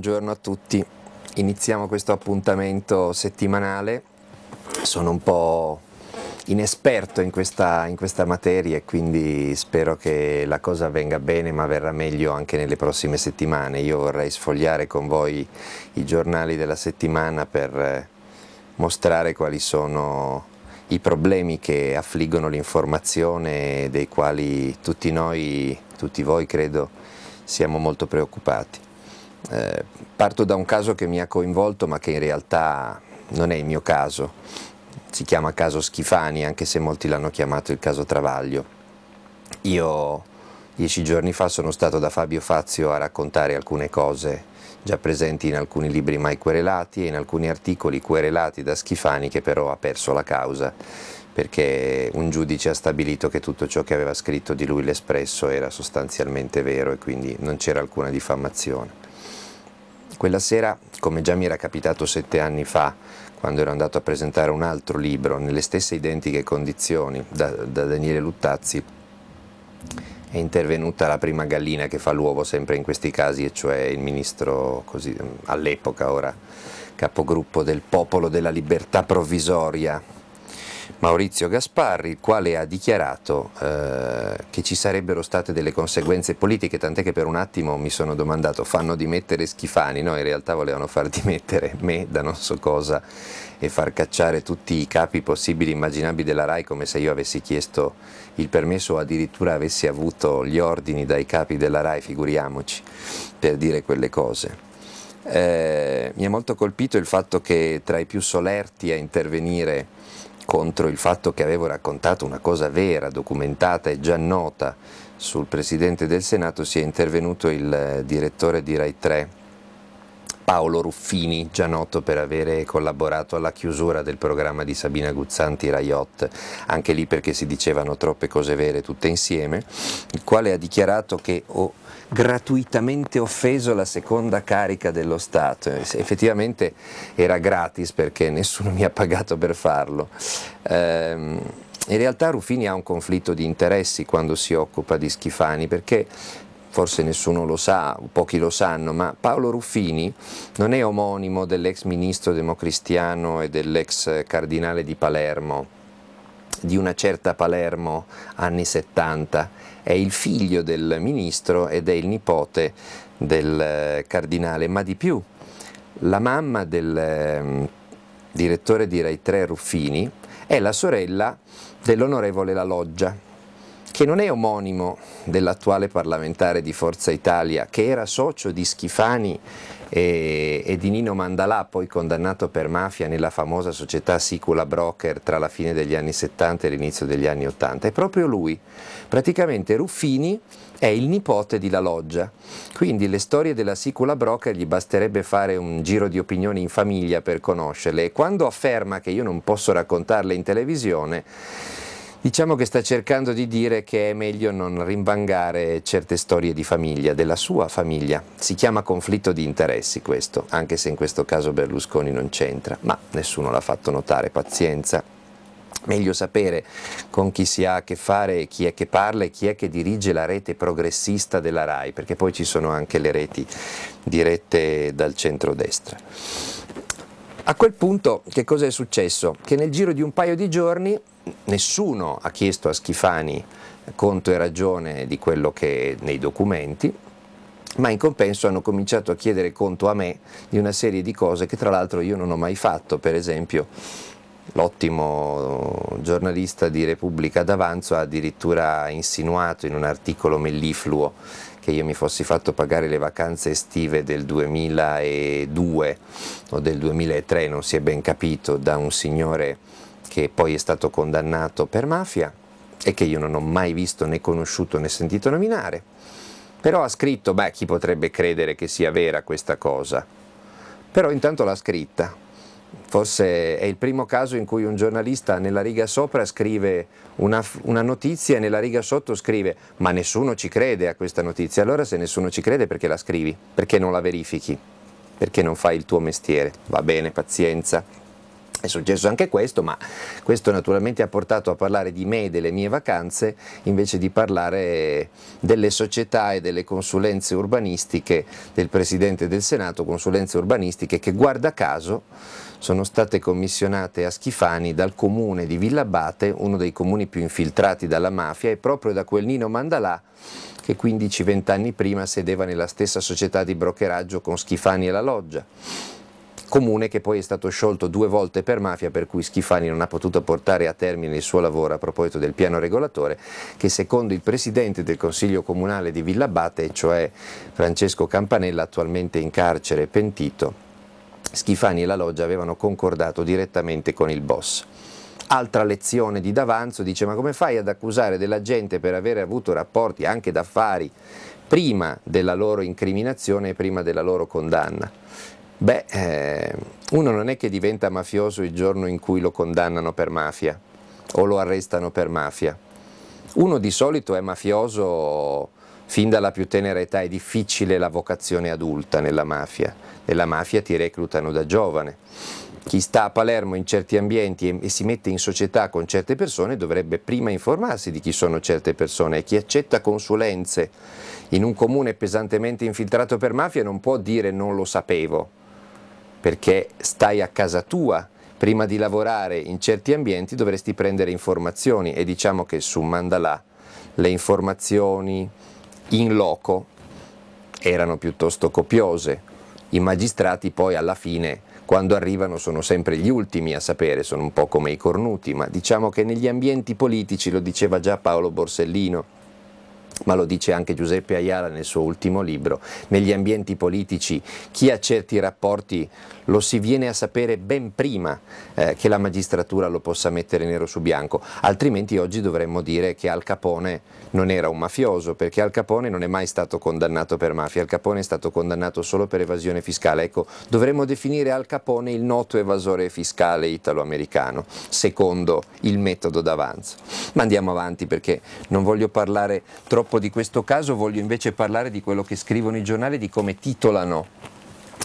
buongiorno a tutti. Iniziamo questo appuntamento settimanale. Sono un po' inesperto in questa, in questa materia e quindi spero che la cosa venga bene ma verrà meglio anche nelle prossime settimane. Io vorrei sfogliare con voi i giornali della settimana per eh, mostrare quali sono i problemi che affliggono l'informazione dei quali tutti noi, tutti voi credo, siamo molto preoccupati. Eh, parto da un caso che mi ha coinvolto ma che in realtà non è il mio caso, si chiama caso Schifani anche se molti l'hanno chiamato il caso Travaglio. Io dieci giorni fa sono stato da Fabio Fazio a raccontare alcune cose già presenti in alcuni libri mai querelati e in alcuni articoli querelati da Schifani che però ha perso la causa perché un giudice ha stabilito che tutto ciò che aveva scritto di lui l'Espresso era sostanzialmente vero e quindi non c'era alcuna diffamazione. Quella sera, come già mi era capitato sette anni fa, quando ero andato a presentare un altro libro, nelle stesse identiche condizioni, da, da Daniele Luttazzi, è intervenuta la prima gallina che fa l'uovo sempre in questi casi, e cioè il ministro all'epoca ora capogruppo del Popolo della Libertà Provvisoria Maurizio Gasparri, il quale ha dichiarato eh, che ci sarebbero state delle conseguenze politiche, tant'è che per un attimo mi sono domandato fanno dimettere Schifani, no in realtà volevano far dimettere me da non so cosa e far cacciare tutti i capi possibili e immaginabili della RAI come se io avessi chiesto il permesso o addirittura avessi avuto gli ordini dai capi della RAI, figuriamoci, per dire quelle cose. Eh, mi ha molto colpito il fatto che tra i più solerti a intervenire contro il fatto che avevo raccontato una cosa vera, documentata e già nota sul Presidente del Senato, si è intervenuto il eh, direttore di Rai 3, Paolo Ruffini, già noto per avere collaborato alla chiusura del programma di Sabina Guzzanti Raiot, anche lì perché si dicevano troppe cose vere tutte insieme, il quale ha dichiarato che... Oh, gratuitamente offeso la seconda carica dello Stato, eh, effettivamente era gratis perché nessuno mi ha pagato per farlo. Ehm, in realtà Ruffini ha un conflitto di interessi quando si occupa di Schifani perché forse nessuno lo sa, pochi lo sanno, ma Paolo Ruffini non è omonimo dell'ex ministro democristiano e dell'ex cardinale di Palermo, di una certa Palermo anni 70 è il figlio del ministro ed è il nipote del eh, cardinale, ma di più, la mamma del ehm, direttore di Rai 3 Ruffini è la sorella dell'onorevole La Loggia, che non è omonimo dell'attuale parlamentare di Forza Italia, che era socio di Schifani e, e, di Nino Mandalà, poi condannato per mafia nella famosa società Sicula Broker tra la fine degli anni 70 e l'inizio degli anni 80. È proprio lui, praticamente Ruffini è il nipote di La Loggia, quindi le storie della Sicula Broker gli basterebbe fare un giro di opinioni in famiglia per conoscerle e quando afferma che io non posso raccontarle in televisione, Diciamo che sta cercando di dire che è meglio non rimbangare certe storie di famiglia, della sua famiglia. Si chiama conflitto di interessi questo, anche se in questo caso Berlusconi non c'entra, ma nessuno l'ha fatto notare, pazienza. Meglio sapere con chi si ha a che fare, chi è che parla e chi è che dirige la rete progressista della RAI, perché poi ci sono anche le reti dirette dal centro-destra. A quel punto che cosa è successo? Che nel giro di un paio di giorni nessuno ha chiesto a Schifani conto e ragione di quello che è nei documenti, ma in compenso hanno cominciato a chiedere conto a me di una serie di cose che tra l'altro io non ho mai fatto, per esempio l'ottimo giornalista di Repubblica d'Avanzo ha addirittura insinuato in un articolo mellifluo che io mi fossi fatto pagare le vacanze estive del 2002 o del 2003, non si è ben capito, da un signore che poi è stato condannato per mafia e che io non ho mai visto né conosciuto né sentito nominare. Però ha scritto, beh, chi potrebbe credere che sia vera questa cosa? Però intanto l'ha scritta. Forse è il primo caso in cui un giornalista nella riga sopra scrive una, una notizia e nella riga sotto scrive ma nessuno ci crede a questa notizia. Allora se nessuno ci crede perché la scrivi? Perché non la verifichi? Perché non fai il tuo mestiere? Va bene, pazienza. È successo anche questo, ma questo naturalmente ha portato a parlare di me e delle mie vacanze invece di parlare delle società e delle consulenze urbanistiche del Presidente del Senato, consulenze urbanistiche che guarda caso sono state commissionate a Schifani dal comune di Villabate, uno dei comuni più infiltrati dalla mafia e proprio da quel Nino Mandalà che 15-20 anni prima sedeva nella stessa società di brokeraggio con Schifani e la Loggia comune che poi è stato sciolto due volte per mafia per cui Schifani non ha potuto portare a termine il suo lavoro a proposito del piano regolatore che secondo il presidente del Consiglio Comunale di Villabate, cioè Francesco Campanella, attualmente in carcere pentito, Schifani e la loggia avevano concordato direttamente con il boss altra lezione di D'Avanzo, dice ma come fai ad accusare della gente per avere avuto rapporti anche d'affari prima della loro incriminazione e prima della loro condanna? Beh, eh, uno non è che diventa mafioso il giorno in cui lo condannano per mafia o lo arrestano per mafia. Uno di solito è mafioso fin dalla più tenera età, è difficile la vocazione adulta nella mafia, nella mafia ti reclutano da giovane. Chi sta a Palermo in certi ambienti e, si mette in società con certe persone dovrebbe prima informarsi di chi sono certe persone e chi accetta consulenze in un comune pesantemente infiltrato per mafia non può dire non lo sapevo perché stai a casa tua, prima di lavorare in certi ambienti dovresti prendere informazioni e diciamo che su Mandalà le informazioni in loco erano piuttosto copiose, i magistrati poi alla fine quando arrivano sono sempre gli ultimi a sapere, sono un po' come i cornuti, ma diciamo che negli ambienti politici, lo diceva già Paolo Borsellino, ma lo dice anche Giuseppe Ayala nel suo ultimo libro, negli ambienti politici chi ha certi rapporti lo si viene a sapere ben prima eh, che la magistratura lo possa mettere nero su bianco, altrimenti oggi dovremmo dire che Al Capone non era un mafioso, perché Al Capone non è mai stato condannato per mafia, Al Capone è stato condannato solo per evasione fiscale, ecco, dovremmo definire Al Capone il noto evasore fiscale italo-americano, secondo il metodo d'avanzo. Ma andiamo avanti perché non voglio parlare troppo purtroppo di questo caso, voglio invece parlare di quello che scrivono i giornali, di come titolano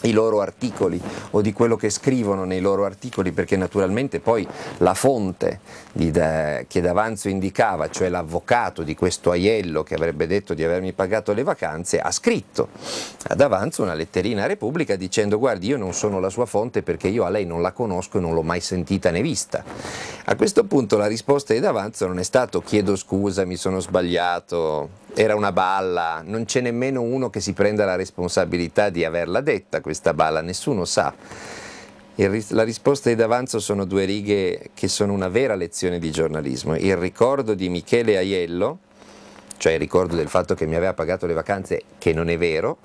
i loro articoli o di quello che scrivono nei loro articoli, perché naturalmente poi la fonte di da, che D'Avanzo indicava, cioè l'avvocato di questo Aiello che avrebbe detto di avermi pagato le vacanze, ha scritto ad Avanzo una letterina a Repubblica dicendo guardi io non sono la sua fonte perché io a lei non la conosco e non l'ho mai sentita né vista. A questo punto la risposta di D'Avanzo non è stato chiedo scusa, mi sono sbagliato, era una balla, non c'è nemmeno uno che si prenda la responsabilità di averla detta questa balla, nessuno sa. Il, la risposta di D'Avanzo sono due righe che sono una vera lezione di giornalismo. Il ricordo di Michele Aiello, cioè il ricordo del fatto che mi aveva pagato le vacanze, che non è vero,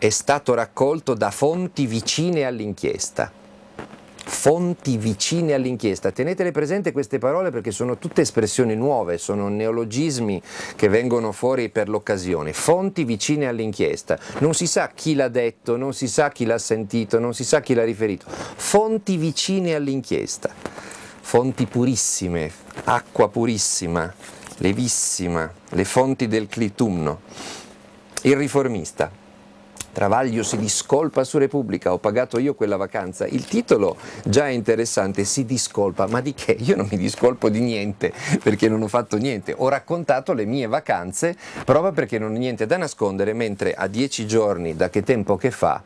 è stato raccolto da fonti vicine all'inchiesta fonti vicine all'inchiesta. Tenetele presente queste parole perché sono tutte espressioni nuove, sono neologismi che vengono fuori per l'occasione. Fonti vicine all'inchiesta. Non si sa chi l'ha detto, non si sa chi l'ha sentito, non si sa chi l'ha riferito. Fonti vicine all'inchiesta. Fonti purissime, acqua purissima, levissima, le fonti del clitunno. Il riformista. Travaglio si discolpa su Repubblica, ho pagato io quella vacanza. Il titolo già è interessante, si discolpa, ma di che? Io non mi discolpo di niente perché non ho fatto niente. Ho raccontato le mie vacanze proprio perché non ho niente da nascondere, mentre a dieci giorni da che tempo che fa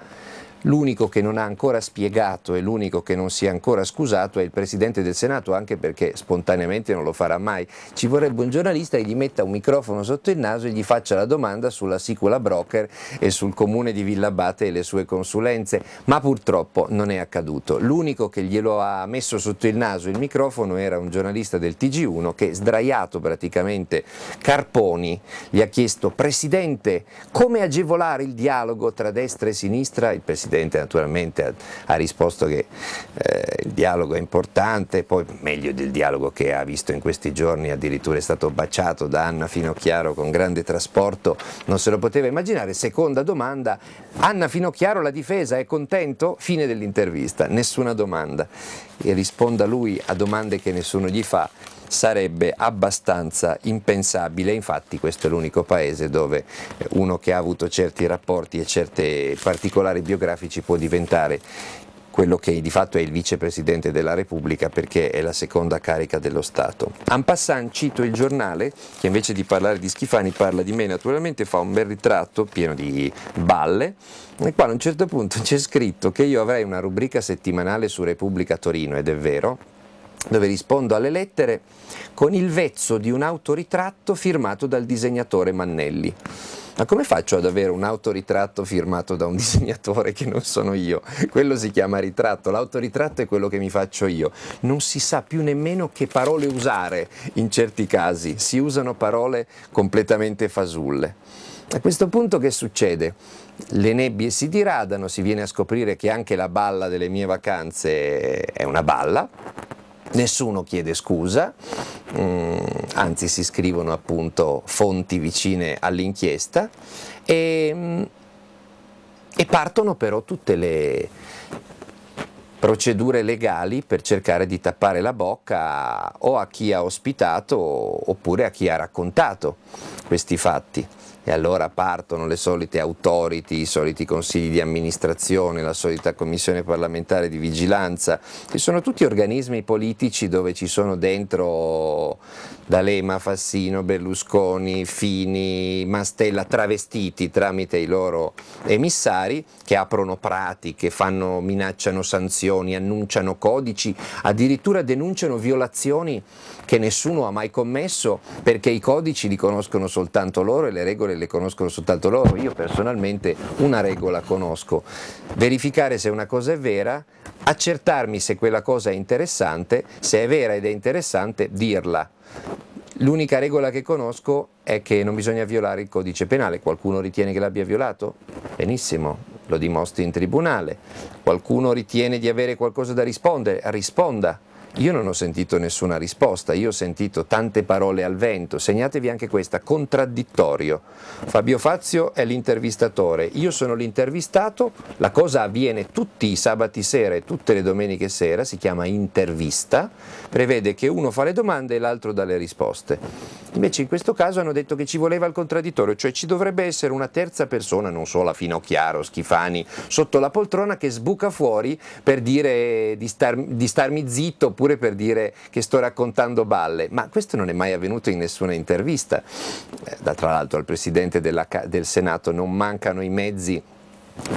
L'unico che non ha ancora spiegato e l'unico che non si è ancora scusato è il Presidente del Senato, anche perché spontaneamente non lo farà mai. Ci vorrebbe un giornalista che gli metta un microfono sotto il naso e gli faccia la domanda sulla Sicula Broker e sul comune di Villabate e le sue consulenze, ma purtroppo non è accaduto. L'unico che glielo ha messo sotto il naso il microfono era un giornalista del TG1 che sdraiato praticamente Carponi gli ha chiesto Presidente come agevolare il dialogo tra destra e sinistra? Il Presidente Presidente naturalmente ha, ha risposto che eh, il dialogo è importante, poi meglio del dialogo che ha visto in questi giorni, addirittura è stato baciato da Anna Finocchiaro con grande trasporto, non se lo poteva immaginare. Seconda domanda, Anna Finocchiaro la difesa è contento? Fine dell'intervista, nessuna domanda. E risponda lui a domande che nessuno gli fa sarebbe abbastanza impensabile, infatti questo è l'unico paese dove eh, uno che ha avuto certi rapporti e certi particolari biografici può diventare quello che di fatto è il vicepresidente della Repubblica perché è la seconda carica dello Stato. En passant cito il giornale che invece di parlare di Schifani parla di me naturalmente, fa un bel ritratto pieno di balle e qua a un certo punto c'è scritto che io avrei una rubrica settimanale su Repubblica Torino ed è vero, dove rispondo alle lettere, con il vezzo di un autoritratto firmato dal disegnatore Mannelli. Ma come faccio ad avere un autoritratto firmato da un disegnatore che non sono io? Quello si chiama ritratto, l'autoritratto è quello che mi faccio io. Non si sa più nemmeno che parole usare in certi casi, si usano parole completamente fasulle. A questo punto che succede? Le nebbie si diradano, si viene a scoprire che anche la balla delle mie vacanze è una balla Nessuno chiede scusa, mm, anzi si scrivono appunto fonti vicine all'inchiesta e, mm, e partono però tutte le, procedure legali per cercare di tappare la bocca o a chi ha ospitato oppure a chi ha raccontato questi fatti e allora partono le solite authority, i soliti consigli di amministrazione, la solita commissione parlamentare di vigilanza, che sono tutti organismi politici dove ci sono dentro D'Alema, Fassino, Berlusconi, Fini, Mastella, travestiti tramite i loro emissari che aprono pratiche, fanno, minacciano sanzioni, annunciano codici, addirittura denunciano violazioni che nessuno ha mai commesso perché i codici li conoscono soltanto loro e le regole regole le conoscono soltanto loro, io personalmente una regola conosco, verificare se una cosa è vera, accertarmi se quella cosa è interessante, se è vera ed è interessante dirla. L'unica regola che conosco è che non bisogna violare il codice penale, qualcuno ritiene che l'abbia violato? Benissimo, lo dimostri in tribunale, qualcuno ritiene di avere qualcosa da rispondere, risponda, io non ho sentito nessuna risposta, io ho sentito tante parole al vento, segnatevi anche questa, contraddittorio. Fabio Fazio è l'intervistatore, io sono l'intervistato, la cosa avviene tutti i sabati sera e tutte le domeniche sera, si chiama intervista, prevede che uno fa le domande e l'altro dà le risposte. Invece in questo caso hanno detto che ci voleva il contraddittorio, cioè ci dovrebbe essere una terza persona, non solo la Finocchiaro, Schifani, sotto la poltrona che sbuca fuori per dire di, star, di starmi zitto oppure per dire che sto raccontando balle, ma questo non è mai avvenuto in nessuna intervista. Eh, da, tra l'altro al Presidente della, del Senato non mancano i mezzi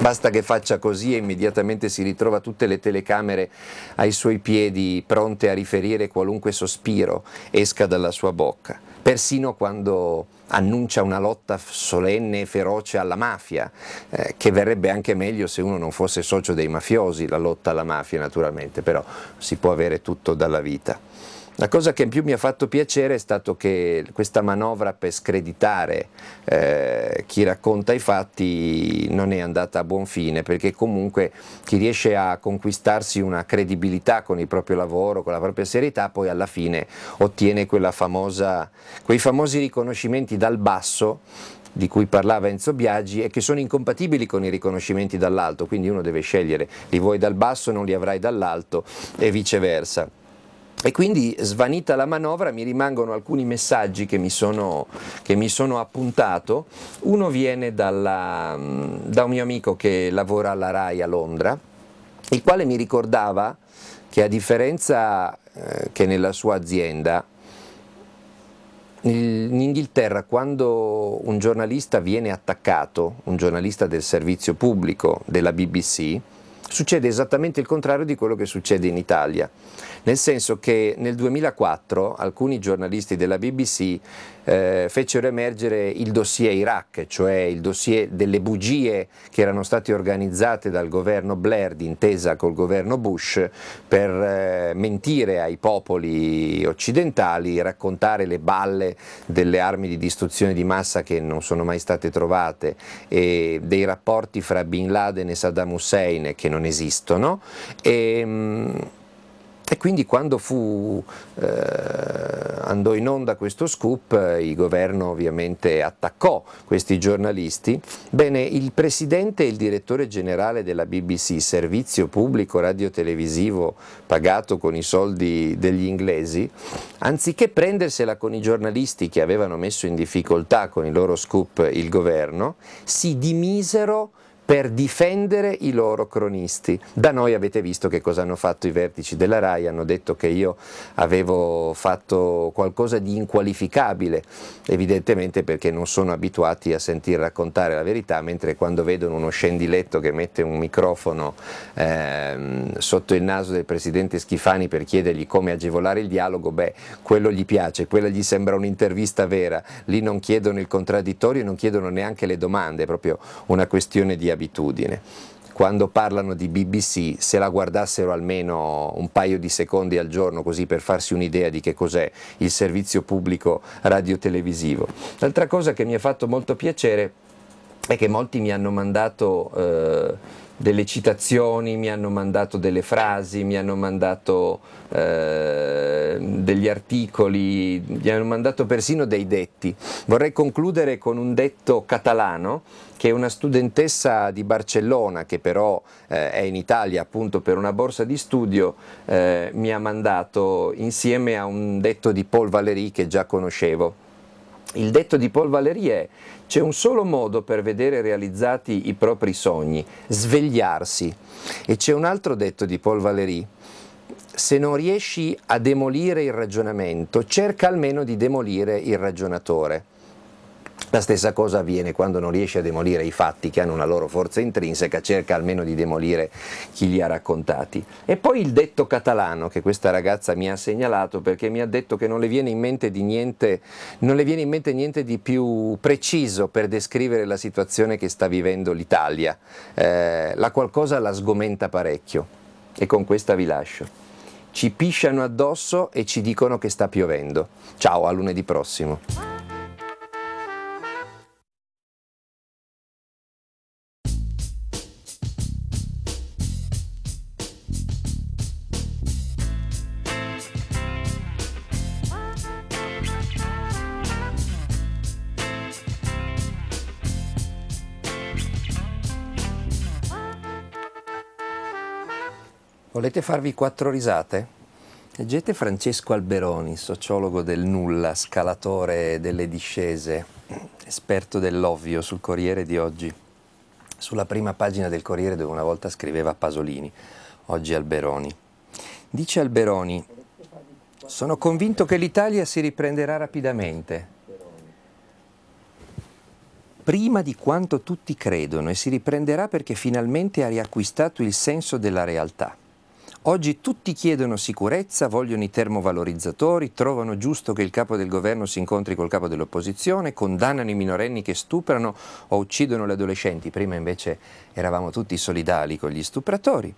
Basta che faccia così e immediatamente si ritrova tutte le telecamere ai suoi piedi, pronte a riferire qualunque sospiro esca dalla sua bocca, persino quando annuncia una lotta solenne e feroce alla mafia, eh, che verrebbe anche meglio se uno non fosse socio dei mafiosi, la lotta alla mafia naturalmente, però si può avere tutto dalla vita. La cosa che in più mi ha fatto piacere è stato che questa manovra per screditare eh, chi racconta i fatti non è andata a buon fine, perché comunque chi riesce a conquistarsi una credibilità con il proprio lavoro, con la propria serietà, poi alla fine ottiene famosa, quei famosi riconoscimenti dal basso di cui parlava Enzo Biagi e che sono incompatibili con i riconoscimenti dall'alto, quindi uno deve scegliere, li vuoi dal basso non li avrai dall'alto e viceversa. E quindi svanita la manovra mi rimangono alcuni messaggi che mi sono, che mi sono appuntato. Uno viene dalla, da un mio amico che lavora alla RAI a Londra, il quale mi ricordava che a differenza eh, che nella sua azienda, in Inghilterra quando un giornalista viene attaccato, un giornalista del servizio pubblico della BBC, succede esattamente il contrario di quello che succede in Italia nel senso che nel 2004 alcuni giornalisti della BBC eh, fecero emergere il dossier Iraq, cioè il dossier delle bugie che erano state organizzate dal governo Blair d'intesa col governo Bush per eh, mentire ai popoli occidentali, raccontare le balle delle armi di distruzione di massa che non sono mai state trovate e dei rapporti fra Bin Laden e Saddam Hussein che non esistono. E, mh, mm, e quindi quando fu, eh, andò in onda questo scoop, il governo ovviamente attaccò questi giornalisti. Bene, il presidente e il direttore generale della BBC, servizio pubblico radiotelevisivo pagato con i soldi degli inglesi, anziché prendersela con i giornalisti che avevano messo in difficoltà con i loro scoop il governo, si dimisero per difendere i loro cronisti. Da noi avete visto che cosa hanno fatto i vertici della RAI, hanno detto che io avevo fatto qualcosa di inqualificabile, evidentemente perché non sono abituati a sentir raccontare la verità, mentre quando vedono uno scendiletto che mette un microfono eh, sotto il naso del presidente Schifani per chiedergli come agevolare il dialogo, beh, quello gli piace, quella gli sembra un'intervista vera, lì non chiedono il contraddittorio e non chiedono neanche le domande, è proprio una questione di abitudine. Quando parlano di BBC, se la guardassero almeno un paio di secondi al giorno, così per farsi un'idea di che cos'è il servizio pubblico radiotelevisivo. L'altra cosa che mi ha fatto molto piacere è che molti mi hanno mandato eh, delle citazioni, mi hanno mandato delle frasi, mi hanno mandato eh, degli articoli, mi hanno mandato persino dei detti. Vorrei concludere con un detto catalano che una studentessa di Barcellona che però eh, è in Italia appunto per una borsa di studio, eh, mi ha mandato insieme a un detto di Paul Valéry che già conoscevo. Il detto di Paul Valéry è c'è un solo modo per vedere realizzati i propri sogni, svegliarsi. E c'è un altro detto di Paul Valéry se non riesci a demolire il ragionamento, cerca almeno di demolire il ragionatore. La stessa cosa avviene quando non riesce a demolire i fatti che hanno una loro forza intrinseca, cerca almeno di demolire chi li ha raccontati. E poi il detto catalano che questa ragazza mi ha segnalato perché mi ha detto che non le viene in mente, di niente, in mente niente, di più preciso per descrivere la situazione che sta vivendo l'Italia. Eh, la qualcosa la sgomenta parecchio e con questa vi lascio. Ci pisciano addosso e ci dicono che sta piovendo. Ciao, a lunedì prossimo. Volete farvi quattro risate? Leggete Francesco Alberoni, sociologo del nulla, scalatore delle discese, esperto dell'ovvio sul Corriere di oggi. Sulla prima pagina del Corriere dove una volta scriveva Pasolini, oggi Alberoni. Dice Alberoni, sono convinto che l'Italia si riprenderà rapidamente, prima di quanto tutti credono e si riprenderà perché finalmente ha riacquistato il senso della realtà. Oggi tutti chiedono sicurezza, vogliono i termovalorizzatori, trovano giusto che il capo del governo si incontri col capo dell'opposizione, condannano i minorenni che stuprano o uccidono le adolescenti. Prima invece eravamo tutti solidali con gli stupratori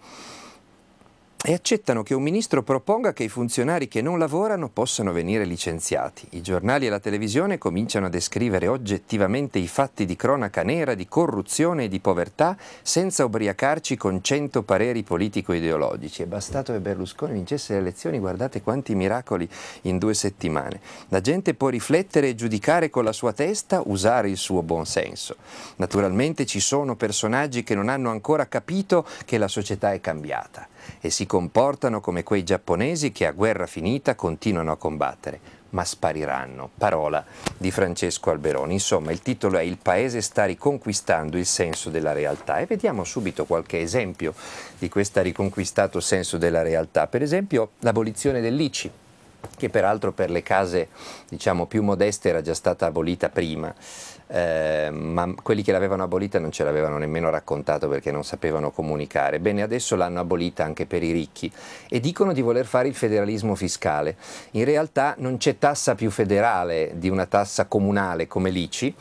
e accettano che un ministro proponga che i funzionari che non lavorano possano venire licenziati. I giornali e la televisione cominciano a descrivere oggettivamente i fatti di cronaca nera, di corruzione e di povertà senza ubriacarci con cento pareri politico-ideologici. È bastato che Berlusconi vincesse le elezioni, guardate quanti miracoli in due settimane. La gente può riflettere e giudicare con la sua testa, usare il suo buon senso. Naturalmente ci sono personaggi che non hanno ancora capito che la società è cambiata e si comportano come quei giapponesi che a guerra finita continuano a combattere, ma spariranno. Parola di Francesco Alberoni. Insomma, il titolo è Il paese sta riconquistando il senso della realtà e vediamo subito qualche esempio di questo riconquistato senso della realtà. Per esempio, l'abolizione dell'ICI che peraltro per le case diciamo, più modeste era già stata abolita prima eh, ma quelli che l'avevano abolita non ce l'avevano nemmeno raccontato perché non sapevano comunicare. Bene, adesso l'hanno abolita anche per i ricchi e dicono di voler fare il federalismo fiscale. In realtà non c'è tassa più federale di una tassa comunale come l'ICI,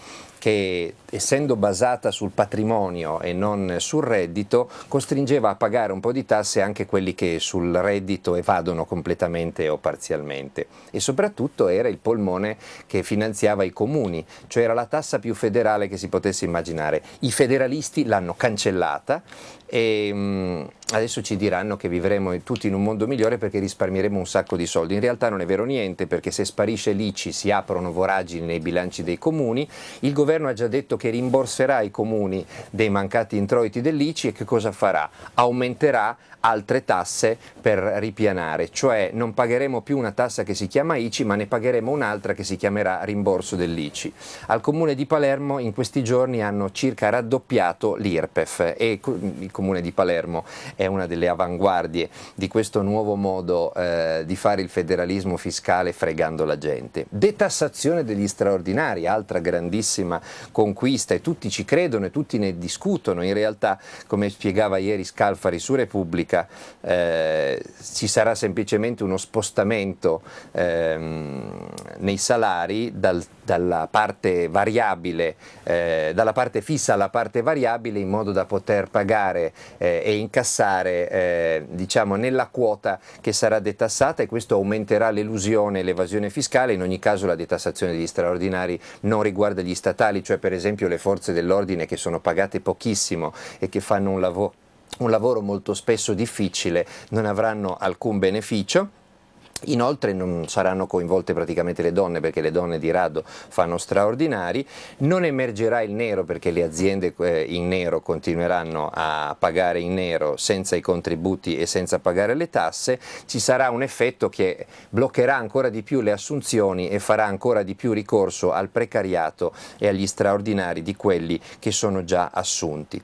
che essendo basata sul patrimonio e non sul reddito costringeva a pagare un po' di tasse anche quelli che sul reddito evadono completamente o parzialmente e soprattutto era il polmone che finanziava i comuni, cioè era la tassa più federale che si potesse immaginare. I federalisti l'hanno cancellata e mh, mm, adesso ci diranno che vivremo tutti in un mondo migliore perché risparmieremo un sacco di soldi. In realtà non è vero niente perché se sparisce l'ICI si aprono voragini nei bilanci dei comuni, il governo ha già detto che rimborserà i comuni dei mancati introiti dell'ICI e che cosa farà? Aumenterà altre tasse per ripianare, cioè non pagheremo più una tassa che si chiama ICI ma ne pagheremo un'altra che si chiamerà rimborso dell'ICI. Al comune di Palermo in questi giorni hanno circa raddoppiato l'IRPEF e il comune di Palermo è una delle avanguardie di questo nuovo modo eh, di fare il federalismo fiscale fregando la gente. Detassazione degli straordinari, altra grandissima conquista e tutti ci credono e tutti ne discutono. In realtà, come spiegava ieri Scalfari su Repubblica, eh, ci sarà semplicemente uno spostamento ehm, nei salari dal dalla parte variabile, eh, dalla parte fissa alla parte variabile in modo da poter pagare eh, e incassare eh, diciamo nella quota che sarà detassata e questo aumenterà l'elusione e l'evasione fiscale, in ogni caso la detassazione degli straordinari non riguarda gli statali, cioè per esempio le forze dell'ordine che sono pagate pochissimo e che fanno un lavoro un lavoro molto spesso difficile, non avranno alcun beneficio. Inoltre non saranno coinvolte praticamente le donne perché le donne di rado fanno straordinari, non emergerà il nero perché le aziende eh, in nero continueranno a pagare in nero senza i contributi e senza pagare le tasse, ci sarà un effetto che bloccherà ancora di più le assunzioni e farà ancora di più ricorso al precariato e agli straordinari di quelli che sono già assunti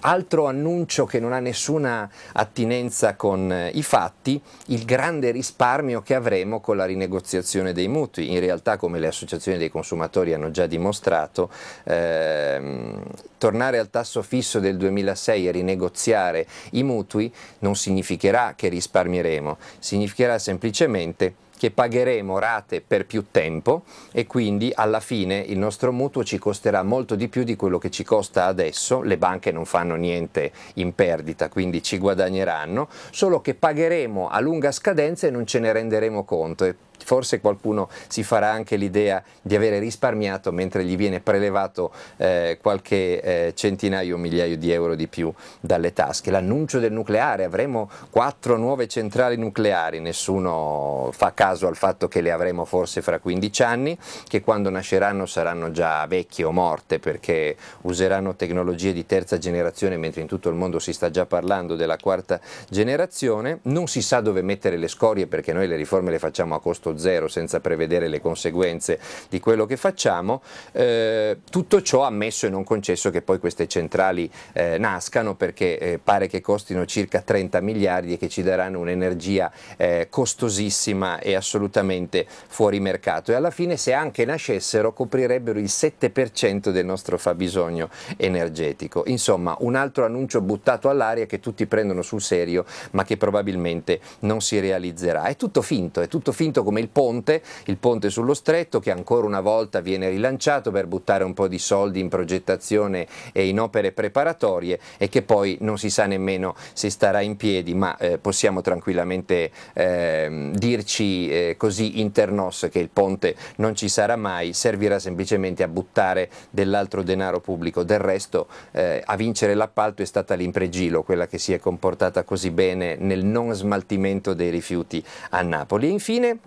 altro annuncio che non ha nessuna attinenza con eh, i fatti, il grande risparmio che avremo con la rinegoziazione dei mutui. In realtà, come le associazioni dei consumatori hanno già dimostrato, ehm, tornare al tasso fisso del 2006 e rinegoziare i mutui non significherà che risparmieremo, significherà semplicemente che pagheremo rate per più tempo e quindi alla fine il nostro mutuo ci costerà molto di più di quello che ci costa adesso, le banche non fanno niente in perdita, quindi ci guadagneranno, solo che pagheremo a lunga scadenza e non ce ne renderemo conto forse qualcuno si farà anche l'idea di avere risparmiato mentre gli viene prelevato eh, qualche eh, centinaio o migliaio di euro di più dalle tasche. L'annuncio del nucleare, avremo quattro nuove centrali nucleari, nessuno fa caso al fatto che le avremo forse fra 15 anni, che quando nasceranno saranno già vecchie o morte perché useranno tecnologie di terza generazione mentre in tutto il mondo si sta già parlando della quarta generazione, non si sa dove mettere le scorie perché noi le riforme le facciamo a costo zero senza prevedere le conseguenze di quello che facciamo, eh, tutto ciò ammesso e non concesso che poi queste centrali eh, nascano perché eh, pare che costino circa 30 miliardi e che ci daranno un'energia eh, costosissima e assolutamente fuori mercato e alla fine se anche nascessero coprirebbero il 7% del nostro fabbisogno energetico. Insomma un altro annuncio buttato all'aria che tutti prendono sul serio ma che probabilmente non si realizzerà. È tutto finto, è tutto finto come come il ponte, il ponte sullo stretto che ancora una volta viene rilanciato per buttare un po' di soldi in progettazione e in opere preparatorie e che poi non si sa nemmeno se starà in piedi, ma eh, possiamo tranquillamente eh, dirci eh, così internos che il ponte non ci sarà mai, servirà semplicemente a buttare dell'altro denaro pubblico, del resto eh, a vincere l'appalto è stata l'impregilo, quella che si è comportata così bene nel non smaltimento dei rifiuti a Napoli. E infine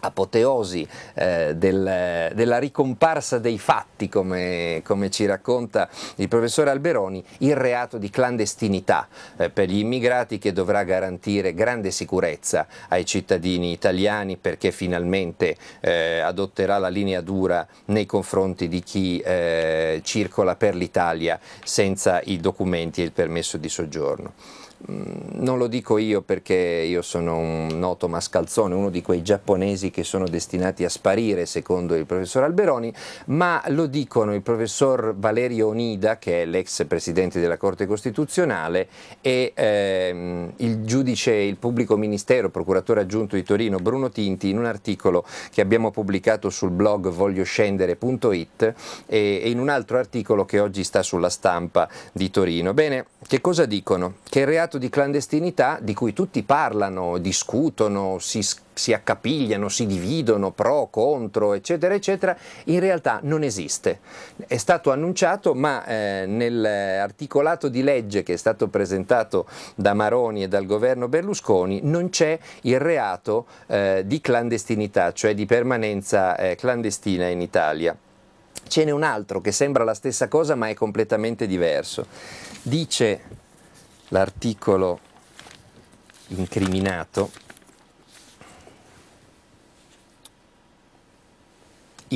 apoteosi eh, del, della ricomparsa dei fatti, come, come, ci racconta il professore Alberoni, il reato di clandestinità eh, per gli immigrati che dovrà garantire grande sicurezza ai cittadini italiani perché finalmente eh, adotterà la linea dura nei confronti di chi eh, circola per l'Italia senza i documenti e il permesso di soggiorno. Mm, non lo dico io perché io sono un noto mascalzone, uno di quei giapponesi che sono destinati a sparire secondo il professor Alberoni, ma lo dicono il professor Valerio Onida che è l'ex presidente della Corte Costituzionale e ehm, il giudice, il pubblico ministero, procuratore aggiunto di Torino Bruno Tinti in un articolo che abbiamo pubblicato sul blog voglioscendere.it e, e in un altro articolo che oggi sta sulla stampa di Torino. Bene, che cosa dicono? Che il reato reato di clandestinità di cui tutti parlano, discutono, si, si accapigliano, si dividono, pro, contro, eccetera, eccetera, in realtà non esiste. È stato annunciato, ma eh, nell'articolato di legge che è stato presentato da Maroni e dal governo Berlusconi non c'è il reato eh, di clandestinità, cioè di permanenza eh, clandestina in Italia. Ce n'è un altro che sembra la stessa cosa ma è completamente diverso. Dice l'articolo incriminato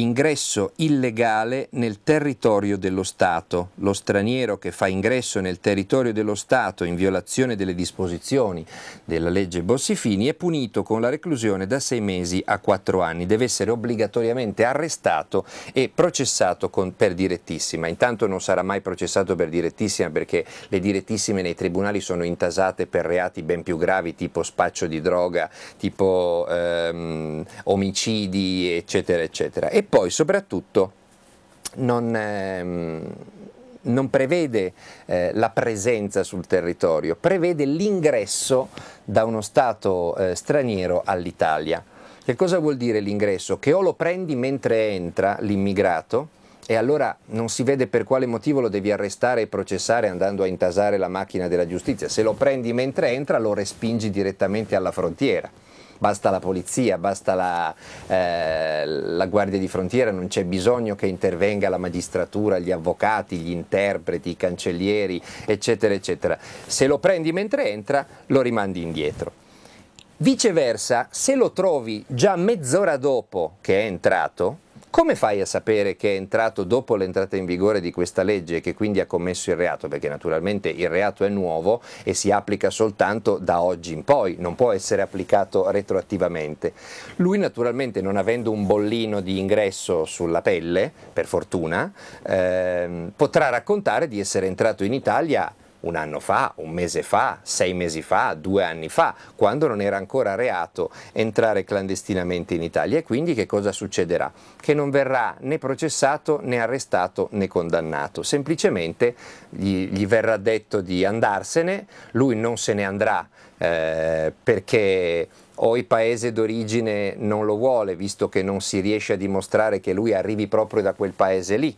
ingresso illegale nel territorio dello Stato. Lo straniero che fa ingresso nel territorio dello Stato in violazione delle disposizioni della legge Bossifini è punito con la reclusione da sei mesi a quattro anni. Deve essere obbligatoriamente arrestato e processato con, per direttissima. Intanto non sarà mai processato per direttissima perché le direttissime nei tribunali sono intasate per reati ben più gravi tipo spaccio di droga, tipo ehm, omicidi, eccetera, eccetera. E poi soprattutto non, ehm, non prevede eh, la presenza sul territorio, prevede l'ingresso da uno Stato eh, straniero all'Italia. Che cosa vuol dire l'ingresso? Che o lo prendi mentre entra l'immigrato, e allora non si vede per quale motivo lo devi arrestare e processare andando a intasare la macchina della giustizia. Se lo prendi mentre entra lo respingi direttamente alla frontiera basta la polizia, basta la, eh, la guardia di frontiera, non c'è bisogno che intervenga la magistratura, gli avvocati, gli interpreti, i cancellieri, eccetera, eccetera. Se lo prendi mentre entra, lo rimandi indietro. Viceversa, se lo trovi già mezz'ora dopo che è entrato, come fai a sapere che è entrato dopo l'entrata in vigore di questa legge e che quindi ha commesso il reato? Perché naturalmente il reato è nuovo e si applica soltanto da oggi in poi, non può essere applicato retroattivamente. Lui naturalmente non avendo un bollino di ingresso sulla pelle, per fortuna, ehm, potrà raccontare di essere entrato in Italia un anno fa, un mese fa, sei mesi fa, due anni fa, quando non era ancora reato entrare clandestinamente in Italia. E quindi che cosa succederà? Che non verrà né processato né arrestato né condannato, semplicemente gli, gli verrà detto di andarsene, lui non se ne andrà eh, perché o il paese d'origine non lo vuole, visto che non si riesce a dimostrare che lui arrivi proprio da quel paese lì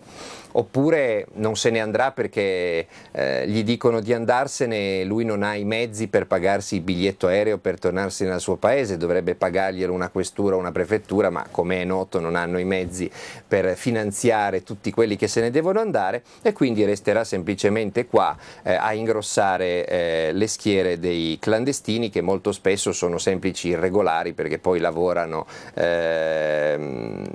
oppure non se ne andrà perché eh, gli dicono di andarsene, e lui non ha i mezzi per pagarsi il biglietto aereo per tornarsene al suo paese, dovrebbe pagarglielo una questura o una prefettura, ma come è noto non hanno i mezzi per finanziare tutti quelli che se ne devono andare e quindi resterà semplicemente qua eh, a ingrossare eh, le schiere dei clandestini che molto spesso sono semplici irregolari perché poi lavorano ehm,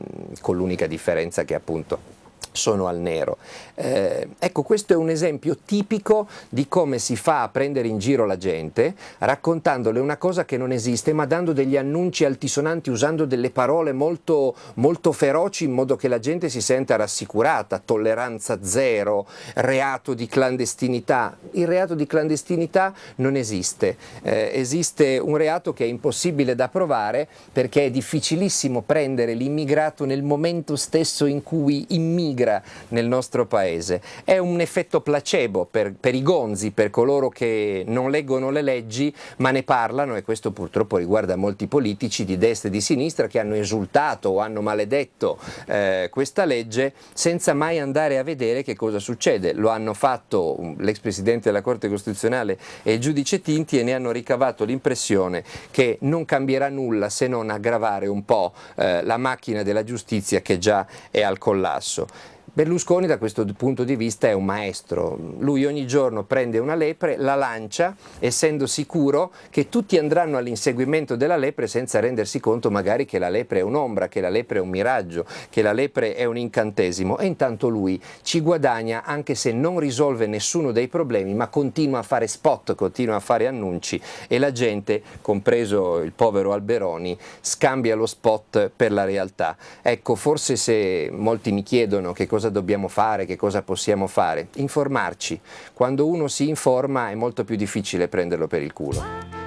con l'unica differenza che appunto sono al nero. Eh, ecco, questo è un esempio tipico di come si fa a prendere in giro la gente, raccontandole una cosa che non esiste, ma dando degli annunci altisonanti, usando delle parole molto, molto feroci in modo che la gente si senta rassicurata, tolleranza zero, reato di clandestinità. Il reato di clandestinità non esiste, eh, esiste un reato che è impossibile da provare perché è difficilissimo prendere l'immigrato nel momento stesso in cui immigra migra nel nostro paese. È un effetto placebo per, per i gonzi, per coloro che non leggono le leggi ma ne parlano e questo purtroppo riguarda molti politici di destra e di sinistra che hanno esultato o hanno maledetto eh, questa legge senza mai andare a vedere che cosa succede. Lo hanno fatto mm, l'ex Presidente della Corte Costituzionale e il giudice Tinti e ne hanno ricavato l'impressione che non cambierà nulla se non aggravare un po' eh, la macchina della giustizia che già è al collasso. Berlusconi da questo punto di vista è un maestro, lui ogni giorno prende una lepre, la lancia, essendo sicuro che tutti andranno all'inseguimento della lepre senza rendersi conto magari che la lepre è un'ombra, che la lepre è un miraggio, che la lepre è un incantesimo e intanto lui ci guadagna anche se non risolve nessuno dei problemi ma continua a fare spot, continua a fare annunci e la gente, compreso il povero Alberoni, scambia lo spot per la realtà. Ecco, forse se molti mi chiedono che cosa cosa dobbiamo fare, che cosa possiamo fare. Informarci. Quando uno si informa è molto più difficile prenderlo per il culo.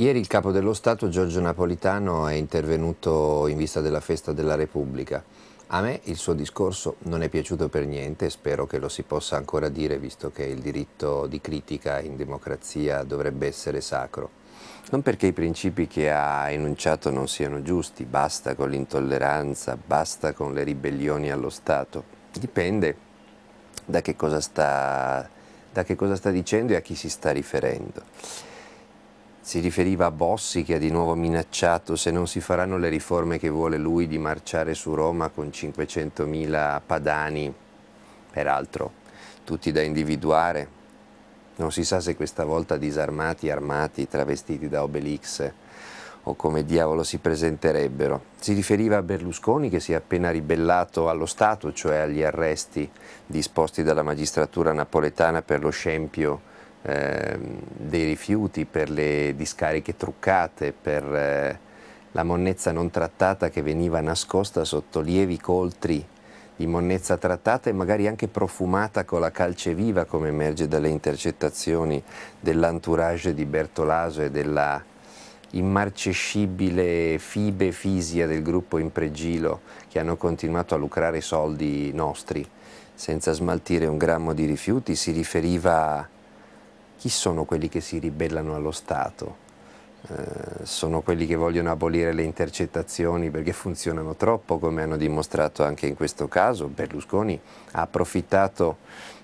Ieri il capo dello Stato Giorgio Napolitano è intervenuto in vista della festa della Repubblica. A me il suo discorso non è piaciuto per niente e spero che lo si possa ancora dire visto che il diritto di critica in democrazia dovrebbe essere sacro. Non perché i principi che ha enunciato non siano giusti, basta con l'intolleranza, basta con le ribellioni allo Stato. Dipende da che cosa sta, da che cosa sta dicendo e a chi si sta riferendo si riferiva a Bossi che ha di nuovo minacciato se non si faranno le riforme che vuole lui di marciare su Roma con 500.000 padani, peraltro tutti da individuare. Non si sa se questa volta disarmati, armati, travestiti da Obelix o come diavolo si presenterebbero. Si riferiva a Berlusconi che si è appena ribellato allo Stato, cioè agli arresti disposti dalla magistratura napoletana per lo scempio Ehm, dei rifiuti, per le discariche truccate, per eh, la monnezza non trattata che veniva nascosta sotto lievi coltri di monnezza trattata e magari anche profumata con la calce viva come emerge dalle intercettazioni dell'entourage di Bertolaso e della immarcescibile fibe fisia del gruppo Impregilo che hanno continuato a lucrare soldi nostri senza smaltire un grammo di rifiuti, si riferiva chi sono quelli che si ribellano allo Stato? Eh, sono quelli che vogliono abolire le intercettazioni perché funzionano troppo, come hanno dimostrato anche in questo caso. Berlusconi ha approfittato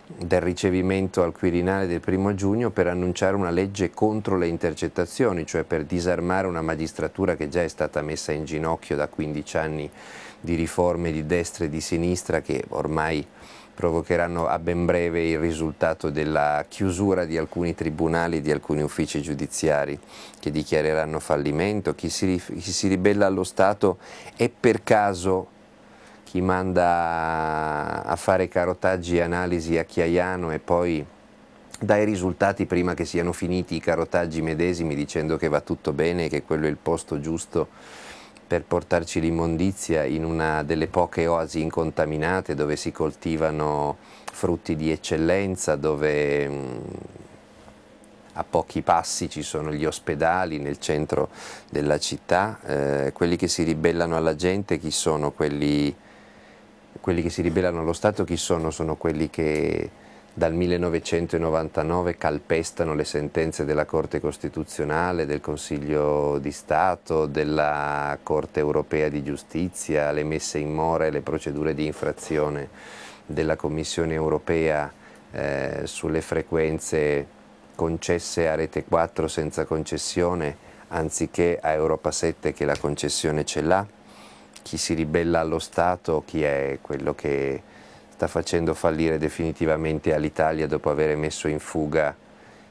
del ricevimento al Quirinale del primo giugno per annunciare una legge contro le intercettazioni, cioè per disarmare una magistratura che già è stata messa in ginocchio da 15 anni di riforme di destra e di sinistra che ormai provocheranno a ben breve il risultato della chiusura di alcuni tribunali, di alcuni uffici giudiziari che dichiareranno fallimento, chi si, chi si ribella allo Stato è per caso chi manda a fare carotaggi e analisi a Chiaiano e poi dai risultati prima che siano finiti i carotaggi medesimi dicendo che va tutto bene che quello è il posto giusto per portarci l'immondizia in una delle poche oasi incontaminate dove si coltivano frutti di eccellenza, dove mm, a pochi passi ci sono gli ospedali nel centro della città, eh, quelli che si ribellano alla gente chi sono? Quelli, quelli che si ribellano allo Stato chi sono? Sono quelli che dal 1999 calpestano le sentenze della Corte Costituzionale, del Consiglio di Stato, della Corte Europea di Giustizia, le messe in mora e le procedure di infrazione della Commissione Europea eh, sulle frequenze concesse a Rete 4 senza concessione anziché a Europa 7 che la concessione ce l'ha, chi si ribella allo Stato, chi è quello che sta facendo fallire definitivamente all'Italia dopo aver messo in fuga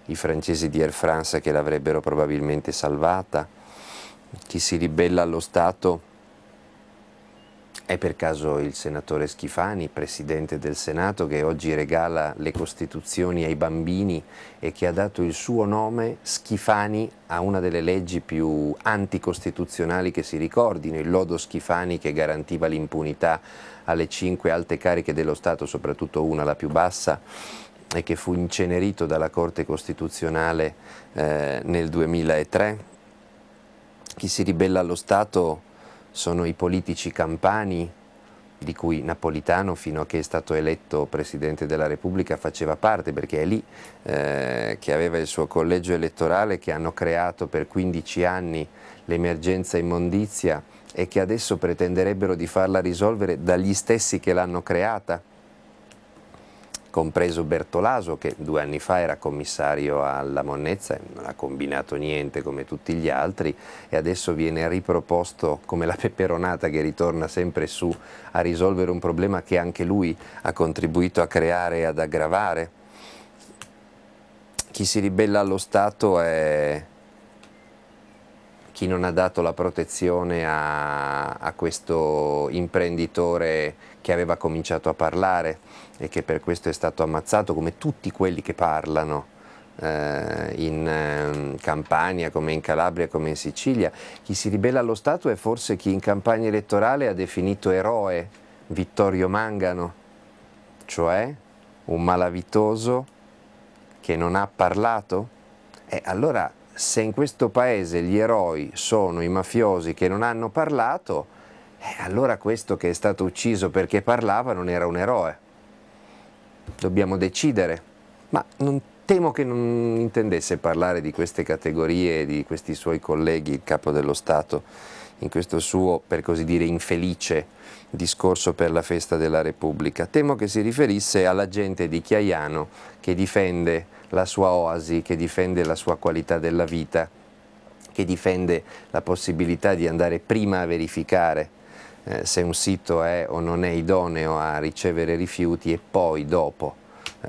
i francesi di Air France che l'avrebbero probabilmente salvata. Chi si ribella allo Stato è per caso il senatore Schifani, presidente del Senato, che oggi regala le Costituzioni ai bambini e che ha dato il suo nome, Schifani, a una delle leggi più anticostituzionali che si ricordino, il lodo Schifani che garantiva l'impunità alle cinque alte cariche dello Stato, soprattutto una, la più bassa, e che fu incenerito dalla Corte Costituzionale eh, nel 2003. Chi si ribella allo Stato sono i politici campani, di cui Napolitano fino a che è stato eletto Presidente della Repubblica faceva parte perché è lì eh, che aveva il suo collegio elettorale che hanno creato per 15 anni l'emergenza immondizia e che adesso pretenderebbero di farla risolvere dagli stessi che l'hanno creata, compreso Bertolaso che due anni fa era commissario alla Monnezza e non ha combinato niente come tutti gli altri e adesso viene riproposto come la peperonata che ritorna sempre su a risolvere un problema che anche lui ha contribuito a creare e ad aggravare. Chi si ribella allo Stato è chi non ha dato la protezione a, a, questo imprenditore che aveva cominciato a parlare e che per questo è stato ammazzato come tutti quelli che parlano eh, in ehm, Campania, come in Calabria, come in Sicilia. Chi si ribella allo Stato è forse chi in campagna elettorale ha definito eroe Vittorio Mangano, cioè un malavitoso che non ha parlato. E allora se in questo paese gli eroi sono i mafiosi che non hanno parlato, eh, allora questo che è stato ucciso perché parlava non era un eroe. Dobbiamo decidere, ma non temo che non intendesse parlare di queste categorie, di questi suoi colleghi, il capo dello Stato, in questo suo, per così dire, infelice discorso per la festa della Repubblica. Temo che si riferisse alla gente di Chiaiano che difende la sua oasi, che difende la sua qualità della vita, che difende la possibilità di andare prima a verificare eh, se un sito è o non è idoneo a ricevere rifiuti e poi dopo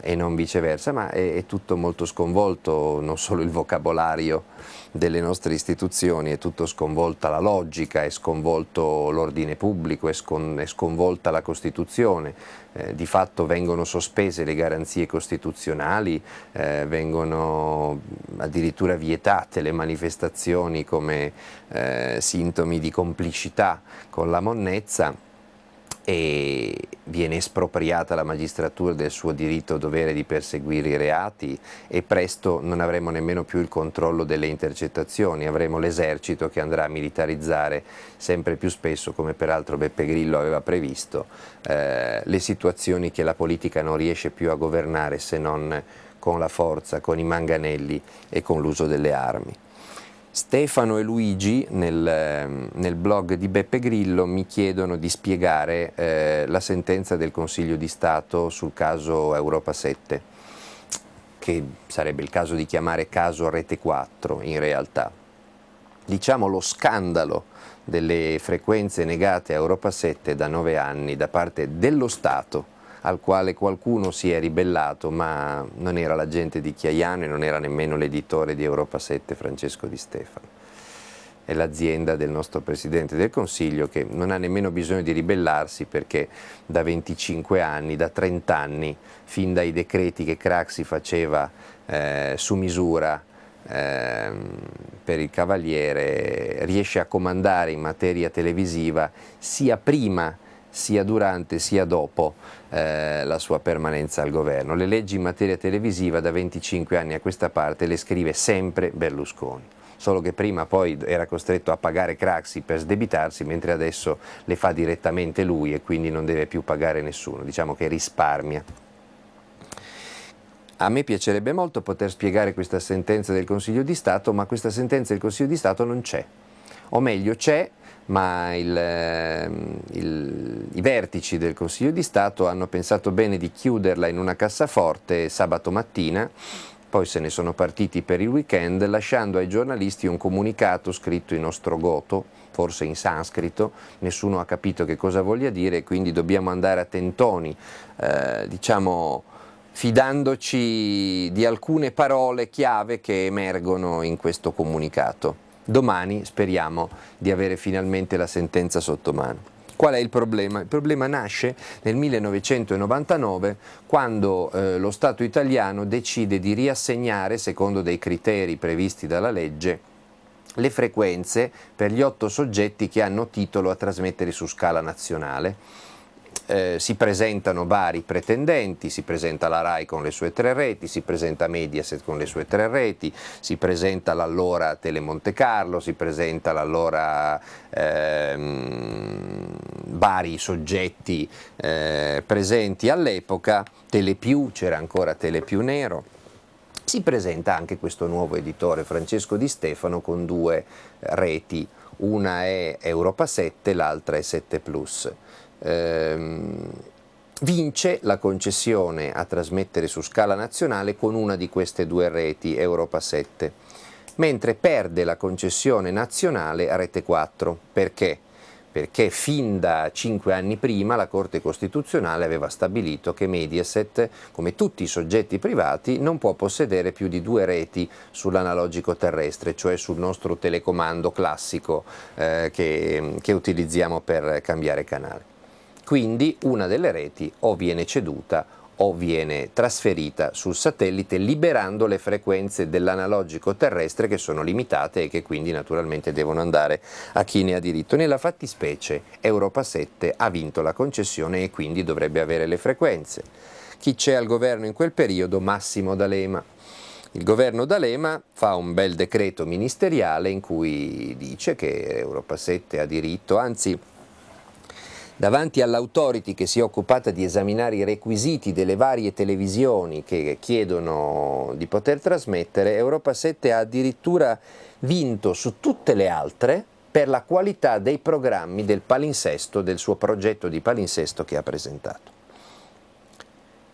e non viceversa, ma è, è, tutto molto sconvolto, non solo il vocabolario delle nostre istituzioni, è tutto sconvolta la logica, è sconvolto l'ordine pubblico, è, scon, è, sconvolta la Costituzione, eh, di fatto vengono sospese le garanzie costituzionali, eh, vengono addirittura vietate le manifestazioni come eh, sintomi di complicità con la monnezza e viene espropriata la magistratura del suo diritto dovere di perseguire i reati e presto non avremo nemmeno più il controllo delle intercettazioni, avremo l'esercito che andrà a militarizzare sempre più spesso, come peraltro Beppe Grillo aveva previsto, eh, le situazioni che la politica non riesce più a governare se non con la forza, con i manganelli e con l'uso delle armi. Stefano e Luigi nel, ehm, nel, blog di Beppe Grillo mi chiedono di spiegare eh, la sentenza del Consiglio di Stato sul caso Europa 7, che sarebbe il caso di chiamare caso Rete 4 in realtà. Diciamo lo scandalo delle frequenze negate a Europa 7 da nove anni da parte dello Stato al quale qualcuno si è ribellato, ma non era l'agente di Chiaiano e non era nemmeno l'editore di Europa 7 Francesco Di Stefano. È l'azienda del nostro Presidente del Consiglio che non ha nemmeno bisogno di ribellarsi perché da 25 anni, da 30 anni, fin dai decreti che Craxi faceva eh, su misura, ehm, per il Cavaliere riesce a comandare in materia televisiva sia prima, sia durante, sia dopo eh, la sua permanenza al governo. Le leggi in materia televisiva da 25 anni a questa parte le scrive sempre Berlusconi solo che prima poi era costretto a pagare Craxi per sdebitarsi, mentre adesso le fa direttamente lui e quindi non deve più pagare nessuno, diciamo che risparmia. A me piacerebbe molto poter spiegare questa sentenza del Consiglio di Stato, ma questa sentenza del Consiglio di Stato non c'è. O meglio, c'è, ma il, ehm, il, i vertici del Consiglio di Stato hanno pensato bene di chiuderla in una cassaforte sabato mattina, poi se ne sono partiti per il weekend lasciando ai giornalisti un comunicato scritto in ostrogoto, forse in sanscrito, nessuno ha capito che cosa voglia dire, quindi dobbiamo andare a tentoni, eh, diciamo fidandoci di alcune parole chiave che emergono in questo comunicato. Domani speriamo di avere finalmente la sentenza sotto mano. Qual è il problema? Il problema nasce nel 1999 quando eh, lo Stato italiano decide di riassegnare, secondo dei criteri previsti dalla legge, le frequenze per gli otto soggetti che hanno titolo a trasmettere su scala nazionale eh, si presentano vari pretendenti, si presenta la RAI con le sue tre reti, si presenta Mediaset con le sue tre reti, si presenta l'allora Telemonte Carlo, si presenta l'allora ehm, vari soggetti eh, presenti all'epoca, Telepiù, c'era ancora Telepiù Nero. Si presenta anche questo nuovo editore Francesco Di Stefano con due reti, una è Europa 7, l'altra è 7 Plus ehm, vince la concessione a trasmettere su scala nazionale con una di queste due reti, Europa 7, mentre perde la concessione nazionale a Rete 4. Perché? Perché fin da cinque anni prima la Corte Costituzionale aveva stabilito che Mediaset, come tutti i soggetti privati, non può possedere più di due reti sull'analogico terrestre, cioè sul nostro telecomando classico eh, che, che utilizziamo per cambiare canale quindi una delle reti o viene ceduta o viene trasferita sul satellite liberando le frequenze dell'analogico terrestre che sono limitate e che quindi naturalmente devono andare a chi ne ha diritto. Nella fattispecie Europa 7 ha vinto la concessione e quindi dovrebbe avere le frequenze. Chi c'è al governo in quel periodo? Massimo D'Alema. Il governo D'Alema fa un bel decreto ministeriale in cui dice che Europa 7 ha diritto, anzi davanti all'autority che si è occupata di esaminare i requisiti delle varie televisioni che chiedono di poter trasmettere, Europa 7 ha addirittura vinto su tutte le altre per la qualità dei programmi del palinsesto, del suo progetto di palinsesto che ha presentato.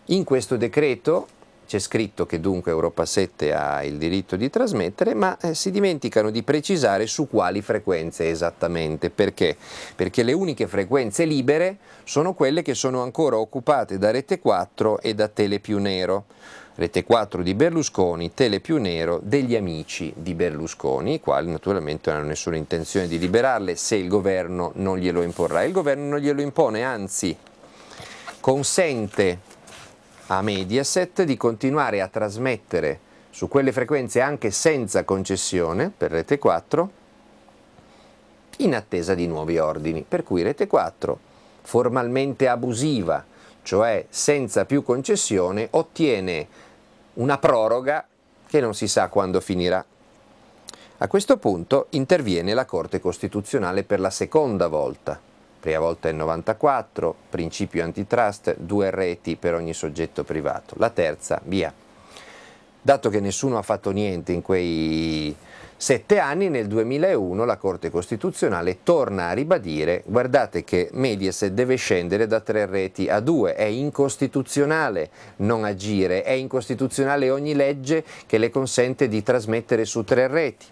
In questo decreto c'è scritto che dunque Europa 7 ha il diritto di trasmettere, ma eh, si dimenticano di precisare su quali frequenze esattamente. Perché? Perché le uniche frequenze libere sono quelle che sono ancora occupate da Rete 4 e da Tele più Nero. Rete 4 di Berlusconi, Tele più Nero, degli amici di Berlusconi, i quali naturalmente non hanno nessuna intenzione di liberarle se il governo non glielo imporrà. Il governo non glielo impone, anzi consente a Mediaset di continuare a trasmettere su quelle frequenze anche senza concessione per Rete 4 in attesa di nuovi ordini, per cui Rete 4 formalmente abusiva, cioè senza più concessione, ottiene una proroga che non si sa quando finirà. A questo punto interviene la Corte Costituzionale per la seconda volta prima volta nel 94, principio antitrust, due reti per ogni soggetto privato, la terza via. Dato che nessuno ha fatto niente in quei sette anni, nel 2001 la Corte Costituzionale torna a ribadire guardate che Mediaset deve scendere da tre reti a due, è incostituzionale non agire, è incostituzionale ogni legge che le consente di trasmettere su tre reti.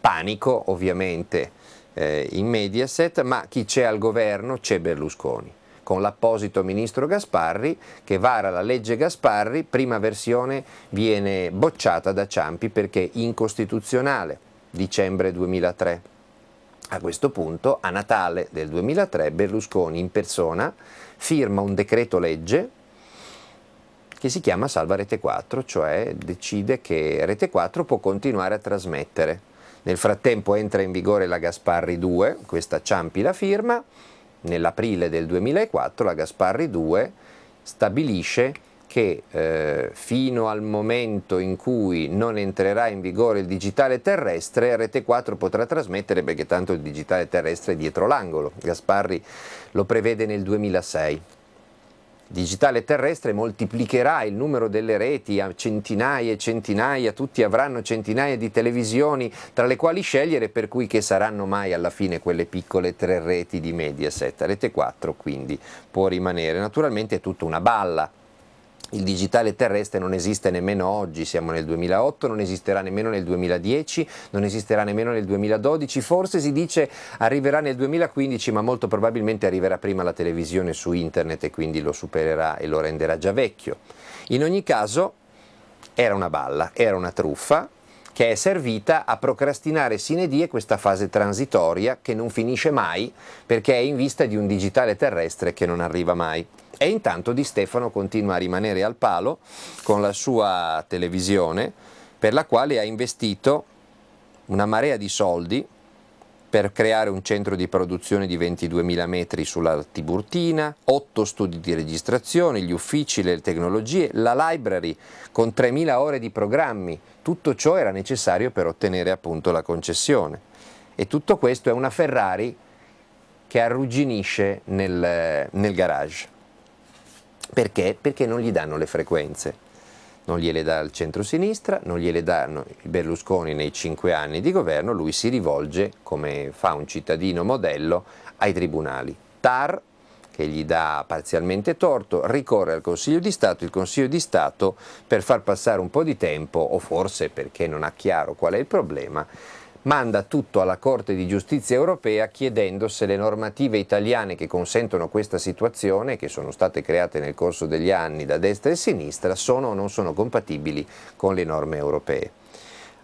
Panico ovviamente eh, in Mediaset, ma chi c'è al governo c'è Berlusconi con l'apposito ministro Gasparri che vara la legge Gasparri, prima versione viene bocciata da Ciampi perché incostituzionale, dicembre 2003. A questo punto, a Natale del 2003, Berlusconi in persona firma un decreto legge che si chiama Salva Rete 4, cioè decide che Rete 4 può continuare a trasmettere nel frattempo entra in vigore la Gasparri 2, questa Ciampi la firma, nell'aprile del 2004 la Gasparri 2 stabilisce che eh, fino al momento in cui non entrerà in vigore il digitale terrestre, Rete 4 potrà trasmettere perché tanto il digitale terrestre è dietro l'angolo. Gasparri lo prevede nel 2006 digitale terrestre moltiplicherà il numero delle reti a centinaia e centinaia, tutti avranno centinaia di televisioni tra le quali scegliere, per cui che saranno mai alla fine quelle piccole tre reti di Mediaset. Rete 4 quindi può rimanere. Naturalmente è tutta una balla il digitale terrestre non esiste nemmeno oggi, siamo nel 2008, non esisterà nemmeno nel 2010, non esisterà nemmeno nel 2012, forse si dice arriverà nel 2015, ma molto probabilmente arriverà prima la televisione su internet e quindi lo supererà e lo renderà già vecchio. In ogni caso era una balla, era una truffa, che è servita a procrastinare sine die questa fase transitoria che non finisce mai perché è in vista di un digitale terrestre che non arriva mai. E intanto Di Stefano continua a rimanere al palo con la sua televisione per la quale ha investito una marea di soldi per creare un centro di produzione di 22.000 metri sulla Tiburtina, 8 studi di registrazione, gli uffici, le tecnologie, la library con 3.000 ore di programmi, tutto ciò era necessario per ottenere appunto la concessione. E tutto questo è una Ferrari che arrugginisce nel, nel garage. Perché? Perché non gli danno le frequenze. Non gliele dà il centro-sinistra, non gliele danno il Berlusconi nei cinque anni di governo, lui si rivolge, come fa un cittadino modello, ai tribunali. TAR, che gli dà parzialmente torto, ricorre al Consiglio di Stato, il Consiglio di Stato per far passare un po' di tempo o forse perché non ha chiaro qual è il problema manda tutto alla Corte di Giustizia europea chiedendo se le normative italiane che consentono questa situazione, che sono state create nel corso degli anni da destra e sinistra, sono o non sono compatibili con le norme europee.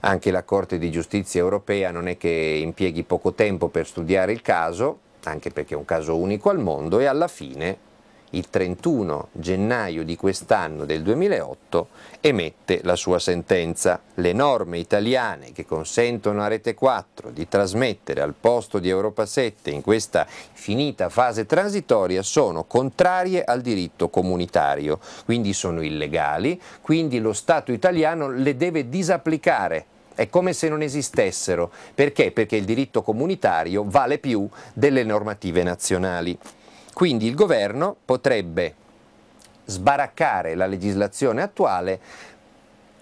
Anche la Corte di Giustizia europea non è che impieghi poco tempo per studiare il caso, anche perché è un caso unico al mondo e alla fine il 31 gennaio di quest'anno del 2008 emette la sua sentenza. Le norme italiane che consentono a Rete 4 di trasmettere al posto di Europa 7 in questa finita fase transitoria sono contrarie al diritto comunitario, quindi sono illegali, quindi lo Stato italiano le deve disapplicare è come se non esistessero. Perché? Perché il diritto comunitario vale più delle normative nazionali. Quindi il governo potrebbe sbaraccare la legislazione attuale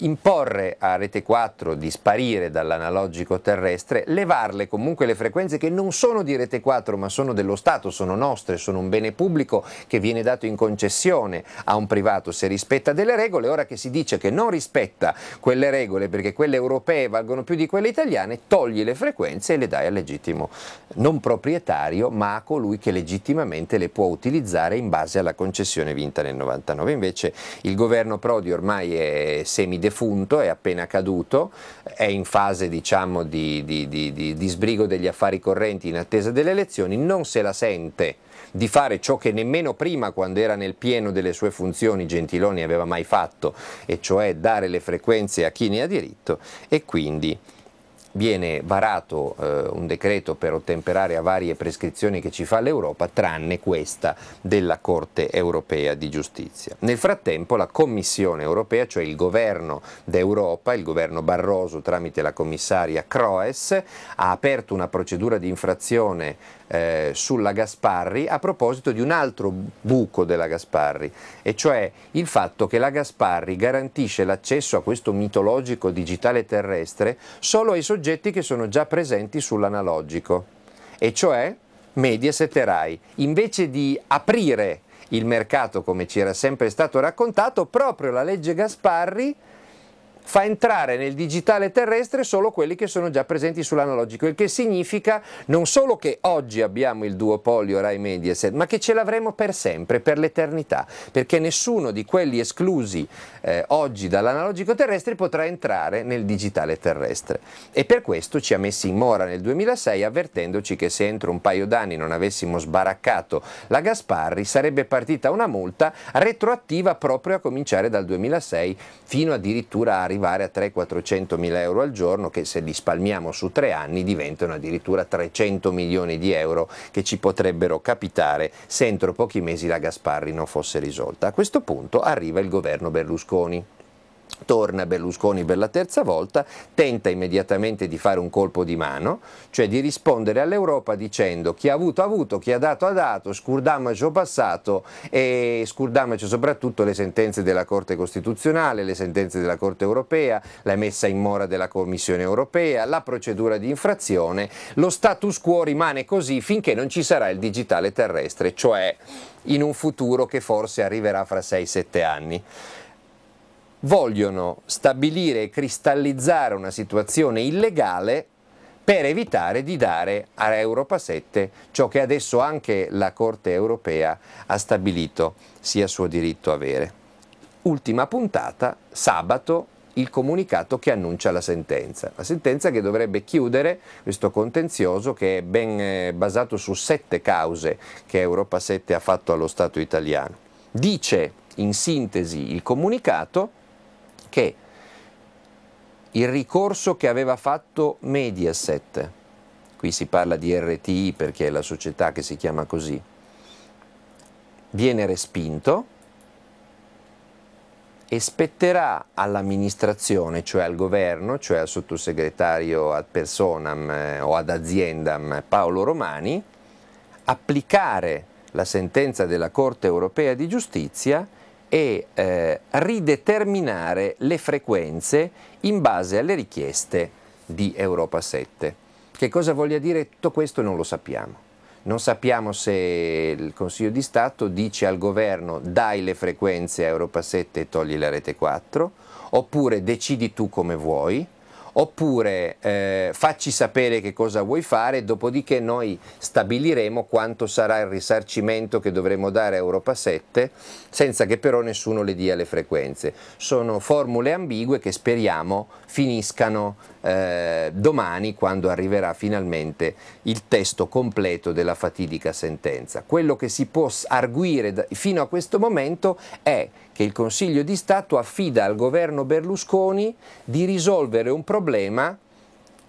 imporre a Rete 4 di sparire dall'analogico terrestre, levarle comunque le frequenze che non sono di Rete 4 ma sono dello Stato, sono nostre, sono un bene pubblico che viene dato in concessione a un privato se rispetta delle regole, ora che si dice che non rispetta quelle regole perché quelle europee valgono più di quelle italiane, togli le frequenze e le dai al legittimo non proprietario ma a colui che legittimamente le può utilizzare in base alla concessione vinta nel 99. Invece il governo Prodi ormai è semidemocratico defunto, è appena caduto, è in fase diciamo, di, di, di, di sbrigo degli affari correnti in attesa delle elezioni, non se la sente di fare ciò che nemmeno prima, quando era nel pieno delle sue funzioni, Gentiloni aveva mai fatto, e cioè dare le frequenze a chi ne ha diritto e quindi viene varato eh, un decreto per ottemperare a varie prescrizioni che ci fa l'Europa, tranne questa della Corte europea di giustizia. Nel frattempo la Commissione europea, cioè il governo d'Europa, il governo Barroso tramite la commissaria Croes, ha aperto una procedura di infrazione eh, sulla Gasparri a proposito di un altro buco della Gasparri, e cioè il fatto che la Gasparri garantisce l'accesso a questo mitologico digitale terrestre solo ai soggetti che sono già presenti sull'analogico, e cioè Mediaset e Rai. Invece di aprire il mercato come ci era sempre stato raccontato, proprio la legge Gasparri fa entrare nel digitale terrestre solo quelli che sono già presenti sull'analogico, il che significa non solo che oggi abbiamo il duopolio Rai Mediaset, ma che ce l'avremo per sempre, per l'eternità, perché nessuno di quelli esclusi eh, oggi dall'analogico terrestre potrà entrare nel digitale terrestre. E per questo ci ha messi in mora nel 2006 avvertendoci che se entro un paio d'anni non avessimo sbaraccato la Gasparri sarebbe partita una multa retroattiva proprio a cominciare dal 2006 fino addirittura a arrivare arrivare a 300-400 mila euro al giorno che se li spalmiamo su tre anni diventano addirittura 300 milioni di euro che ci potrebbero capitare se entro pochi mesi la Gasparri non fosse risolta. A questo punto arriva il governo Berlusconi torna Berlusconi per la terza volta, tenta immediatamente di fare un colpo di mano, cioè di rispondere all'Europa dicendo chi ha avuto ha avuto, chi ha dato ha dato, scurdamaci ho passato e scurdamaci soprattutto le sentenze della Corte Costituzionale, le sentenze della Corte Europea, la messa in mora della Commissione Europea, la procedura di infrazione, lo status quo rimane così finché non ci sarà il digitale terrestre, cioè in un futuro che forse arriverà fra 6-7 anni vogliono stabilire e cristallizzare una situazione illegale per evitare di dare a Europa 7 ciò che adesso anche la Corte europea ha stabilito sia suo diritto avere. Ultima puntata, sabato, il comunicato che annuncia la sentenza. La sentenza che dovrebbe chiudere questo contenzioso che è ben eh, basato su sette cause che Europa 7 ha fatto allo Stato italiano. Dice in sintesi il comunicato che il ricorso che aveva fatto Mediaset, qui si parla di RTI perché è la società che si chiama così, viene respinto e spetterà all'amministrazione, cioè al governo, cioè al sottosegretario ad personam eh, o ad aziendam Paolo Romani, applicare la sentenza della Corte europea di giustizia e eh, rideterminare le frequenze in base alle richieste di Europa 7. Che cosa voglia dire tutto questo non lo sappiamo. Non sappiamo se il Consiglio di Stato dice al governo dai le frequenze a Europa 7 e togli la rete 4, oppure decidi tu come vuoi, oppure eh, facci sapere che cosa vuoi fare, dopodiché noi stabiliremo quanto sarà il risarcimento che dovremo dare a Europa 7 senza che però nessuno le dia le frequenze. Sono formule ambigue che speriamo finiscano eh, domani quando arriverà finalmente il testo completo della fatidica sentenza. Quello che si può arguire da, fino a questo momento è che il Consiglio di Stato affida al governo Berlusconi di risolvere un problema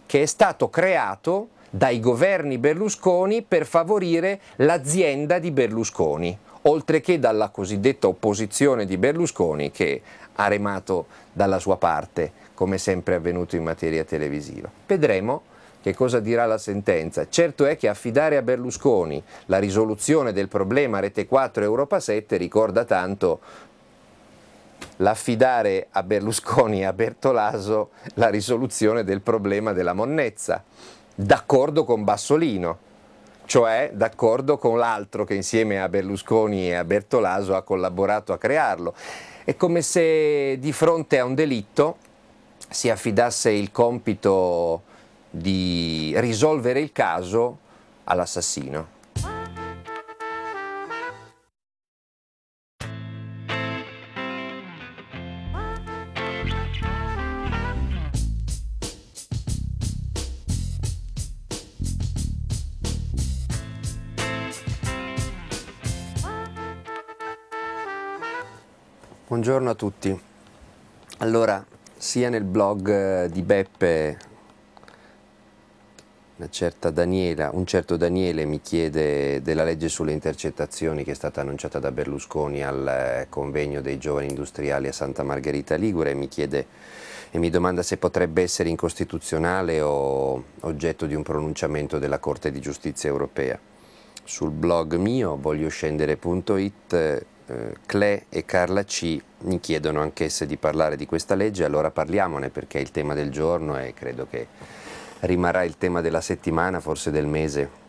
che è stato creato dai governi Berlusconi per favorire l'azienda di Berlusconi, oltre che dalla cosiddetta opposizione di Berlusconi che ha remato dalla sua parte come sempre avvenuto in materia televisiva. Vedremo che cosa dirà la sentenza. Certo è che affidare a Berlusconi la risoluzione del problema Rete 4 Europa 7 ricorda tanto l'affidare a Berlusconi e a Bertolaso la risoluzione del problema della monnezza, d'accordo con Bassolino, cioè d'accordo con l'altro che insieme a Berlusconi e a Bertolaso ha collaborato a crearlo. È come se di fronte a un delitto si affidasse il compito di risolvere il caso all'assassino. Buongiorno a tutti. Allora, sia nel blog eh, di Beppe Daniela, un certo Daniele mi chiede della legge sulle intercettazioni che è stata annunciata da Berlusconi al eh, convegno dei giovani industriali a Santa Margherita Ligure e mi, chiede, e mi domanda se potrebbe essere incostituzionale o oggetto di un pronunciamento della Corte di Giustizia europea. Sul blog mio voglioscendere.it eh, Cle e Carla C mi chiedono anch'esse di parlare di questa legge, allora parliamone perché è il tema del giorno e credo che rimarrà il tema della settimana, forse del mese.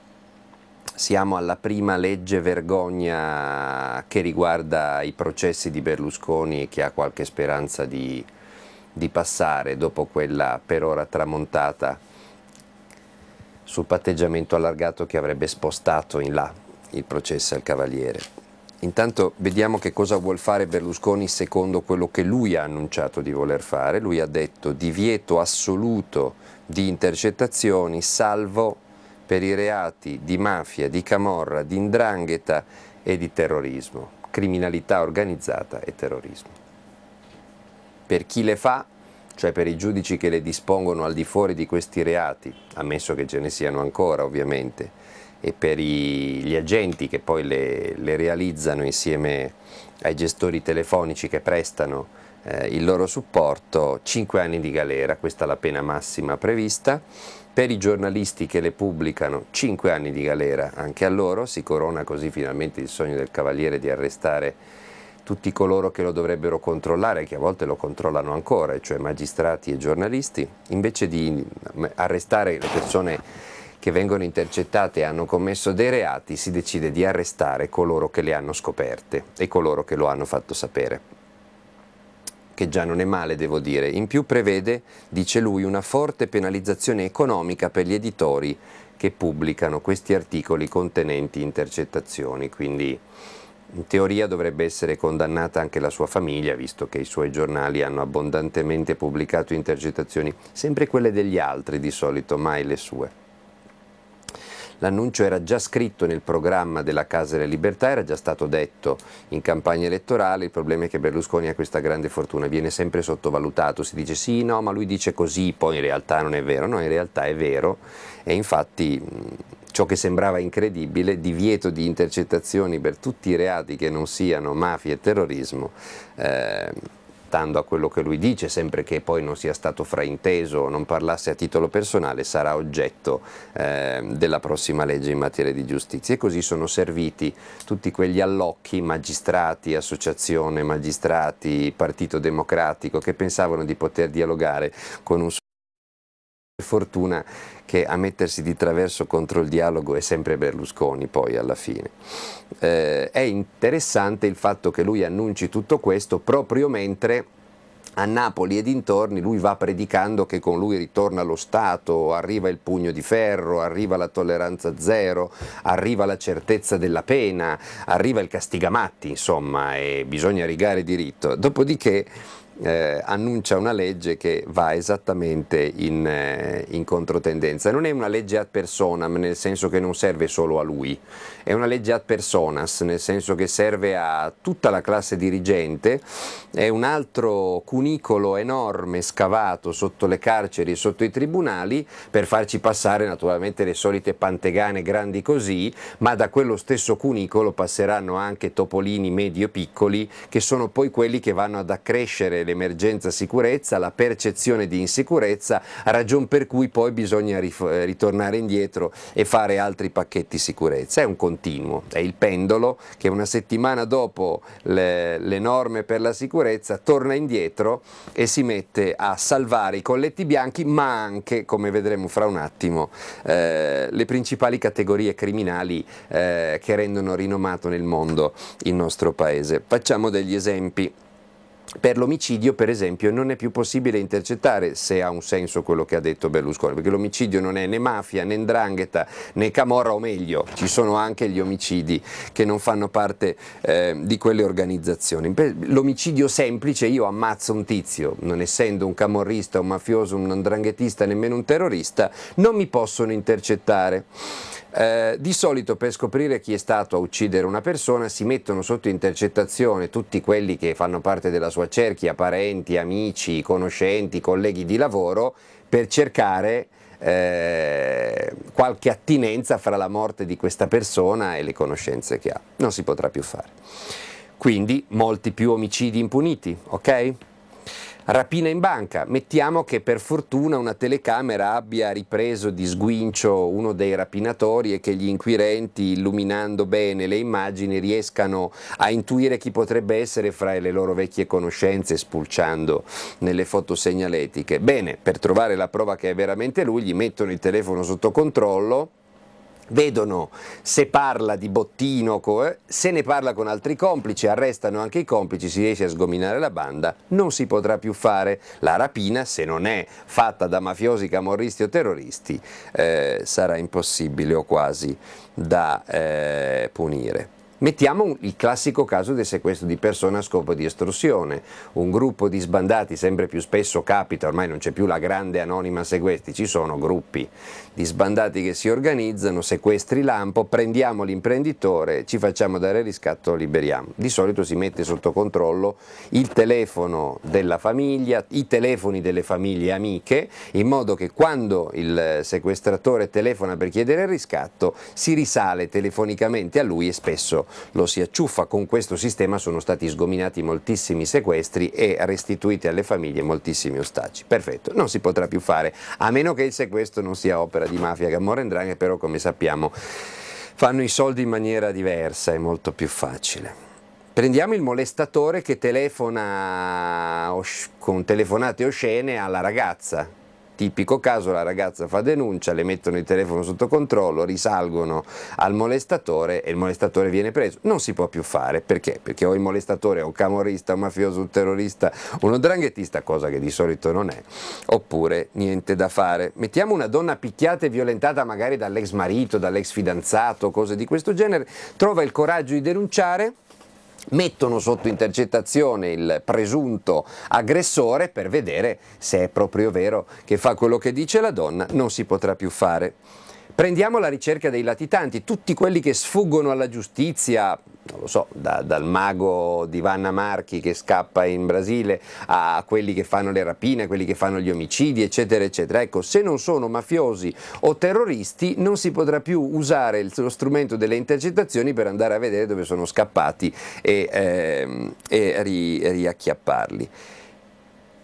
Siamo alla prima legge vergogna che riguarda i processi di Berlusconi e che ha qualche speranza di, di passare dopo quella per ora tramontata sul patteggiamento allargato che avrebbe spostato in là il processo al Cavaliere. Intanto vediamo che cosa vuol fare Berlusconi secondo quello che lui ha annunciato di voler fare. Lui ha detto divieto assoluto di intercettazioni salvo per i reati di mafia, di camorra, di indrangheta e di terrorismo, criminalità organizzata e terrorismo. Per chi le fa, cioè per i giudici che le dispongono al di fuori di questi reati, ammesso che ce ne siano ancora ovviamente, e per i, gli agenti che poi le, le, realizzano insieme ai gestori telefonici che prestano eh, il loro supporto, 5 anni di galera, questa è la pena massima prevista. Per i giornalisti che le pubblicano 5 anni di galera anche a loro, si corona così finalmente il sogno del Cavaliere di arrestare tutti coloro che lo dovrebbero controllare, che a volte lo controllano ancora, cioè magistrati e giornalisti, invece di arrestare le persone che vengono intercettate e hanno commesso dei reati, si decide di arrestare coloro che le hanno scoperte e coloro che lo hanno fatto sapere che già non è male devo dire, in più prevede, dice lui, una forte penalizzazione economica per gli editori che pubblicano questi articoli contenenti intercettazioni, quindi in teoria dovrebbe essere condannata anche la sua famiglia, visto che i suoi giornali hanno abbondantemente pubblicato intercettazioni, sempre quelle degli altri di solito, mai le sue. L'annuncio era già scritto nel programma della Casa delle Libertà, era già stato detto in campagna elettorale, il problema è che Berlusconi ha questa grande fortuna, viene sempre sottovalutato, si dice sì, no, ma lui dice così, poi in realtà non è vero, no, in realtà è vero e infatti ciò che sembrava incredibile, divieto di intercettazioni per tutti i reati che non siano mafia e terrorismo, eh, stando a quello che lui dice, sempre che poi non sia stato frainteso, non parlasse a titolo personale, sarà oggetto eh, della prossima legge in materia di giustizia. E così sono serviti tutti quegli allocchi, magistrati, associazione magistrati, partito democratico, che pensavano di poter dialogare con un suo fortuna che a mettersi di traverso contro il dialogo è sempre Berlusconi poi alla fine. Eh, è interessante il fatto che lui annunci tutto questo proprio mentre a Napoli e dintorni lui va predicando che con lui ritorna lo Stato, arriva il pugno di ferro, arriva la tolleranza zero, arriva la certezza della pena, arriva il castigamatti, insomma, e bisogna rigare diritto. Dopodiché eh, annuncia una legge che va esattamente in, eh, in, controtendenza. Non è una legge ad personam, nel senso che non serve solo a lui, è una legge ad personas, nel senso che serve a tutta la classe dirigente, è un altro cunicolo enorme scavato sotto le carceri e sotto i tribunali per farci passare naturalmente le solite pantegane grandi così, ma da quello stesso cunicolo passeranno anche topolini medio piccoli che sono poi quelli che vanno ad accrescere l'emergenza sicurezza, la percezione di insicurezza, ragion per cui poi bisogna ritornare indietro e fare altri pacchetti sicurezza. È un continuo, è il pendolo che una settimana dopo le, le norme per la sicurezza torna indietro e si mette a salvare i colletti bianchi ma anche, come vedremo fra un attimo, eh, le principali categorie criminali eh, che rendono rinomato nel mondo il nostro paese. Facciamo degli esempi per l'omicidio, per esempio, non è più possibile intercettare, se ha un senso quello che ha detto Berlusconi, perché l'omicidio non è né mafia, né ndrangheta, né camorra, o meglio, ci sono anche gli omicidi che non fanno parte eh, di quelle organizzazioni. L'omicidio semplice, io ammazzo un tizio, non essendo un camorrista, un mafioso, un ndranghetista, nemmeno un terrorista, non mi possono intercettare. Eh, di solito per scoprire chi è stato a uccidere una persona si mettono sotto intercettazione tutti quelli che fanno parte della sua cerchia, parenti, amici, conoscenti, colleghi di lavoro, per cercare eh, qualche attinenza fra la morte di questa persona e le conoscenze che ha. Non si potrà più fare. Quindi molti più omicidi impuniti, ok? Rapina in banca, mettiamo che per fortuna una telecamera abbia ripreso di sguincio uno dei rapinatori e che gli inquirenti, illuminando bene le immagini, riescano a intuire chi potrebbe essere fra le loro vecchie conoscenze, spulciando nelle foto segnaletiche. Bene, per trovare la prova che è veramente lui, gli mettono il telefono sotto controllo vedono se parla di bottino, eh, se ne parla con altri complici, arrestano anche i complici, si riesce a sgominare la banda, non si potrà più fare la rapina se non è fatta da mafiosi, camorristi o terroristi, eh, sarà impossibile o quasi da eh, punire. Mettiamo il classico caso del sequestro di persone a scopo di estorsione. Un gruppo di sbandati sempre più spesso capita, ormai non c'è più la grande anonima sequestri, ci sono gruppi gli sbandati che si organizzano, sequestri lampo, prendiamo l'imprenditore, ci facciamo dare riscatto, liberiamo. Di solito si mette sotto controllo il telefono della famiglia, i telefoni delle famiglie amiche, in modo che quando il sequestratore telefona per chiedere il riscatto si risale telefonicamente a lui e spesso lo si acciuffa. Con questo sistema sono stati sgominati moltissimi sequestri e restituiti alle famiglie moltissimi ostaci. Perfetto, non si potrà più fare, a meno che il sequestro non sia opera di mafia, camorra e ndrangheta, però come sappiamo fanno i soldi in maniera diversa, è molto più facile. Prendiamo il molestatore che telefona con telefonate oscene alla ragazza, Tipico caso, la ragazza fa denuncia, le mettono il telefono sotto controllo, risalgono al molestatore e il molestatore viene preso. Non si può più fare, perché? Perché o il molestatore è un camorrista, un mafioso, un terrorista, uno dranghettista, cosa che di solito non è, oppure niente da fare. Mettiamo una donna picchiata e violentata magari dall'ex marito, dall'ex fidanzato, cose di questo genere, trova il coraggio di denunciare, mettono sotto intercettazione il presunto aggressore per vedere se è proprio vero che fa quello che dice la donna, non si potrà più fare. Prendiamo la ricerca dei latitanti, tutti quelli che sfuggono alla giustizia non lo so, da, dal mago di Vanna Marchi che scappa in Brasile a quelli che fanno le rapine, a quelli che fanno gli omicidi, eccetera, eccetera. Ecco, se non sono mafiosi o terroristi non si potrà più usare lo strumento delle intercettazioni per andare a vedere dove sono scappati e, ehm, e ri, riacchiapparli.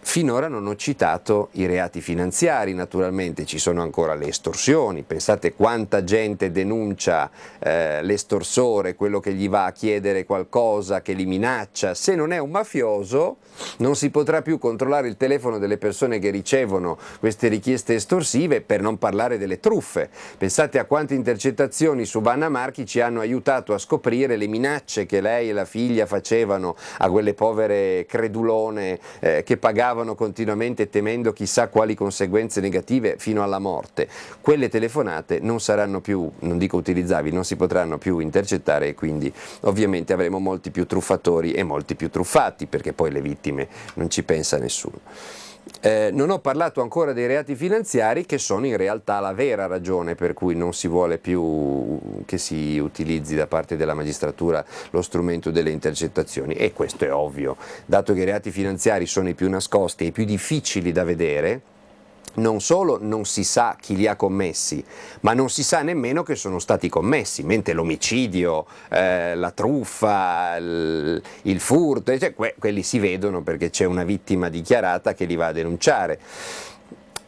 Finora non ho citato i reati finanziari, naturalmente ci sono ancora le estorsioni, pensate quanta gente denuncia eh, l'estorsore, quello che gli va a chiedere qualcosa, che li minaccia, se non è un mafioso non si potrà più controllare il telefono delle persone che ricevono queste richieste estorsive per non parlare delle truffe. Pensate a quante intercettazioni su Vanna Marchi ci hanno aiutato a scoprire le minacce che lei e la figlia facevano a quelle povere credulone eh, che pagavano telefonavano continuamente temendo chissà quali conseguenze negative fino alla morte. Quelle telefonate non saranno più, non dico utilizzabili, non si potranno più intercettare e quindi ovviamente avremo molti più truffatori e molti più truffati perché poi le vittime non ci pensa nessuno. Eh, non ho parlato ancora dei reati finanziari che sono in realtà la vera ragione per cui non si vuole più che si utilizzi da parte della magistratura lo strumento delle intercettazioni e questo è ovvio, dato che i reati finanziari sono i più nascosti e i più difficili da vedere, non solo non si sa chi li ha commessi, ma non si sa nemmeno che sono stati commessi, mentre l'omicidio, eh, la truffa, il, il furto, cioè, que quelli si vedono perché c'è una vittima dichiarata che li va a denunciare.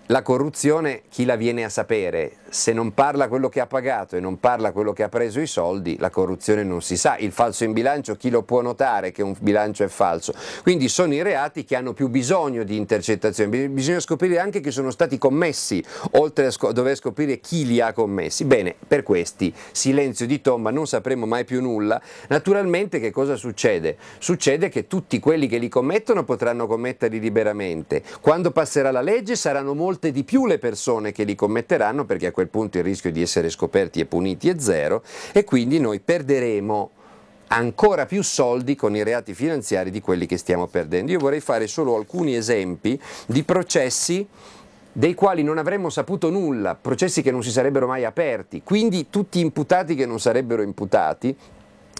La corruzione chi la viene a sapere? se non parla quello che ha pagato e non parla quello che ha preso i soldi, la corruzione non si sa. Il falso in bilancio, chi lo può notare che un bilancio è falso? Quindi sono i reati che hanno più bisogno di intercettazioni. Bisogna scoprire anche che sono stati commessi, oltre a sc dover scoprire chi li ha commessi. Bene, per questi, silenzio di tomba, non sapremo mai più nulla. Naturalmente che cosa succede? Succede che tutti quelli che li commettono potranno commetterli liberamente. Quando passerà la legge saranno molte di più le persone che li commetteranno perché a quel punto il rischio di essere scoperti e puniti è zero e quindi noi perderemo ancora più soldi con i reati finanziari di quelli che stiamo perdendo. Io vorrei fare solo alcuni esempi di processi dei quali non avremmo saputo nulla, processi che non si sarebbero mai aperti, quindi tutti imputati che non sarebbero imputati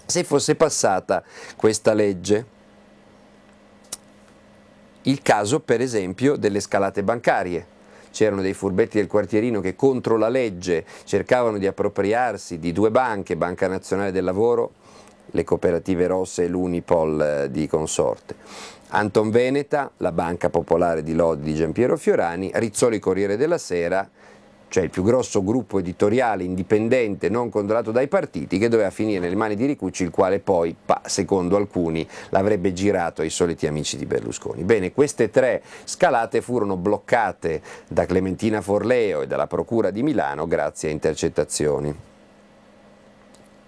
se fosse passata questa legge. Il caso per esempio delle scalate bancarie c'erano dei furbetti del quartierino che contro la legge cercavano di appropriarsi di due banche, Banca Nazionale del Lavoro, le cooperative rosse e l'Unipol eh, di consorte. Anton Veneta, la Banca Popolare di Lodi di Giampiero Fiorani, Rizzoli Corriere della Sera, cioè il più grosso gruppo editoriale indipendente non controllato dai partiti, che doveva finire nelle mani di Ricucci, il quale poi, secondo alcuni, l'avrebbe girato ai soliti amici di Berlusconi. Bene, queste tre scalate furono bloccate da Clementina Forleo e dalla Procura di Milano grazie a intercettazioni.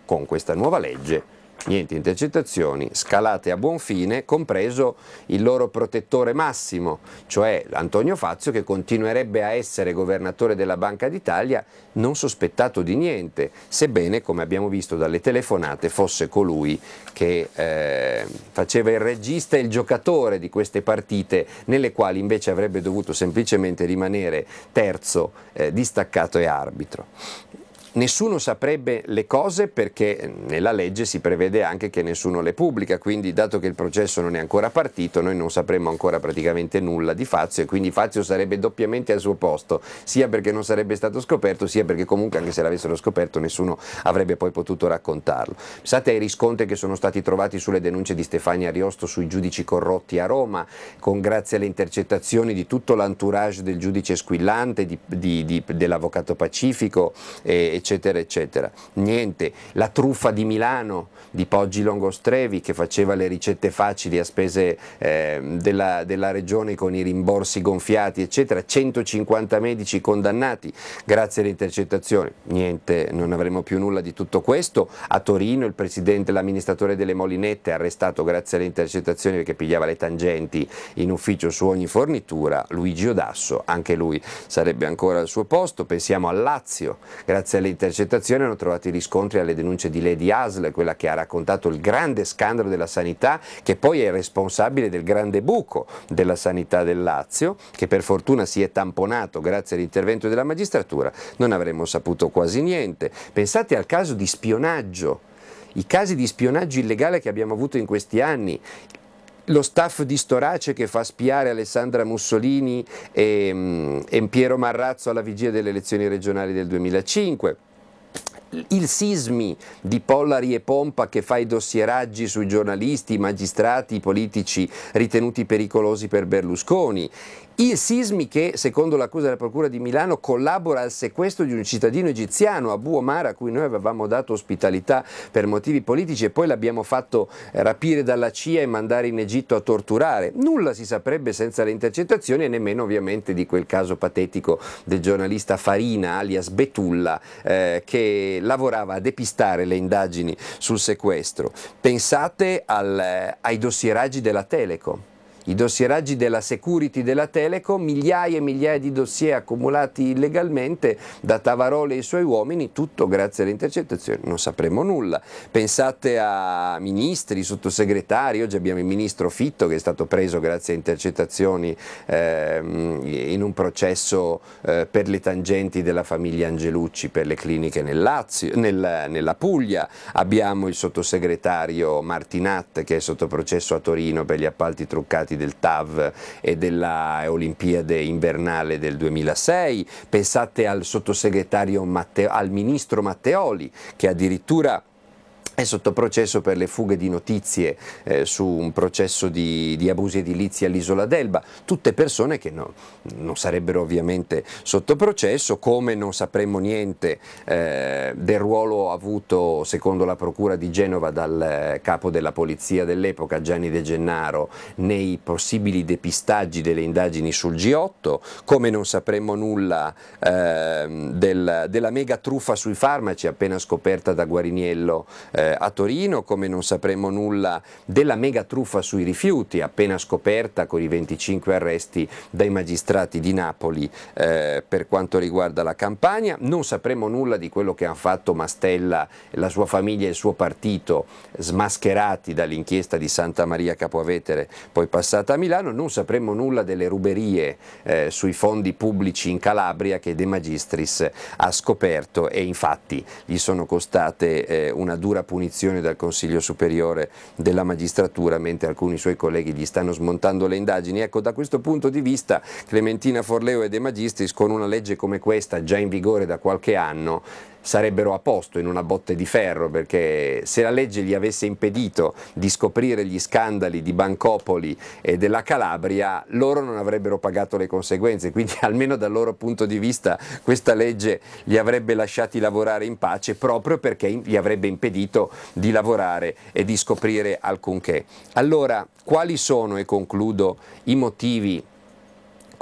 Con questa nuova legge Niente intercettazioni, scalate a buon fine, compreso il loro protettore massimo, cioè Antonio Fazio che continuerebbe a essere governatore della Banca d'Italia non sospettato di niente, sebbene, come abbiamo visto dalle telefonate, fosse colui che eh, faceva il regista e il giocatore di queste partite, nelle quali invece avrebbe dovuto semplicemente rimanere terzo, eh, distaccato e arbitro. Nessuno saprebbe le cose perché nella legge si prevede anche che nessuno le pubblica, quindi dato che il processo non è ancora partito noi non sapremmo ancora praticamente nulla di Fazio e quindi Fazio sarebbe doppiamente al suo posto, sia perché non sarebbe stato scoperto, sia perché comunque anche se l'avessero scoperto nessuno avrebbe poi potuto raccontarlo. Pensate ai riscontri che sono stati trovati sulle denunce di Stefania Ariosto sui giudici corrotti a Roma, con grazie alle intercettazioni di tutto l'entourage del giudice squillante, dell'avvocato pacifico, eh, eccetera, eccetera. Niente, la truffa di Milano di Poggi Longostrevi che faceva le ricette facili a spese eh, della, della regione con i rimborsi gonfiati, eccetera, 150 medici condannati grazie alle intercettazioni. Niente, non avremo più nulla di tutto questo. A Torino il presidente, l'amministratore delle Molinette arrestato grazie alle intercettazioni perché pigliava le tangenti in ufficio su ogni fornitura. Luigi Odasso, anche lui sarebbe ancora al suo posto. Pensiamo al Lazio, grazie alle intercettazioni hanno trovato i riscontri alle denunce di Lady Asl, quella che ha raccontato il grande scandalo della sanità, che poi è responsabile del grande buco della sanità del Lazio, che per fortuna si è tamponato grazie all'intervento della magistratura, non avremmo saputo quasi niente. Pensate al caso di spionaggio i casi di spionaggio illegale che abbiamo avuto in questi anni, lo staff di Storace che fa spiare Alessandra Mussolini e, mm, e Piero Marrazzo alla vigilia delle elezioni regionali del 2005 il sismi di Pollari e Pompa che fa i dossieraggi sui giornalisti, i magistrati, i politici ritenuti pericolosi per Berlusconi, il Sismi che, secondo l'accusa della Procura di Milano, collabora al sequestro di un cittadino egiziano, Abu Omar, a cui noi avevamo dato ospitalità per motivi politici e poi l'abbiamo fatto eh, rapire dalla CIA e mandare in Egitto a torturare. Nulla si saprebbe senza le intercettazioni e nemmeno ovviamente di quel caso patetico del giornalista Farina, alias Betulla, eh, che lavorava a depistare le indagini sul sequestro. Pensate al, eh, ai dossieraggi della Telecom i dossieraggi della security della Telecom, migliaia e migliaia di dossier accumulati illegalmente da Tavaroli e i suoi uomini, tutto grazie alle intercettazioni, non sapremo nulla. Pensate a ministri, sottosegretari, oggi abbiamo il ministro Fitto che è stato preso grazie a intercettazioni eh, in un processo eh, per le tangenti della famiglia Angelucci per le cliniche nel Lazio, nel, nella Puglia, abbiamo il sottosegretario Martinat che è sotto processo a Torino per gli appalti truccati risultati del TAV e della Olimpiade invernale del 2006, pensate al sottosegretario Matteo, al ministro Matteoli che addirittura è sotto processo per le fughe di notizie eh, su un processo di, di abusi edilizi all'isola d'Elba, tutte persone che no, non sarebbero ovviamente sotto processo, come non sapremmo niente eh, del ruolo avuto secondo la Procura di Genova dal eh, capo della polizia dell'epoca Gianni De Gennaro nei possibili depistaggi delle indagini sul G8, come non sapremmo nulla eh, del, della mega truffa sui farmaci appena scoperta da Guariniello. Eh, eh, a Torino, come non sapremo nulla della mega truffa sui rifiuti, appena scoperta con i 25 arresti dai magistrati di Napoli eh, per quanto riguarda la campagna, non sapremo nulla di quello che hanno fatto Mastella, la sua famiglia e il suo partito smascherati dall'inchiesta di Santa Maria Capovetere, poi passata a Milano, non sapremo nulla delle ruberie eh, sui fondi pubblici in Calabria che De Magistris ha scoperto e infatti gli sono costate eh, una dura punizione dal Consiglio Superiore della Magistratura, mentre alcuni suoi colleghi gli stanno smontando le indagini. Ecco, da questo punto di vista Clementina Forleo e De Magistris con una legge come questa, già in vigore da qualche anno, sarebbero a posto in una botte di ferro perché se la legge gli avesse impedito di scoprire gli scandali di Bancopoli e della Calabria, loro non avrebbero pagato le conseguenze, quindi almeno dal loro punto di vista questa legge li avrebbe lasciati lavorare in pace proprio perché gli avrebbe impedito di lavorare e di scoprire alcunché. Allora, quali sono, e concludo, i motivi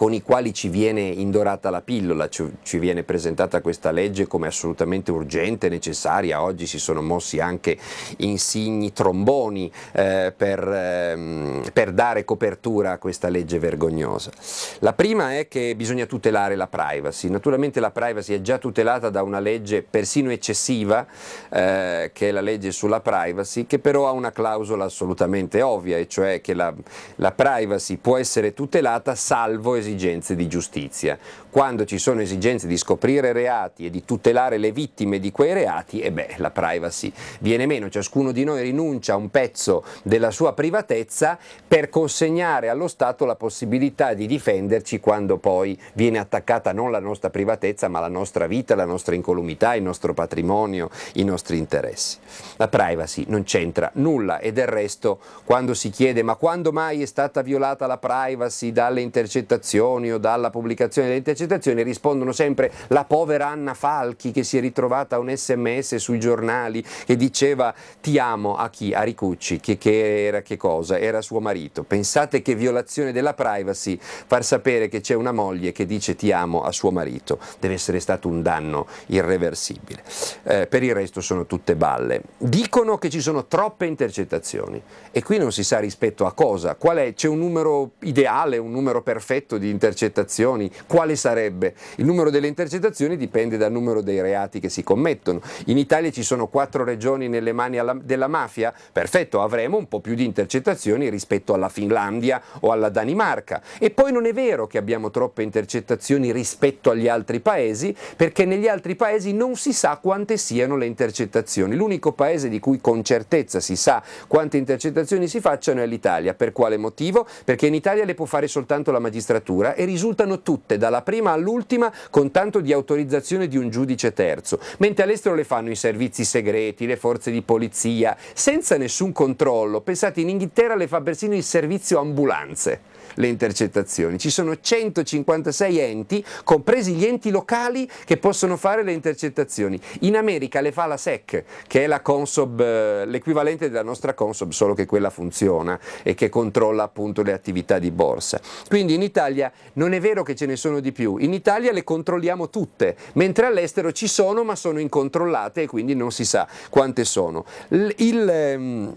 con i quali ci viene indorata la pillola, ci, ci viene presentata questa legge come assolutamente urgente, necessaria, oggi si sono mossi anche insigni tromboni eh, per, ehm, per dare copertura a questa legge vergognosa. La prima è che bisogna tutelare la privacy, naturalmente la privacy è già tutelata da una legge persino eccessiva, eh, che è la legge sulla privacy, che però ha una clausola assolutamente ovvia, e cioè che la, la privacy può essere tutelata salvo esigenze esigenze di giustizia quando ci sono esigenze di scoprire reati e di tutelare le vittime di quei reati, e eh beh, la privacy viene meno, ciascuno di noi rinuncia a un pezzo della sua privatezza per consegnare allo Stato la possibilità di difenderci quando poi viene attaccata non la nostra privatezza, ma la nostra vita, la nostra incolumità, il nostro patrimonio, i nostri interessi. La privacy non c'entra nulla e del resto quando si chiede ma quando mai è stata violata la privacy dalle intercettazioni o dalla pubblicazione delle intercettazioni, citazioni rispondono sempre la povera Anna Falchi che si è ritrovata un sms sui giornali che diceva ti amo a chi? A Ricucci, che, che era che cosa? Era suo marito. Pensate che violazione della privacy far sapere che c'è una moglie che dice ti amo a suo marito. Deve essere stato un danno irreversibile. Eh, per il resto sono tutte balle. Dicono che ci sono troppe intercettazioni e qui non si sa rispetto a cosa. Qual è? C'è un numero ideale, un numero perfetto di intercettazioni? Quale sarà? sarebbe. Il numero delle intercettazioni dipende dal numero dei reati che si commettono. In Italia ci sono quattro regioni nelle mani alla, della mafia? Perfetto, avremo un po' più di intercettazioni rispetto alla Finlandia o alla Danimarca. E poi non è vero che abbiamo troppe intercettazioni rispetto agli altri paesi, perché negli altri paesi non si sa quante siano le intercettazioni. L'unico paese di cui con certezza si sa quante intercettazioni si facciano è l'Italia. Per quale motivo? Perché in Italia le può fare soltanto la magistratura e risultano tutte dalla prima prima all'ultima con tanto di autorizzazione di un giudice terzo, mentre all'estero le fanno i servizi segreti, le forze di polizia, senza nessun controllo. Pensate, in Inghilterra le fa persino il servizio ambulanze le intercettazioni. Ci sono 156 enti, compresi gli enti locali, che possono fare le intercettazioni. In America le fa la SEC, che è la Consob, eh, l'equivalente della nostra Consob, solo che quella funziona e che controlla appunto le attività di borsa. Quindi in Italia non è vero che ce ne sono di più, in Italia le controlliamo tutte, mentre all'estero ci sono ma sono incontrollate e quindi non si sa quante sono. Il, il, ehm,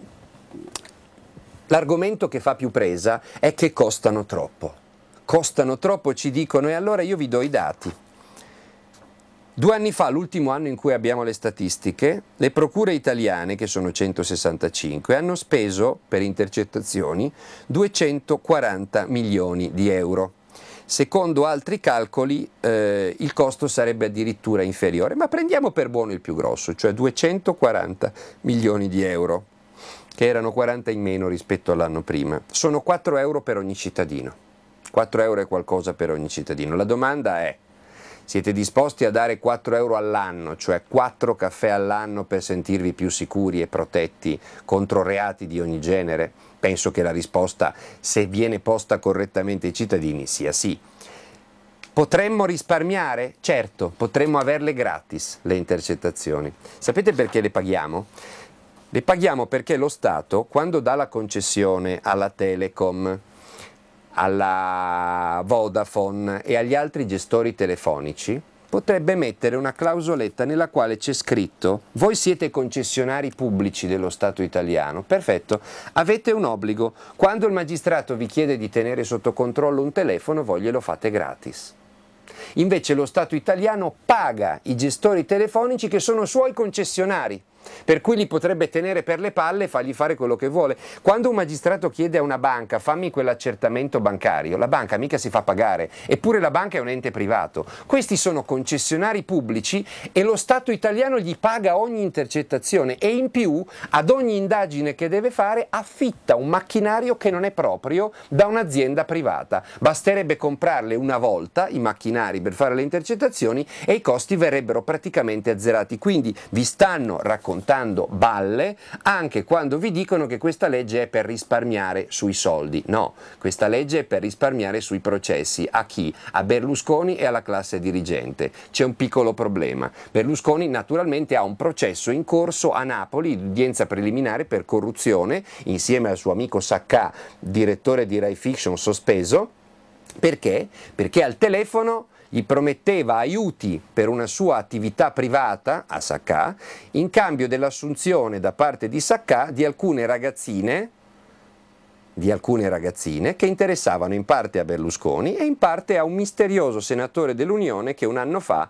l'argomento che fa più presa è che costano troppo. Costano troppo, ci dicono, e allora io vi do i dati. Due anni fa, l'ultimo anno in cui abbiamo le statistiche, le procure italiane, che sono 165, hanno speso per intercettazioni 240 milioni di euro. Secondo altri calcoli eh, il costo sarebbe addirittura inferiore, ma prendiamo per buono il più grosso, cioè 240 milioni di euro, che erano 40 in meno rispetto all'anno prima. Sono 4 euro per ogni cittadino. 4 euro è qualcosa per ogni cittadino. La domanda è, siete disposti a dare 4 euro all'anno, cioè 4 caffè all'anno per sentirvi più sicuri e protetti contro reati di ogni genere? Penso che la risposta, se viene posta correttamente ai cittadini, sia sì. Potremmo risparmiare? Certo, potremmo averle gratis le intercettazioni. Sapete perché le paghiamo? Le paghiamo perché lo Stato, quando dà la concessione alla Telecom, alla Vodafone e agli altri gestori telefonici, potrebbe mettere una clausoletta nella quale c'è scritto voi siete concessionari pubblici dello Stato italiano, perfetto, avete un obbligo, quando il magistrato vi chiede di tenere sotto controllo un telefono voi glielo fate gratis. Invece lo Stato italiano paga i gestori telefonici che sono suoi concessionari per cui li potrebbe tenere per le palle e fargli fare quello che vuole. Quando un magistrato chiede a una banca fammi quell'accertamento bancario, la banca mica si fa pagare, eppure la banca è un ente privato. Questi sono concessionari pubblici e lo Stato italiano gli paga ogni intercettazione e in più ad ogni indagine che deve fare affitta un macchinario che non è proprio da un'azienda privata. Basterebbe comprarle una volta i macchinari per fare le intercettazioni e i costi verrebbero praticamente azzerati. Quindi vi stanno raccontando raccontando balle anche quando vi dicono che questa legge è per risparmiare sui soldi. No, questa legge è per risparmiare sui processi. A chi? A Berlusconi e alla classe dirigente. C'è un piccolo problema. Berlusconi naturalmente ha un processo in corso a Napoli, udienza preliminare per corruzione, insieme al suo amico Sacca, direttore di Rai Fiction sospeso. Perché? Perché al telefono gli prometteva aiuti per una sua attività privata a Sacca in cambio dell'assunzione da parte di Sacca di alcune ragazzine di alcune ragazzine che interessavano in parte a Berlusconi e in parte a un misterioso senatore dell'Unione che un anno fa,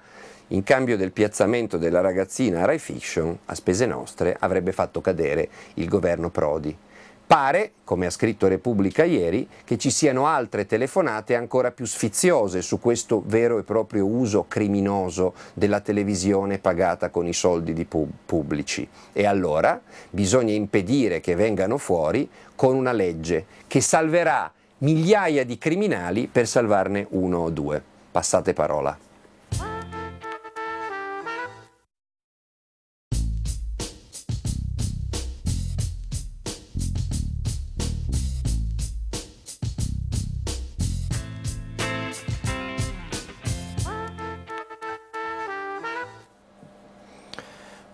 in cambio del piazzamento della ragazzina a Rai Fiction, a spese nostre, avrebbe fatto cadere il governo Prodi. Pare, come ha scritto Repubblica ieri, che ci siano altre telefonate ancora più sfiziose su questo vero e proprio uso criminoso della televisione pagata con i soldi pub pubblici. E allora bisogna impedire che vengano fuori con una legge che salverà migliaia di criminali per salvarne uno o due. Passate parola.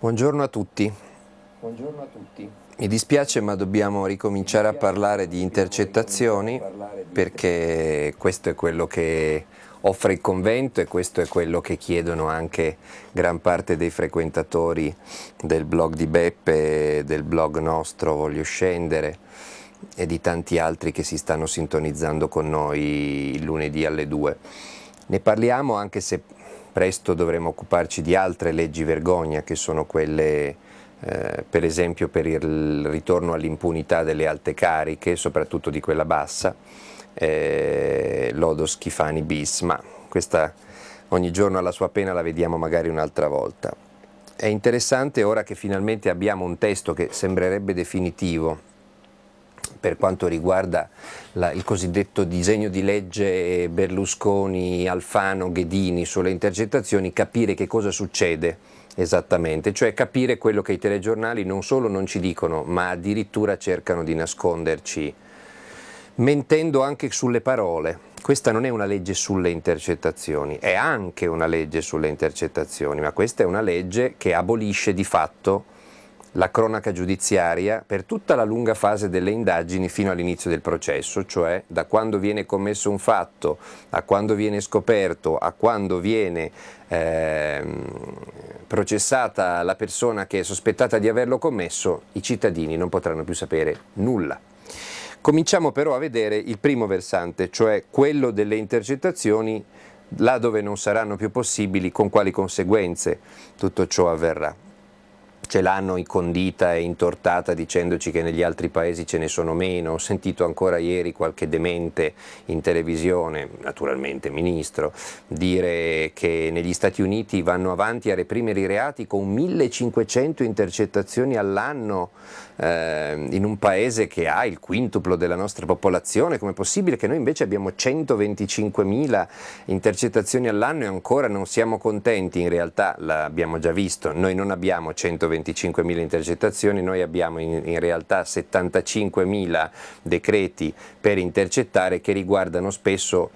Buongiorno a tutti. Buongiorno a tutti. Mi dispiace ma dobbiamo ricominciare a parlare di intercettazioni perché questo è quello che offre il convento e questo è quello che chiedono anche gran parte dei frequentatori del blog di Beppe, del blog nostro Voglio Scendere e di tanti altri che si stanno sintonizzando con noi il lunedì alle 2. Ne parliamo anche se presto dovremo occuparci di altre leggi vergogna che sono quelle eh, per esempio per il ritorno all'impunità delle alte cariche, soprattutto di quella bassa, eh, Lodo Schifani bis, ma questa ogni giorno alla sua pena la vediamo magari un'altra volta. È interessante ora che finalmente abbiamo un testo che sembrerebbe definitivo, per quanto riguarda la, il cosiddetto disegno di legge Berlusconi, Alfano, Ghedini sulle intercettazioni, capire che cosa succede. Esattamente, cioè capire quello che i telegiornali non solo non ci dicono, ma addirittura cercano di nasconderci, mentendo anche sulle parole. Questa non è una legge sulle intercettazioni, è anche una legge sulle intercettazioni, ma questa è una legge che abolisce di fatto la cronaca giudiziaria per tutta la lunga fase delle indagini fino all'inizio del processo, cioè da quando viene commesso un fatto a quando viene scoperto, a quando viene eh, processata la persona che è sospettata di averlo commesso, i cittadini non potranno più sapere nulla. Cominciamo però a vedere il primo versante, cioè quello delle intercettazioni, là dove non saranno più possibili, con quali conseguenze tutto ciò avverrà ce l'hanno incondita e intortata dicendoci che negli altri paesi ce ne sono meno, ho sentito ancora ieri qualche demente in televisione, naturalmente ministro, dire che negli Stati Uniti vanno avanti a reprimere i reati con 1500 intercettazioni all'anno eh, in un paese che ha il quintuplo della nostra popolazione, com'è possibile che noi invece abbiamo 125.000 intercettazioni all'anno e ancora non siamo contenti? In realtà l'abbiamo già visto, noi non abbiamo 125.000 intercettazioni, noi abbiamo in, in realtà 75.000 decreti per intercettare che riguardano spesso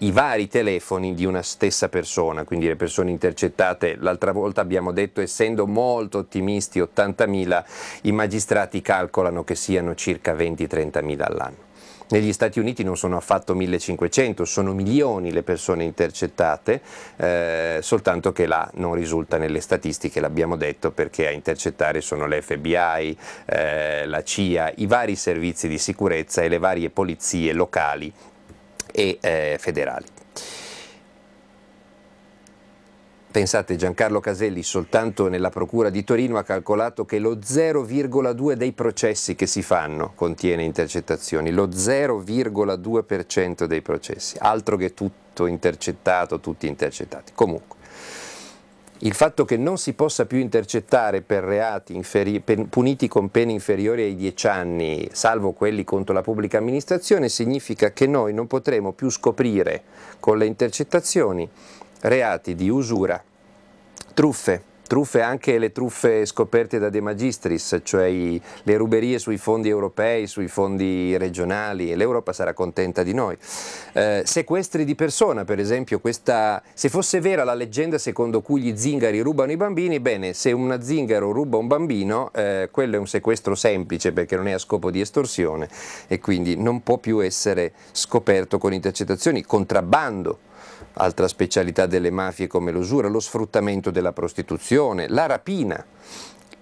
i vari telefoni di una stessa persona, quindi le persone intercettate, l'altra volta abbiamo detto essendo molto ottimisti 80.000, i magistrati calcolano che siano circa 20-30.000 all'anno. Negli Stati Uniti non sono affatto 1500, sono milioni le persone intercettate, eh, soltanto che là non risulta nelle statistiche, l'abbiamo detto, perché a intercettare sono l'FBI, eh, la CIA, i vari servizi di sicurezza e le varie polizie locali e eh, federali. Pensate, Giancarlo Caselli soltanto nella Procura di Torino ha calcolato che lo 0,2 dei processi che si fanno contiene intercettazioni, lo 0,2% dei processi, altro che tutto intercettato, tutti intercettati. Comunque, il fatto che non si possa più intercettare per reati puniti con pene inferiori ai 10 anni, salvo quelli contro la pubblica amministrazione, significa che noi non potremo più scoprire con le intercettazioni reati di usura, truffe, Truffe anche le truffe scoperte da De Magistris, cioè le ruberie sui fondi europei, sui fondi regionali, l'Europa sarà contenta di noi. Eh, sequestri di persona, per esempio, questa, se fosse vera la leggenda secondo cui gli zingari rubano i bambini, bene, se una zingaro ruba un bambino, eh, quello è un sequestro semplice perché non è a scopo di estorsione e quindi non può più essere scoperto con intercettazioni, contrabbando altra specialità delle mafie come l'usura, lo sfruttamento della prostituzione, la rapina.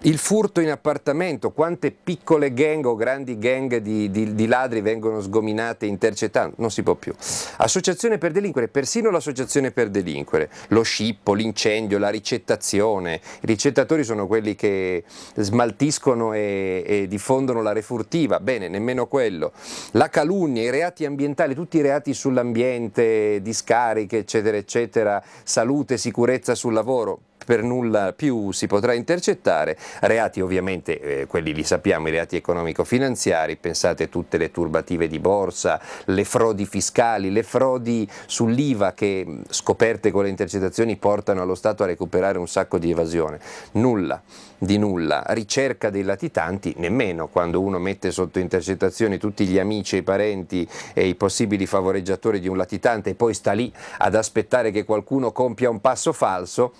Il furto in appartamento, quante piccole gang o grandi gang di, di, di ladri vengono sgominate, intercettate, non si può più. Associazione per delinquere, persino l'associazione per delinquere, lo scippo, l'incendio, la ricettazione, i ricettatori sono quelli che smaltiscono e, e diffondono la refurtiva, bene, nemmeno quello. La calunnia, i reati ambientali, tutti i reati sull'ambiente, discariche, eccetera, eccetera, salute, sicurezza sul lavoro, per nulla più si potrà intercettare, reati ovviamente eh, quelli li sappiamo, i reati economico-finanziari, pensate tutte le turbative di borsa, le frodi fiscali, le frodi sull'IVA che mm, scoperte con le intercettazioni portano allo Stato a recuperare un sacco di evasione, nulla di nulla, ricerca dei latitanti nemmeno quando uno mette sotto intercettazione tutti gli amici, i parenti e i possibili favoreggiatori di un latitante e poi sta lì ad aspettare che qualcuno compia un passo falso,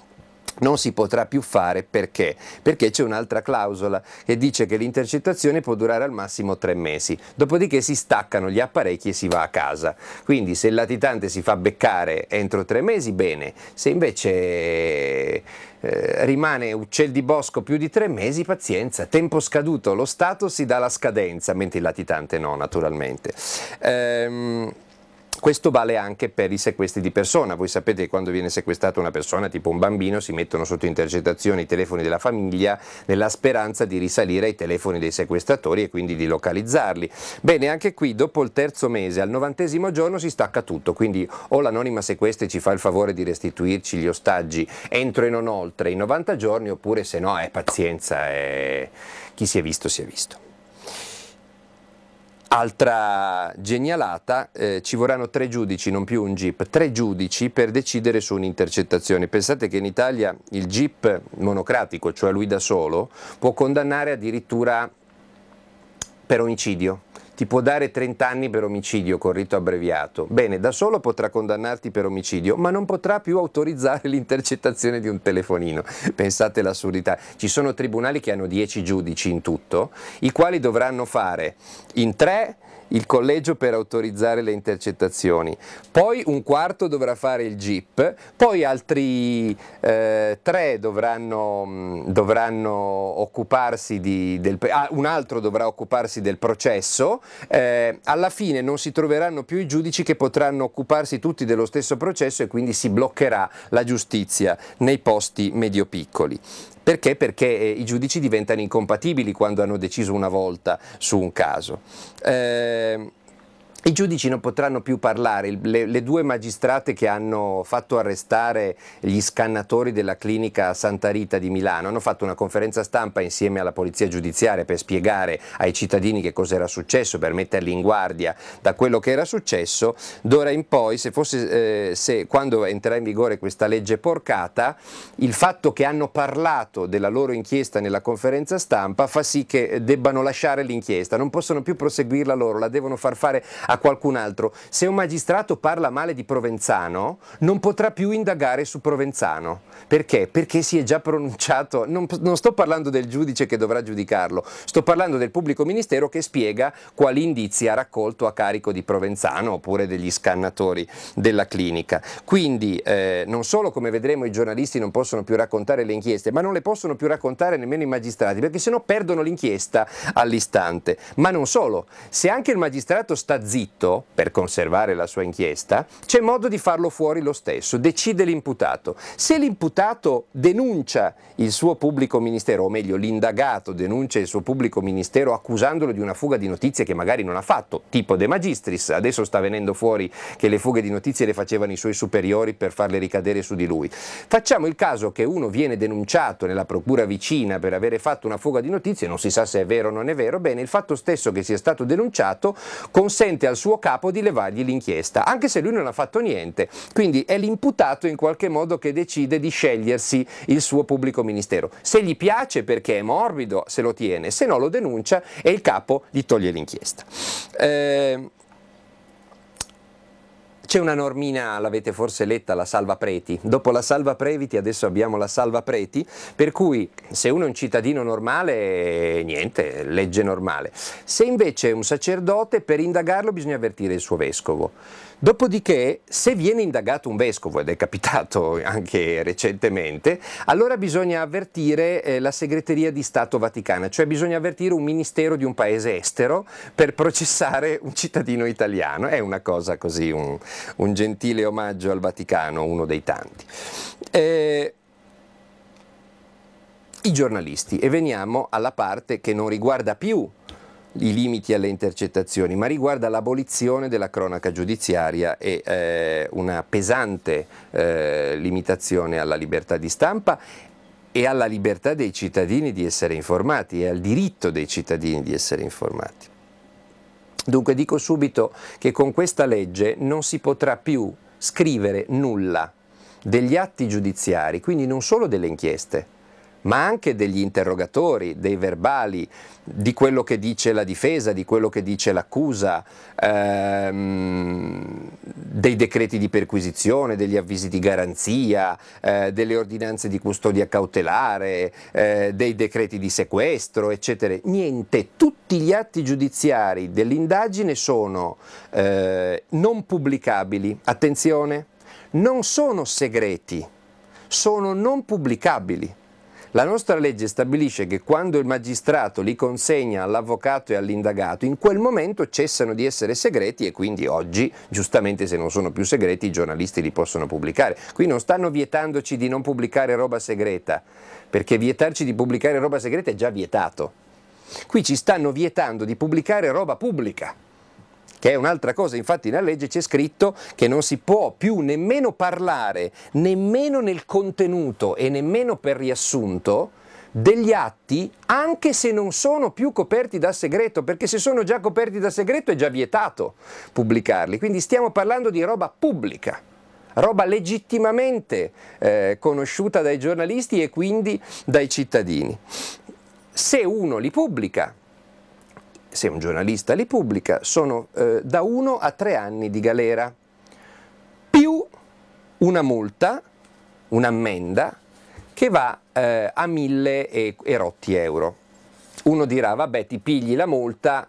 non si potrà più fare perché? Perché c'è un'altra clausola che dice che l'intercettazione può durare al massimo tre mesi, dopodiché si staccano gli apparecchi e si va a casa. Quindi se il latitante si fa beccare entro tre mesi, bene, se invece eh, rimane uccel di bosco più di tre mesi, pazienza, tempo scaduto, lo Stato si dà la scadenza, mentre il latitante no naturalmente. Ehm, questo vale anche per i sequestri di persona. Voi sapete che quando viene sequestrata una persona, tipo un bambino, si mettono sotto intercettazione i telefoni della famiglia nella speranza di risalire ai telefoni dei sequestratori e quindi di localizzarli. Bene, anche qui dopo il terzo mese, al novantesimo giorno si stacca tutto, quindi o l'anonima sequestri ci fa il favore di restituirci gli ostaggi entro e non oltre i 90 giorni, oppure se no è eh, pazienza, è... Eh, chi si è visto si è visto. Altra genialata, eh, ci vorranno tre giudici, non più un GIP, tre giudici per decidere su un'intercettazione. Pensate che in Italia il GIP monocratico, cioè lui da solo, può condannare addirittura per omicidio ti può dare 30 anni per omicidio con rito abbreviato. Bene, da solo potrà condannarti per omicidio, ma non potrà più autorizzare l'intercettazione di un telefonino. Pensate l'assurdità. Ci sono tribunali che hanno 10 giudici in tutto, i quali dovranno fare in 3 il collegio per autorizzare le intercettazioni, poi un quarto dovrà fare il GIP, poi altri eh, tre dovranno, dovranno occuparsi di, del, ah, un altro dovrà occuparsi del processo, eh, alla fine non si troveranno più i giudici che potranno occuparsi tutti dello stesso processo e quindi si bloccherà la giustizia nei posti medio piccoli. Perché? Perché eh, i giudici diventano incompatibili quando hanno deciso una volta su un caso. Eh, i giudici non potranno più parlare, le, le, due magistrate che hanno fatto arrestare gli scannatori della clinica Santa Rita di Milano hanno fatto una conferenza stampa insieme alla polizia giudiziaria per spiegare ai cittadini che cosa era successo, per metterli in guardia da quello che era successo. D'ora in poi, se fosse, eh, se, quando entrerà in vigore questa legge porcata, il fatto che hanno parlato della loro inchiesta nella conferenza stampa fa sì che debbano lasciare l'inchiesta, non possono più proseguirla loro, la devono far fare a a qualcun altro. Se un magistrato parla male di Provenzano, non potrà più indagare su Provenzano. Perché? Perché si è già pronunciato, non, non sto parlando del giudice che dovrà giudicarlo, sto parlando del pubblico ministero che spiega quali indizi ha raccolto a carico di Provenzano oppure degli scannatori della clinica. Quindi eh, non solo come vedremo i giornalisti non possono più raccontare le inchieste, ma non le possono più raccontare nemmeno i magistrati, perché sennò perdono l'inchiesta all'istante. Ma non solo, se anche il magistrato sta zitto, diritto per conservare la sua inchiesta, c'è modo di farlo fuori lo stesso, decide l'imputato. Se l'imputato denuncia il suo pubblico ministero, o meglio l'indagato denuncia il suo pubblico ministero accusandolo di una fuga di notizie che magari non ha fatto, tipo De Magistris, adesso sta venendo fuori che le fughe di notizie le facevano i suoi superiori per farle ricadere su di lui. Facciamo il caso che uno viene denunciato nella procura vicina per avere fatto una fuga di notizie, non si sa se è vero o non è vero, bene, il fatto stesso che sia stato denunciato consente al al suo capo di levargli l'inchiesta, anche se lui non ha fatto niente. Quindi è l'imputato in qualche modo che decide di scegliersi il suo pubblico ministero. Se gli piace perché è morbido, se lo tiene, se no lo denuncia e il capo gli toglie l'inchiesta. Eh, c'è una normina, l'avete forse letta, la salva preti. Dopo la salva previti adesso abbiamo la salva preti, per cui se uno è un cittadino normale, niente, legge normale. Se invece è un sacerdote, per indagarlo bisogna avvertire il suo vescovo. Dopodiché, se viene indagato un vescovo, ed è capitato anche recentemente, allora bisogna avvertire eh, la segreteria di Stato Vaticana, cioè bisogna avvertire un ministero di un paese estero per processare un cittadino italiano. È una cosa così, un, un gentile omaggio al Vaticano, uno dei tanti. Eh, i giornalisti e veniamo alla parte che non riguarda più i limiti alle intercettazioni, ma riguarda l'abolizione della cronaca giudiziaria e eh, una pesante eh, limitazione alla libertà di stampa e alla libertà dei cittadini di essere informati e al diritto dei cittadini di essere informati. Dunque dico subito che con questa legge non si potrà più scrivere nulla degli atti giudiziari, quindi non solo delle inchieste, ma anche degli interrogatori, dei verbali, di quello che dice la difesa, di quello che dice l'accusa, ehm, dei decreti di perquisizione, degli avvisi di garanzia, eh, delle ordinanze di custodia cautelare, eh, dei decreti di sequestro, eccetera. Niente, tutti gli atti giudiziari dell'indagine sono eh, non pubblicabili, attenzione, non sono segreti, sono non pubblicabili. La nostra legge stabilisce che quando il magistrato li consegna all'avvocato e all'indagato, in quel momento cessano di essere segreti e quindi oggi, giustamente se non sono più segreti, i giornalisti li possono pubblicare. Qui non stanno vietandoci di non pubblicare roba segreta, perché vietarci di pubblicare roba segreta è già vietato. Qui ci stanno vietando di pubblicare roba pubblica che è un'altra cosa, infatti nella legge c'è scritto che non si può più nemmeno parlare, nemmeno nel contenuto e nemmeno per riassunto, degli atti anche se non sono più coperti da segreto, perché se sono già coperti da segreto è già vietato pubblicarli, quindi stiamo parlando di roba pubblica roba legittimamente eh, conosciuta dai giornalisti e quindi dai cittadini. Se uno li pubblica, se un giornalista li pubblica, sono eh, da 1 a 3 anni di galera, più una multa, un'ammenda, che va eh, a 1000 e, e rotti euro. Uno dirà, vabbè, ti pigli la multa,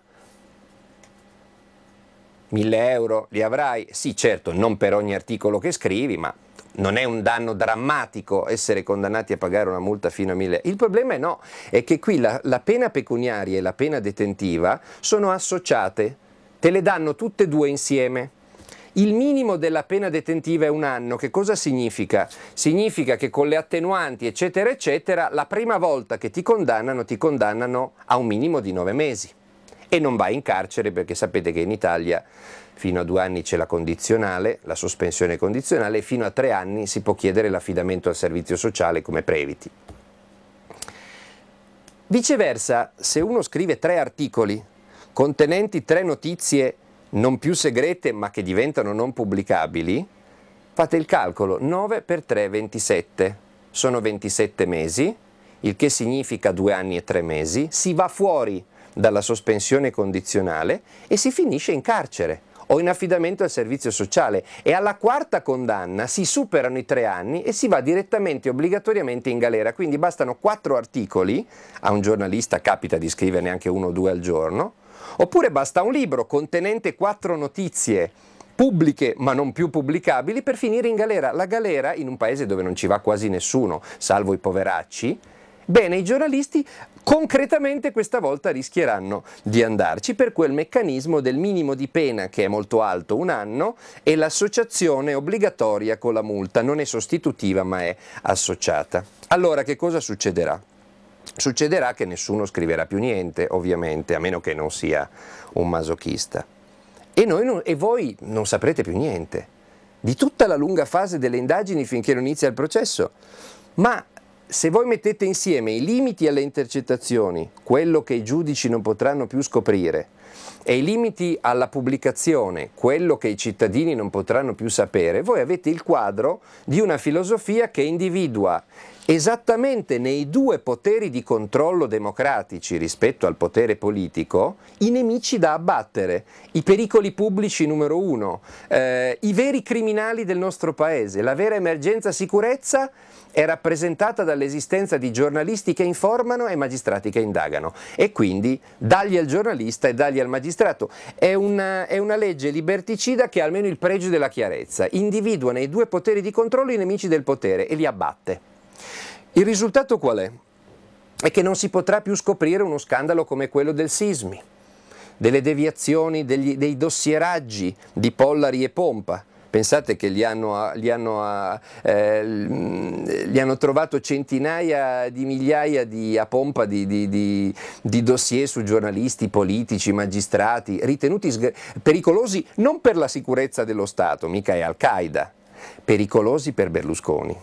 1000 euro li avrai? Sì, certo, non per ogni articolo che scrivi, ma non è un danno drammatico essere condannati a pagare una multa fino a 1000 euro. Il problema è no, è che qui la, la pena pecuniaria e la pena detentiva sono associate, te le danno tutte e due insieme. Il minimo della pena detentiva è un anno, che cosa significa? Significa che con le attenuanti eccetera eccetera, la prima volta che ti condannano ti condannano a un minimo di nove mesi e non vai in carcere perché sapete che in Italia fino a due anni c'è la condizionale, la sospensione condizionale e fino a tre anni si può chiedere l'affidamento al servizio sociale come previti. Viceversa, se uno scrive tre articoli contenenti tre notizie non più segrete ma che diventano non pubblicabili, fate il calcolo, 9 per 3 27, sono 27 mesi, il che significa due anni e tre mesi, si va fuori dalla sospensione condizionale e si finisce in carcere o in affidamento al servizio sociale e alla quarta condanna si superano i tre anni e si va direttamente e obbligatoriamente in galera. Quindi bastano quattro articoli, a un giornalista capita di scriverne anche uno o due al giorno, oppure basta un libro contenente quattro notizie pubbliche ma non più pubblicabili per finire in galera. La galera in un paese dove non ci va quasi nessuno, salvo i poveracci, Bene, i giornalisti concretamente questa volta rischieranno di andarci per quel meccanismo del minimo di pena che è molto alto, un anno, e l'associazione obbligatoria con la multa, non è sostitutiva ma è associata. Allora che cosa succederà? Succederà che nessuno scriverà più niente, ovviamente, a meno che non sia un masochista. E, non, e voi non saprete più niente di tutta la lunga fase delle indagini finché non inizia il processo. Ma se voi mettete insieme i limiti alle intercettazioni, quello che i giudici non potranno più scoprire, e i limiti alla pubblicazione, quello che i cittadini non potranno più sapere, voi avete il quadro di una filosofia che individua esattamente nei due poteri di controllo democratici rispetto al potere politico i nemici da abbattere, i pericoli pubblici numero uno, eh, i veri criminali del nostro paese, la vera emergenza sicurezza è rappresentata dall'esistenza di giornalisti che informano e magistrati che indagano e quindi dagli al giornalista e dagli al magistrato. È una, è una legge liberticida che ha almeno il pregio della chiarezza, individua nei due poteri di controllo i nemici del potere e li abbatte. Il risultato qual è? È che non si potrà più scoprire uno scandalo come quello del sismi, delle deviazioni, degli, dei dossieraggi di Pollari e Pompa, Pensate che li hanno, li hanno, eh, mm, li hanno trovato centinaia di migliaia di, a pompa di, di, di, dossier su giornalisti, politici, magistrati, ritenuti pericolosi non per la sicurezza dello Stato, mica è Al-Qaeda, pericolosi per Berlusconi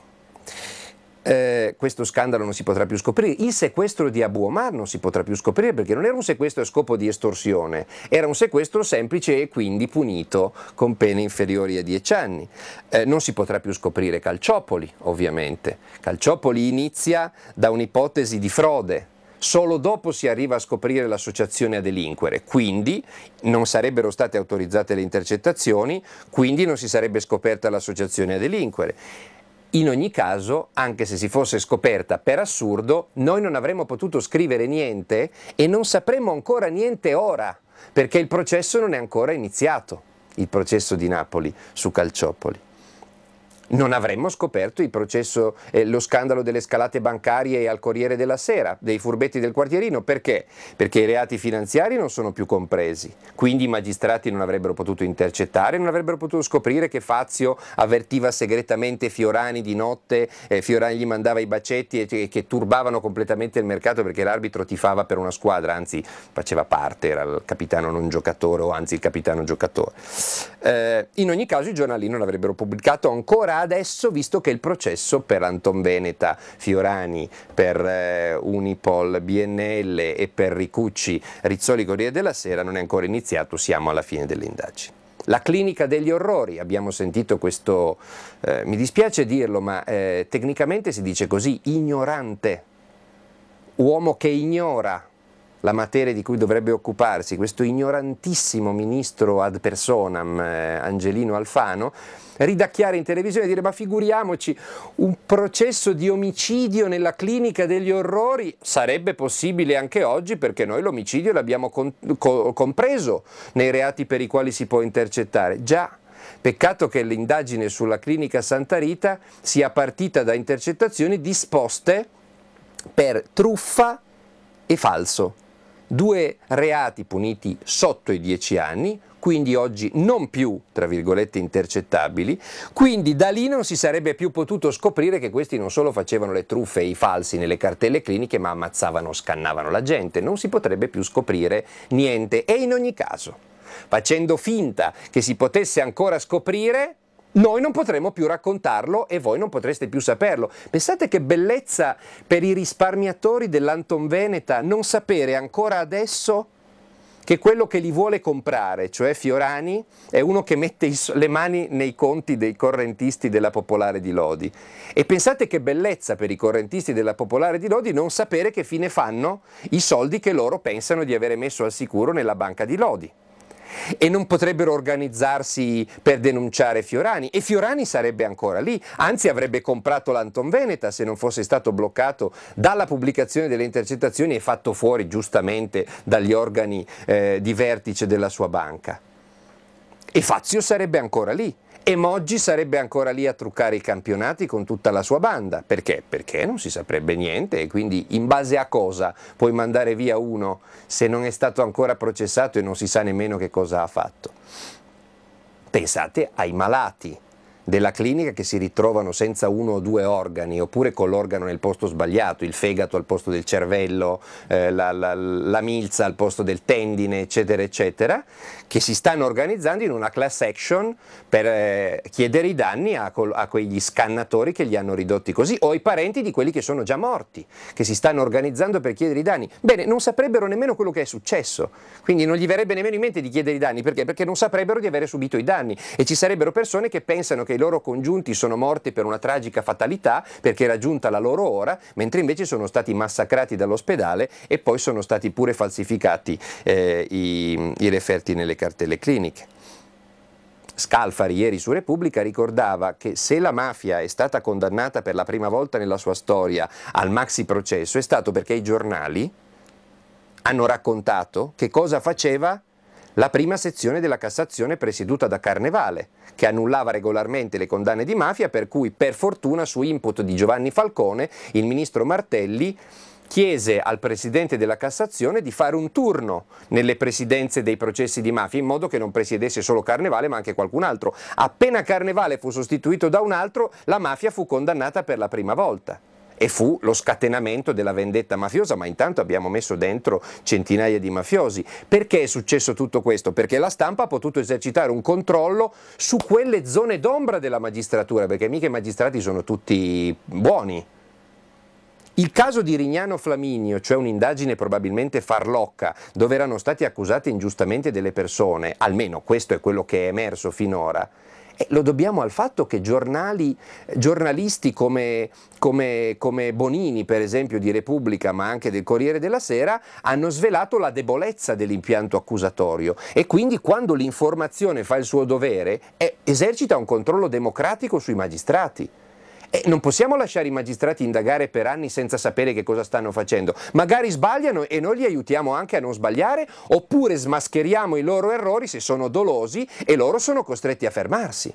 eh, questo scandalo non si potrà più scoprire. Il sequestro di Abu Omar non si potrà più scoprire perché non era un sequestro a scopo di estorsione, era un sequestro semplice e quindi punito con pene inferiori a 10 anni. Eh, non si potrà più scoprire Calciopoli, ovviamente. Calciopoli inizia da un'ipotesi di frode, solo dopo si arriva a scoprire l'associazione a delinquere, quindi non sarebbero state autorizzate le intercettazioni, quindi non si sarebbe scoperta l'associazione a delinquere. In ogni caso, anche se si fosse scoperta per assurdo, noi non avremmo potuto scrivere niente e non sapremmo ancora niente ora, perché il processo non è ancora iniziato, il processo di Napoli su Calciopoli non avremmo scoperto il processo, eh, lo scandalo delle scalate bancarie al Corriere della Sera, dei furbetti del quartierino. Perché? Perché i reati finanziari non sono più compresi, quindi i magistrati non avrebbero potuto intercettare, non avrebbero potuto scoprire che Fazio avvertiva segretamente Fiorani di notte, eh, Fiorani gli mandava i bacetti e che, che turbavano completamente il mercato perché l'arbitro tifava per una squadra, anzi faceva parte, era il capitano non giocatore o anzi il capitano giocatore. Eh, in ogni caso i giornali non avrebbero pubblicato ancora arriverà adesso visto che il processo per Anton Veneta, Fiorani, per eh, Unipol, BNL e per Ricucci, Rizzoli Corriere della Sera non è ancora iniziato, siamo alla fine delle indagini. La clinica degli orrori, abbiamo sentito questo, eh, mi dispiace dirlo, ma eh, tecnicamente si dice così, ignorante, uomo che ignora, la materia di cui dovrebbe occuparsi questo ignorantissimo ministro ad personam eh, Angelino Alfano, ridacchiare in televisione e dire ma figuriamoci un processo di omicidio nella clinica degli orrori sarebbe possibile anche oggi perché noi l'omicidio l'abbiamo con, co, compreso nei reati per i quali si può intercettare. Già, Peccato che l'indagine sulla clinica Santa Rita sia partita da intercettazioni disposte per truffa e falso due reati puniti sotto i 10 anni, quindi oggi non più, tra virgolette, intercettabili, quindi da lì non si sarebbe più potuto scoprire che questi non solo facevano le truffe e i falsi nelle cartelle cliniche, ma ammazzavano, scannavano la gente, non si potrebbe più scoprire niente e in ogni caso, facendo finta che si potesse ancora scoprire, noi non potremo più raccontarlo e voi non potreste più saperlo. Pensate che bellezza per i risparmiatori dell'Anton Veneta non sapere ancora adesso che quello che li vuole comprare, cioè Fiorani, è uno che mette le mani nei conti dei correntisti della Popolare di Lodi. E pensate che bellezza per i correntisti della Popolare di Lodi non sapere che fine fanno i soldi che loro pensano di avere messo al sicuro nella banca di Lodi e non potrebbero organizzarsi per denunciare Fiorani e Fiorani sarebbe ancora lì, anzi avrebbe comprato l'Anton Veneta se non fosse stato bloccato dalla pubblicazione delle intercettazioni e fatto fuori giustamente dagli organi eh, di vertice della sua banca. E Fazio sarebbe ancora lì. E Moggi sarebbe ancora lì a truccare i campionati con tutta la sua banda. Perché? Perché non si saprebbe niente e quindi in base a cosa puoi mandare via uno se non è stato ancora processato e non si sa nemmeno che cosa ha fatto. Pensate ai malati della clinica che si ritrovano senza uno o due organi, oppure con l'organo nel posto sbagliato, il fegato al posto del cervello, eh, la, la, la milza al posto del tendine, eccetera, eccetera, che si stanno organizzando in una class action per eh, chiedere i danni a, a, quegli scannatori che li hanno ridotti così o ai parenti di quelli che sono già morti, che si stanno organizzando per chiedere i danni. Bene, non saprebbero nemmeno quello che è successo, quindi non gli verrebbe nemmeno in mente di chiedere i danni, perché? Perché non saprebbero di avere subito i danni e ci sarebbero persone che pensano che i loro congiunti sono morti per una tragica fatalità, perché era giunta la loro ora, mentre invece sono stati massacrati dall'ospedale e poi sono stati pure falsificati eh, i, i referti nelle case cartelle cliniche. Scalfari ieri su Repubblica ricordava che se la mafia è stata condannata per la prima volta nella sua storia al maxi processo è stato perché i giornali hanno raccontato che cosa faceva la prima sezione della Cassazione presieduta da Carnevale, che annullava regolarmente le condanne di mafia, per cui per fortuna su input di Giovanni Falcone il ministro Martelli chiese al Presidente della Cassazione di fare un turno nelle presidenze dei processi di mafia in modo che non presiedesse solo Carnevale ma anche qualcun altro. Appena Carnevale fu sostituito da un altro, la mafia fu condannata per la prima volta e fu lo scatenamento della vendetta mafiosa, ma intanto abbiamo messo dentro centinaia di mafiosi. Perché è successo tutto questo? Perché la stampa ha potuto esercitare un controllo su quelle zone d'ombra della magistratura, perché mica i magistrati sono tutti buoni. Il caso di Rignano Flaminio, cioè un'indagine probabilmente farlocca, dove erano stati accusati ingiustamente delle persone, almeno questo è quello che è emerso finora, eh, lo dobbiamo al fatto che giornali, giornalisti come, come, come, Bonini, per esempio, di Repubblica, ma anche del Corriere della Sera, hanno svelato la debolezza dell'impianto accusatorio e quindi quando l'informazione fa il suo dovere, eh, esercita un controllo democratico sui magistrati. E non possiamo lasciare i magistrati indagare per anni senza sapere che cosa stanno facendo. Magari sbagliano e noi li aiutiamo anche a non sbagliare, oppure smascheriamo i loro errori se sono dolosi e loro sono costretti a fermarsi.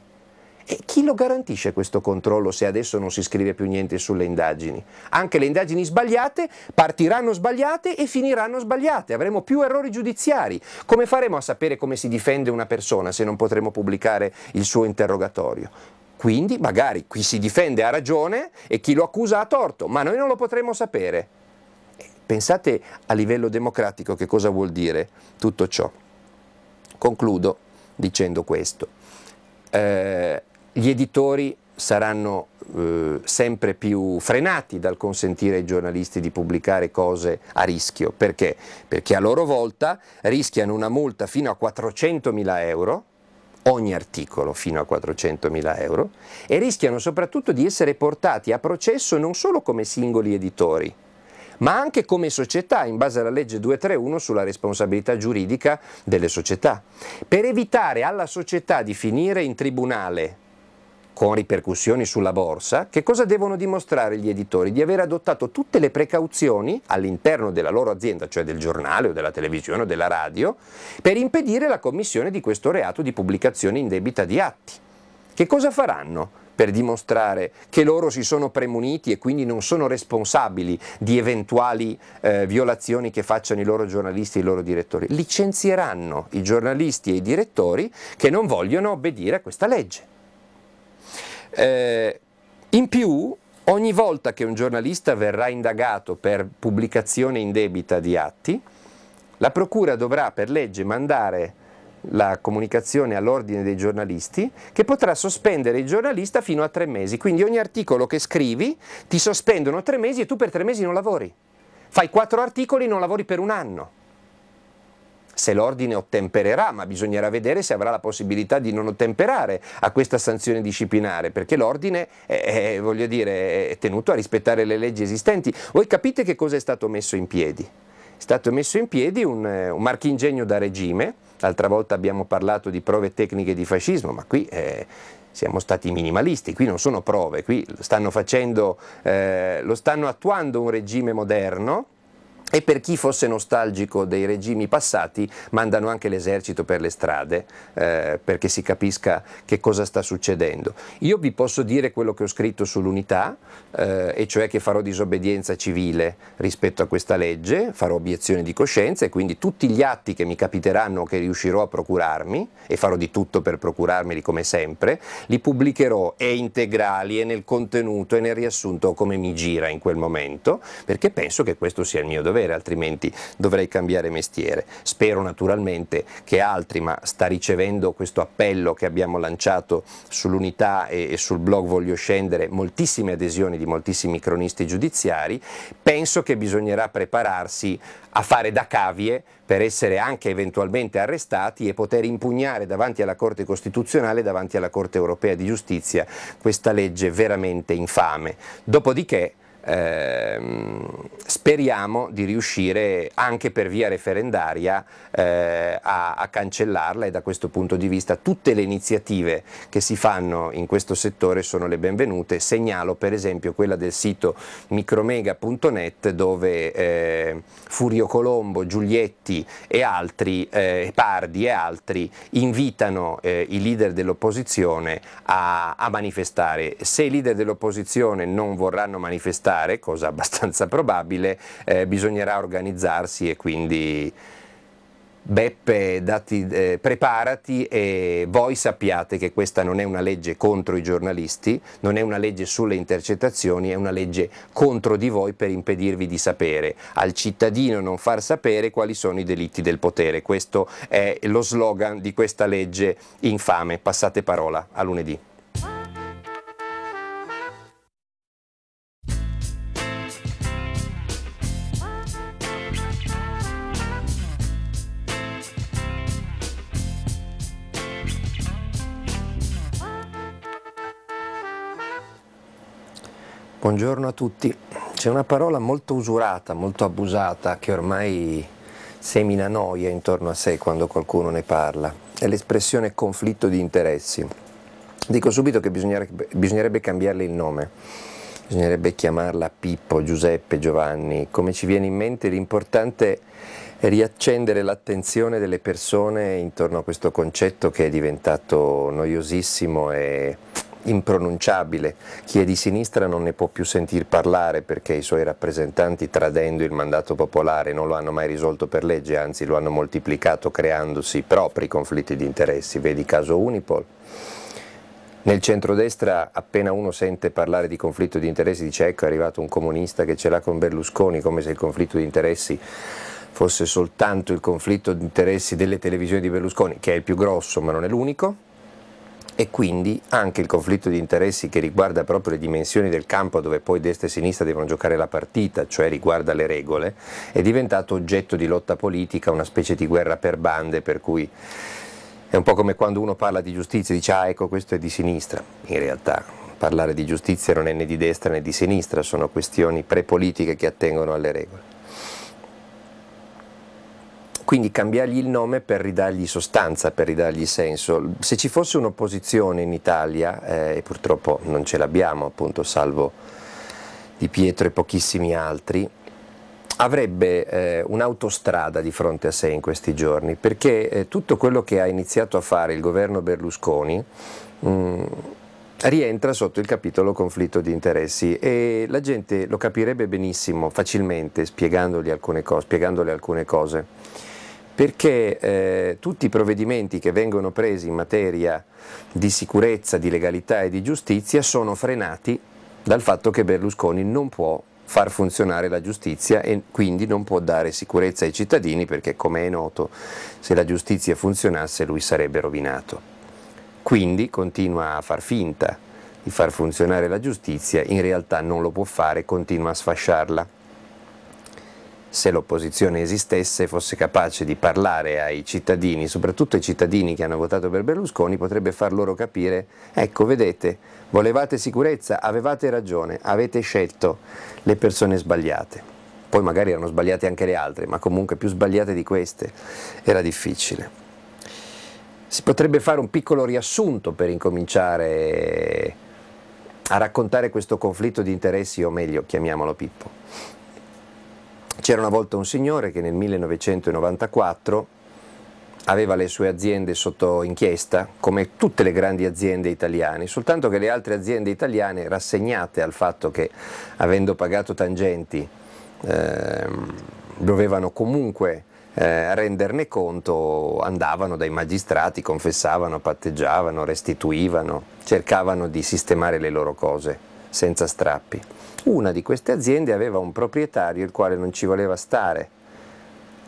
E chi lo garantisce questo controllo se adesso non si scrive più niente sulle indagini? Anche le indagini sbagliate partiranno sbagliate e finiranno sbagliate, avremo più errori giudiziari. Come faremo a sapere come si difende una persona se non potremo pubblicare il suo interrogatorio? Quindi magari chi si difende ha ragione e chi lo accusa ha torto, ma noi non lo potremo sapere. Pensate a livello democratico che cosa vuol dire tutto ciò. Concludo dicendo questo. Eh, gli editori saranno eh, sempre più frenati dal consentire ai giornalisti di pubblicare cose a rischio. Perché? Perché a loro volta rischiano una multa fino a 400 mila euro ogni articolo fino a 400.000 euro e rischiano soprattutto di essere portati a processo non solo come singoli editori, ma anche come società in base alla legge 231 sulla responsabilità giuridica delle società, per evitare alla società di finire in tribunale con ripercussioni sulla borsa, che cosa devono dimostrare gli editori? Di aver adottato tutte le precauzioni all'interno della loro azienda, cioè del giornale o della televisione o della radio, per impedire la commissione di questo reato di pubblicazione indebita di atti. Che cosa faranno? per dimostrare che loro si sono premuniti e quindi non sono responsabili di eventuali eh, violazioni che facciano i loro giornalisti e i loro direttori. Licenzieranno i giornalisti e i direttori che non vogliono obbedire a questa legge. Eh, in più, ogni volta che un giornalista verrà indagato per pubblicazione indebita di atti, la Procura dovrà per legge mandare la comunicazione all'ordine dei giornalisti che potrà sospendere il giornalista fino a tre mesi. Quindi ogni articolo che scrivi ti sospendono tre mesi e tu per tre mesi non lavori. Fai quattro articoli e non lavori per un anno se l'ordine ottempererà, ma bisognerà vedere se avrà la possibilità di non ottemperare a questa sanzione disciplinare, perché l'ordine è, è, dire, è tenuto a rispettare le leggi esistenti. Voi capite che cosa è stato messo in piedi? È stato messo in piedi un, eh, un marchingegno da regime, l'altra volta abbiamo parlato di prove tecniche di fascismo, ma qui... Eh, siamo stati minimalisti, qui non sono prove, qui stanno facendo, eh, lo stanno attuando un regime moderno e per chi fosse nostalgico dei regimi passati mandano anche l'esercito per le strade eh, perché si capisca che cosa sta succedendo. Io vi posso dire quello che ho scritto sull'unità eh, e cioè che farò disobbedienza civile rispetto a questa legge, farò obiezione di coscienza e quindi tutti gli atti che mi capiteranno che riuscirò a procurarmi e farò di tutto per procurarmeli come sempre, li pubblicherò e integrali e nel contenuto e nel riassunto come mi gira in quel momento perché penso che questo sia il mio dovere avere, altrimenti dovrei cambiare mestiere. Spero naturalmente che altri, ma sta ricevendo questo appello che abbiamo lanciato sull'unità e, e sul blog Voglio Scendere, moltissime adesioni di moltissimi cronisti giudiziari, penso che bisognerà prepararsi a fare da cavie per essere anche eventualmente arrestati e poter impugnare davanti alla Corte Costituzionale, davanti alla Corte Europea di Giustizia, questa legge veramente infame. Dopodiché ehm, speriamo di riuscire anche per via referendaria eh, a, a, cancellarla e da questo punto di vista tutte le iniziative che si fanno in questo settore sono le benvenute, segnalo per esempio quella del sito micromega.net dove eh, Furio Colombo, Giulietti e altri, eh, Pardi e altri invitano eh, i leader dell'opposizione a, a manifestare, se i leader dell'opposizione non vorranno manifestare fare, cosa abbastanza probabile, eh, bisognerà organizzarsi e quindi Beppe dati, eh, preparati e voi sappiate che questa non è una legge contro i giornalisti, non è una legge sulle intercettazioni, è una legge contro di voi per impedirvi di sapere, al cittadino non far sapere quali sono i delitti del potere, questo è lo slogan di questa legge infame, passate parola a lunedì. Buongiorno a tutti. C'è una parola molto usurata, molto abusata, che ormai semina noia intorno a sé quando qualcuno ne parla. È l'espressione conflitto di interessi. Dico subito che bisognerebbe, bisognerebbe cambiarle il nome. Bisognerebbe chiamarla Pippo, Giuseppe, Giovanni. Come ci viene in mente, l'importante è riaccendere l'attenzione delle persone intorno a questo concetto che è diventato noiosissimo e impronunciabile, chi è di sinistra non ne può più sentir parlare perché i suoi rappresentanti tradendo il mandato popolare non lo hanno mai risolto per legge, anzi lo hanno moltiplicato creandosi propri conflitti di interessi, vedi caso Unipol. Nel centrodestra appena uno sente parlare di conflitto di interessi dice ecco è arrivato un comunista che ce l'ha con Berlusconi come se il conflitto di interessi fosse soltanto il conflitto di interessi delle televisioni di Berlusconi che è il più grosso ma non è l'unico e quindi anche il conflitto di interessi che riguarda proprio le dimensioni del campo dove poi destra e sinistra devono giocare la partita, cioè riguarda le regole, è diventato oggetto di lotta politica, una specie di guerra per bande per cui è un po' come quando uno parla di giustizia e dice ah ecco questo è di sinistra, in realtà parlare di giustizia non è né di destra né di sinistra, sono questioni prepolitiche che attengono alle regole. Quindi cambiargli il nome per ridargli sostanza, per ridargli senso. Se ci fosse un'opposizione in Italia, eh, e purtroppo non ce l'abbiamo, appunto, salvo Di Pietro e pochissimi altri, avrebbe eh, un'autostrada di fronte a sé in questi giorni, perché eh, tutto quello che ha iniziato a fare il governo Berlusconi mh, mm, rientra sotto il capitolo conflitto di interessi e la gente lo capirebbe benissimo, facilmente, spiegandogli alcune, co- spiegandole alcune cose perché eh, tutti i provvedimenti che vengono presi in materia di sicurezza, di legalità e di giustizia sono frenati dal fatto che Berlusconi non può far funzionare la giustizia e quindi non può dare sicurezza ai cittadini perché come è noto se la giustizia funzionasse lui sarebbe rovinato. Quindi continua a far finta di far funzionare la giustizia, in realtà non lo può fare, continua a sfasciarla se l'opposizione esistesse, e fosse capace di parlare ai cittadini, soprattutto ai cittadini che hanno votato per Berlusconi, potrebbe far loro capire, ecco vedete, volevate sicurezza, avevate ragione, avete scelto le persone sbagliate. Poi magari erano sbagliate anche le altre, ma comunque più sbagliate di queste era difficile. Si potrebbe fare un piccolo riassunto per incominciare a raccontare questo conflitto di interessi, o meglio, chiamiamolo Pippo. C'era una volta un signore che nel 1994 aveva le sue aziende sotto inchiesta, come tutte le grandi aziende italiane, soltanto che le altre aziende italiane, rassegnate al fatto che avendo pagato tangenti eh, dovevano comunque eh, renderne conto, andavano dai magistrati, confessavano, patteggiavano, restituivano, cercavano di sistemare le loro cose senza strappi. Una di queste aziende aveva un proprietario il quale non ci voleva stare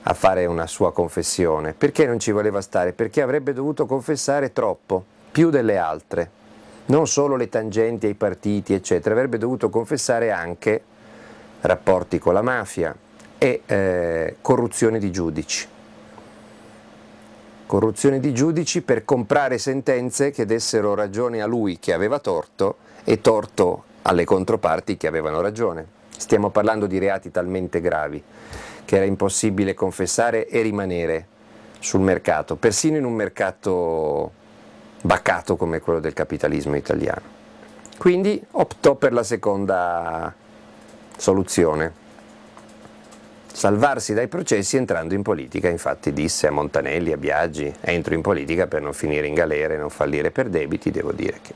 a fare una sua confessione. Perché non ci voleva stare? Perché avrebbe dovuto confessare troppo, più delle altre, non solo le tangenti ai partiti, eccetera, avrebbe dovuto confessare anche rapporti con la mafia e eh, corruzione di giudici. Corruzione di giudici per comprare sentenze che dessero ragione a lui che aveva torto e torto alle controparti che avevano ragione. Stiamo parlando di reati talmente gravi che era impossibile confessare e rimanere sul mercato, persino in un mercato baccato come quello del capitalismo italiano. Quindi optò per la seconda soluzione, salvarsi dai processi entrando in politica, infatti disse a Montanelli, a Biaggi, entro in politica per non finire in galera e non fallire per debiti, devo dire che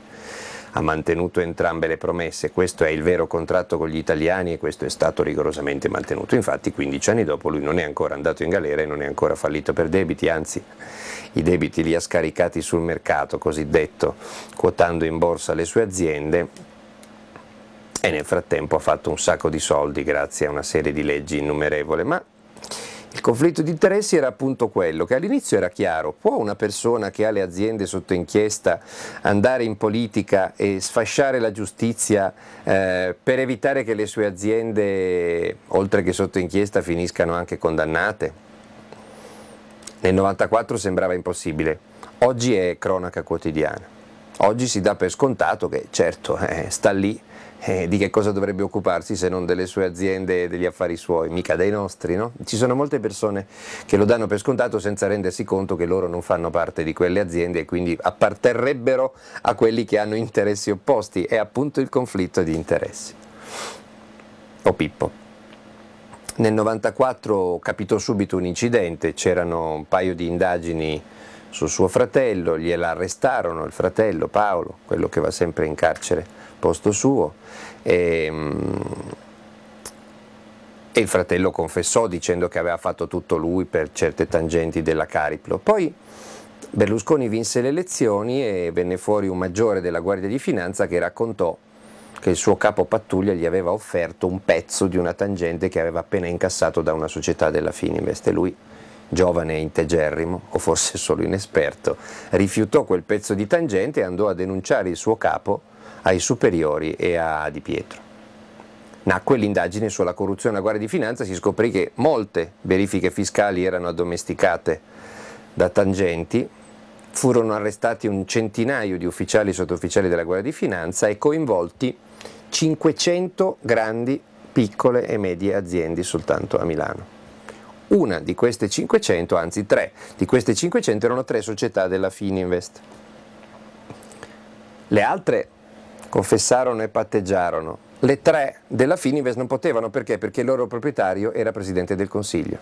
ha mantenuto entrambe le promesse, questo è il vero contratto con gli italiani e questo è stato rigorosamente mantenuto. Infatti 15 anni dopo lui non è ancora andato in galera e non è ancora fallito per debiti, anzi i debiti li ha scaricati sul mercato cosiddetto, quotando in borsa le sue aziende e nel frattempo ha fatto un sacco di soldi grazie a una serie di leggi innumerevole, ma il conflitto di interessi era appunto quello che all'inizio era chiaro, può una persona che ha le aziende sotto inchiesta andare in politica e sfasciare la giustizia eh, per evitare che le sue aziende, oltre che sotto inchiesta, finiscano anche condannate? Nel 94 sembrava impossibile, oggi è cronaca quotidiana. Oggi si dà per scontato che certo eh, sta lì eh, di che cosa dovrebbe occuparsi se non delle sue aziende e degli affari suoi, mica dei nostri. No? Ci sono molte persone che lo danno per scontato senza rendersi conto che loro non fanno parte di quelle aziende e quindi apparterrebbero a quelli che hanno interessi opposti. È appunto il conflitto di interessi. O oh, Pippo. Nel 1994 capitò subito un incidente, c'erano un paio di indagini su suo fratello, gliela arrestarono il fratello Paolo, quello che va sempre in carcere posto suo e, ehm, e il fratello confessò dicendo che aveva fatto tutto lui per certe tangenti della Cariplo. Poi Berlusconi vinse le elezioni e venne fuori un maggiore della Guardia di Finanza che raccontò che il suo capo pattuglia gli aveva offerto un pezzo di una tangente che aveva appena incassato da una società della Fininvest e lui, giovane e integerrimo, o forse solo inesperto, rifiutò quel pezzo di tangente e andò a denunciare il suo capo ai superiori e a Di Pietro. Nacque l'indagine sulla corruzione a Guardia di Finanza, si scoprì che molte verifiche fiscali erano addomesticate da tangenti, furono arrestati un centinaio di ufficiali e sottufficiali della Guardia di Finanza e coinvolti 500 grandi, piccole e medie aziende soltanto a Milano. Una di queste 500, anzi tre di queste 500 erano tre società della Fininvest. Le altre confessarono e patteggiarono. Le tre della Finives non potevano perché? Perché il loro proprietario era presidente del Consiglio.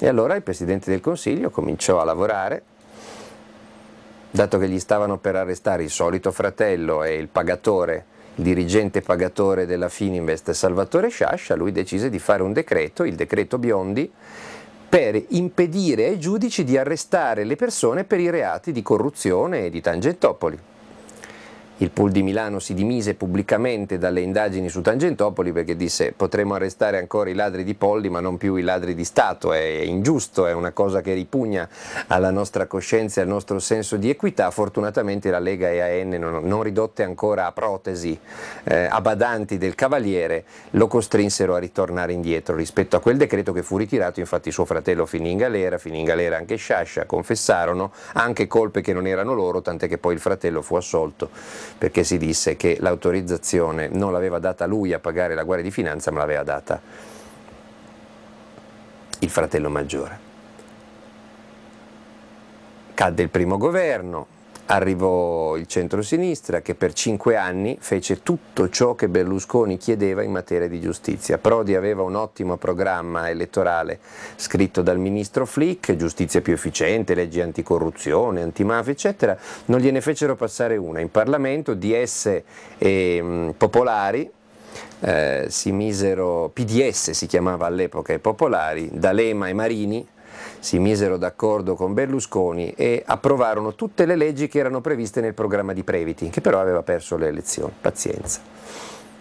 E allora il presidente del Consiglio cominciò a lavorare, dato che gli stavano per arrestare il solito fratello e il pagatore, il dirigente pagatore della Fininvest Salvatore Sciascia, lui decise di fare un decreto, il decreto Biondi, per impedire ai giudici di arrestare le persone per i reati di corruzione e di Tangentopoli. Il pool di Milano si dimise pubblicamente dalle indagini su Tangentopoli perché disse potremmo arrestare ancora i ladri di polli ma non più i ladri di Stato, è ingiusto, è una cosa che ripugna alla nostra coscienza e al nostro senso di equità. Fortunatamente la Lega e AN non, non ridotte ancora a protesi, eh, a badanti del Cavaliere, lo costrinsero a ritornare indietro rispetto a quel decreto che fu ritirato, infatti suo fratello finì in galera, finì in galera anche Sciascia, confessarono anche colpe che non erano loro, tant'è che poi il fratello fu assolto perché si disse che l'autorizzazione non l'aveva data lui a pagare la Guardia di Finanza, ma l'aveva data il fratello maggiore. Cadde il primo governo, Arrivò il centrosinistra che per cinque anni fece tutto ciò che Berlusconi chiedeva in materia di giustizia. Prodi aveva un ottimo programma elettorale scritto dal ministro Flick, giustizia più efficiente, leggi anticorruzione, antimafia, eccetera. Non gliene fecero passare una. In Parlamento DS e mh, Popolari eh, si misero, PDS si chiamava all'epoca i Popolari, D'Alema e Marini si misero d'accordo con Berlusconi e approvarono tutte le leggi che erano previste nel programma di Previti, che però aveva perso le elezioni. Pazienza.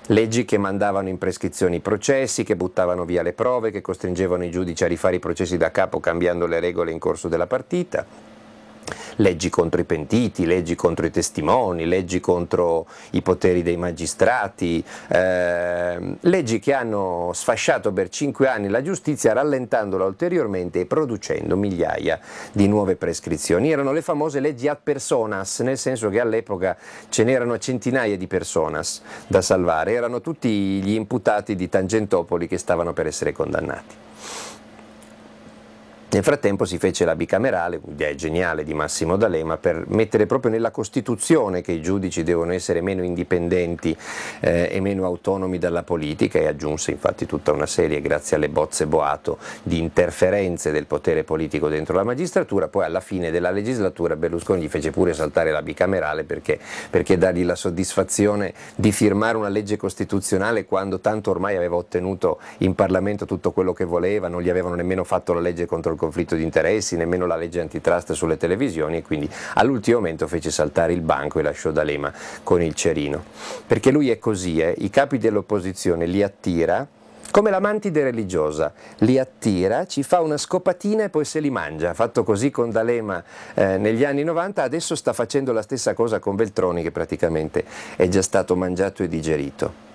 Leggi che mandavano in prescrizione i processi, che buttavano via le prove, che costringevano i giudici a rifare i processi da capo cambiando le regole in corso della partita leggi contro i pentiti, leggi contro i testimoni, leggi contro i poteri dei magistrati, eh, leggi che hanno sfasciato per cinque anni la giustizia rallentandola ulteriormente e producendo migliaia di nuove prescrizioni. Erano le famose leggi ad personas, nel senso che all'epoca ce n'erano centinaia di personas da salvare, erano tutti gli imputati di Tangentopoli che stavano per essere condannati. Nel frattempo si fece la bicamerale, idea geniale di Massimo D'Alema, per mettere proprio nella Costituzione che i giudici devono essere meno indipendenti eh, e meno autonomi dalla politica e aggiunse infatti tutta una serie, grazie alle bozze Boato, di interferenze del potere politico dentro la magistratura. Poi alla fine della legislatura Berlusconi gli fece pure saltare la bicamerale perché, perché dargli la soddisfazione di firmare una legge costituzionale quando tanto ormai aveva ottenuto in Parlamento tutto quello che voleva, non gli avevano nemmeno fatto la legge contro il conflitto di interessi, nemmeno la legge antitrust sulle televisioni e quindi all'ultimo momento fece saltare il banco e lasciò D'Alema con il cerino. Perché lui è così, eh? i capi dell'opposizione li attira come la mantide religiosa, li attira, ci fa una scopatina e poi se li mangia, ha fatto così con D'Alema eh, negli anni 90, adesso sta facendo la stessa cosa con Veltroni che praticamente è già stato mangiato e digerito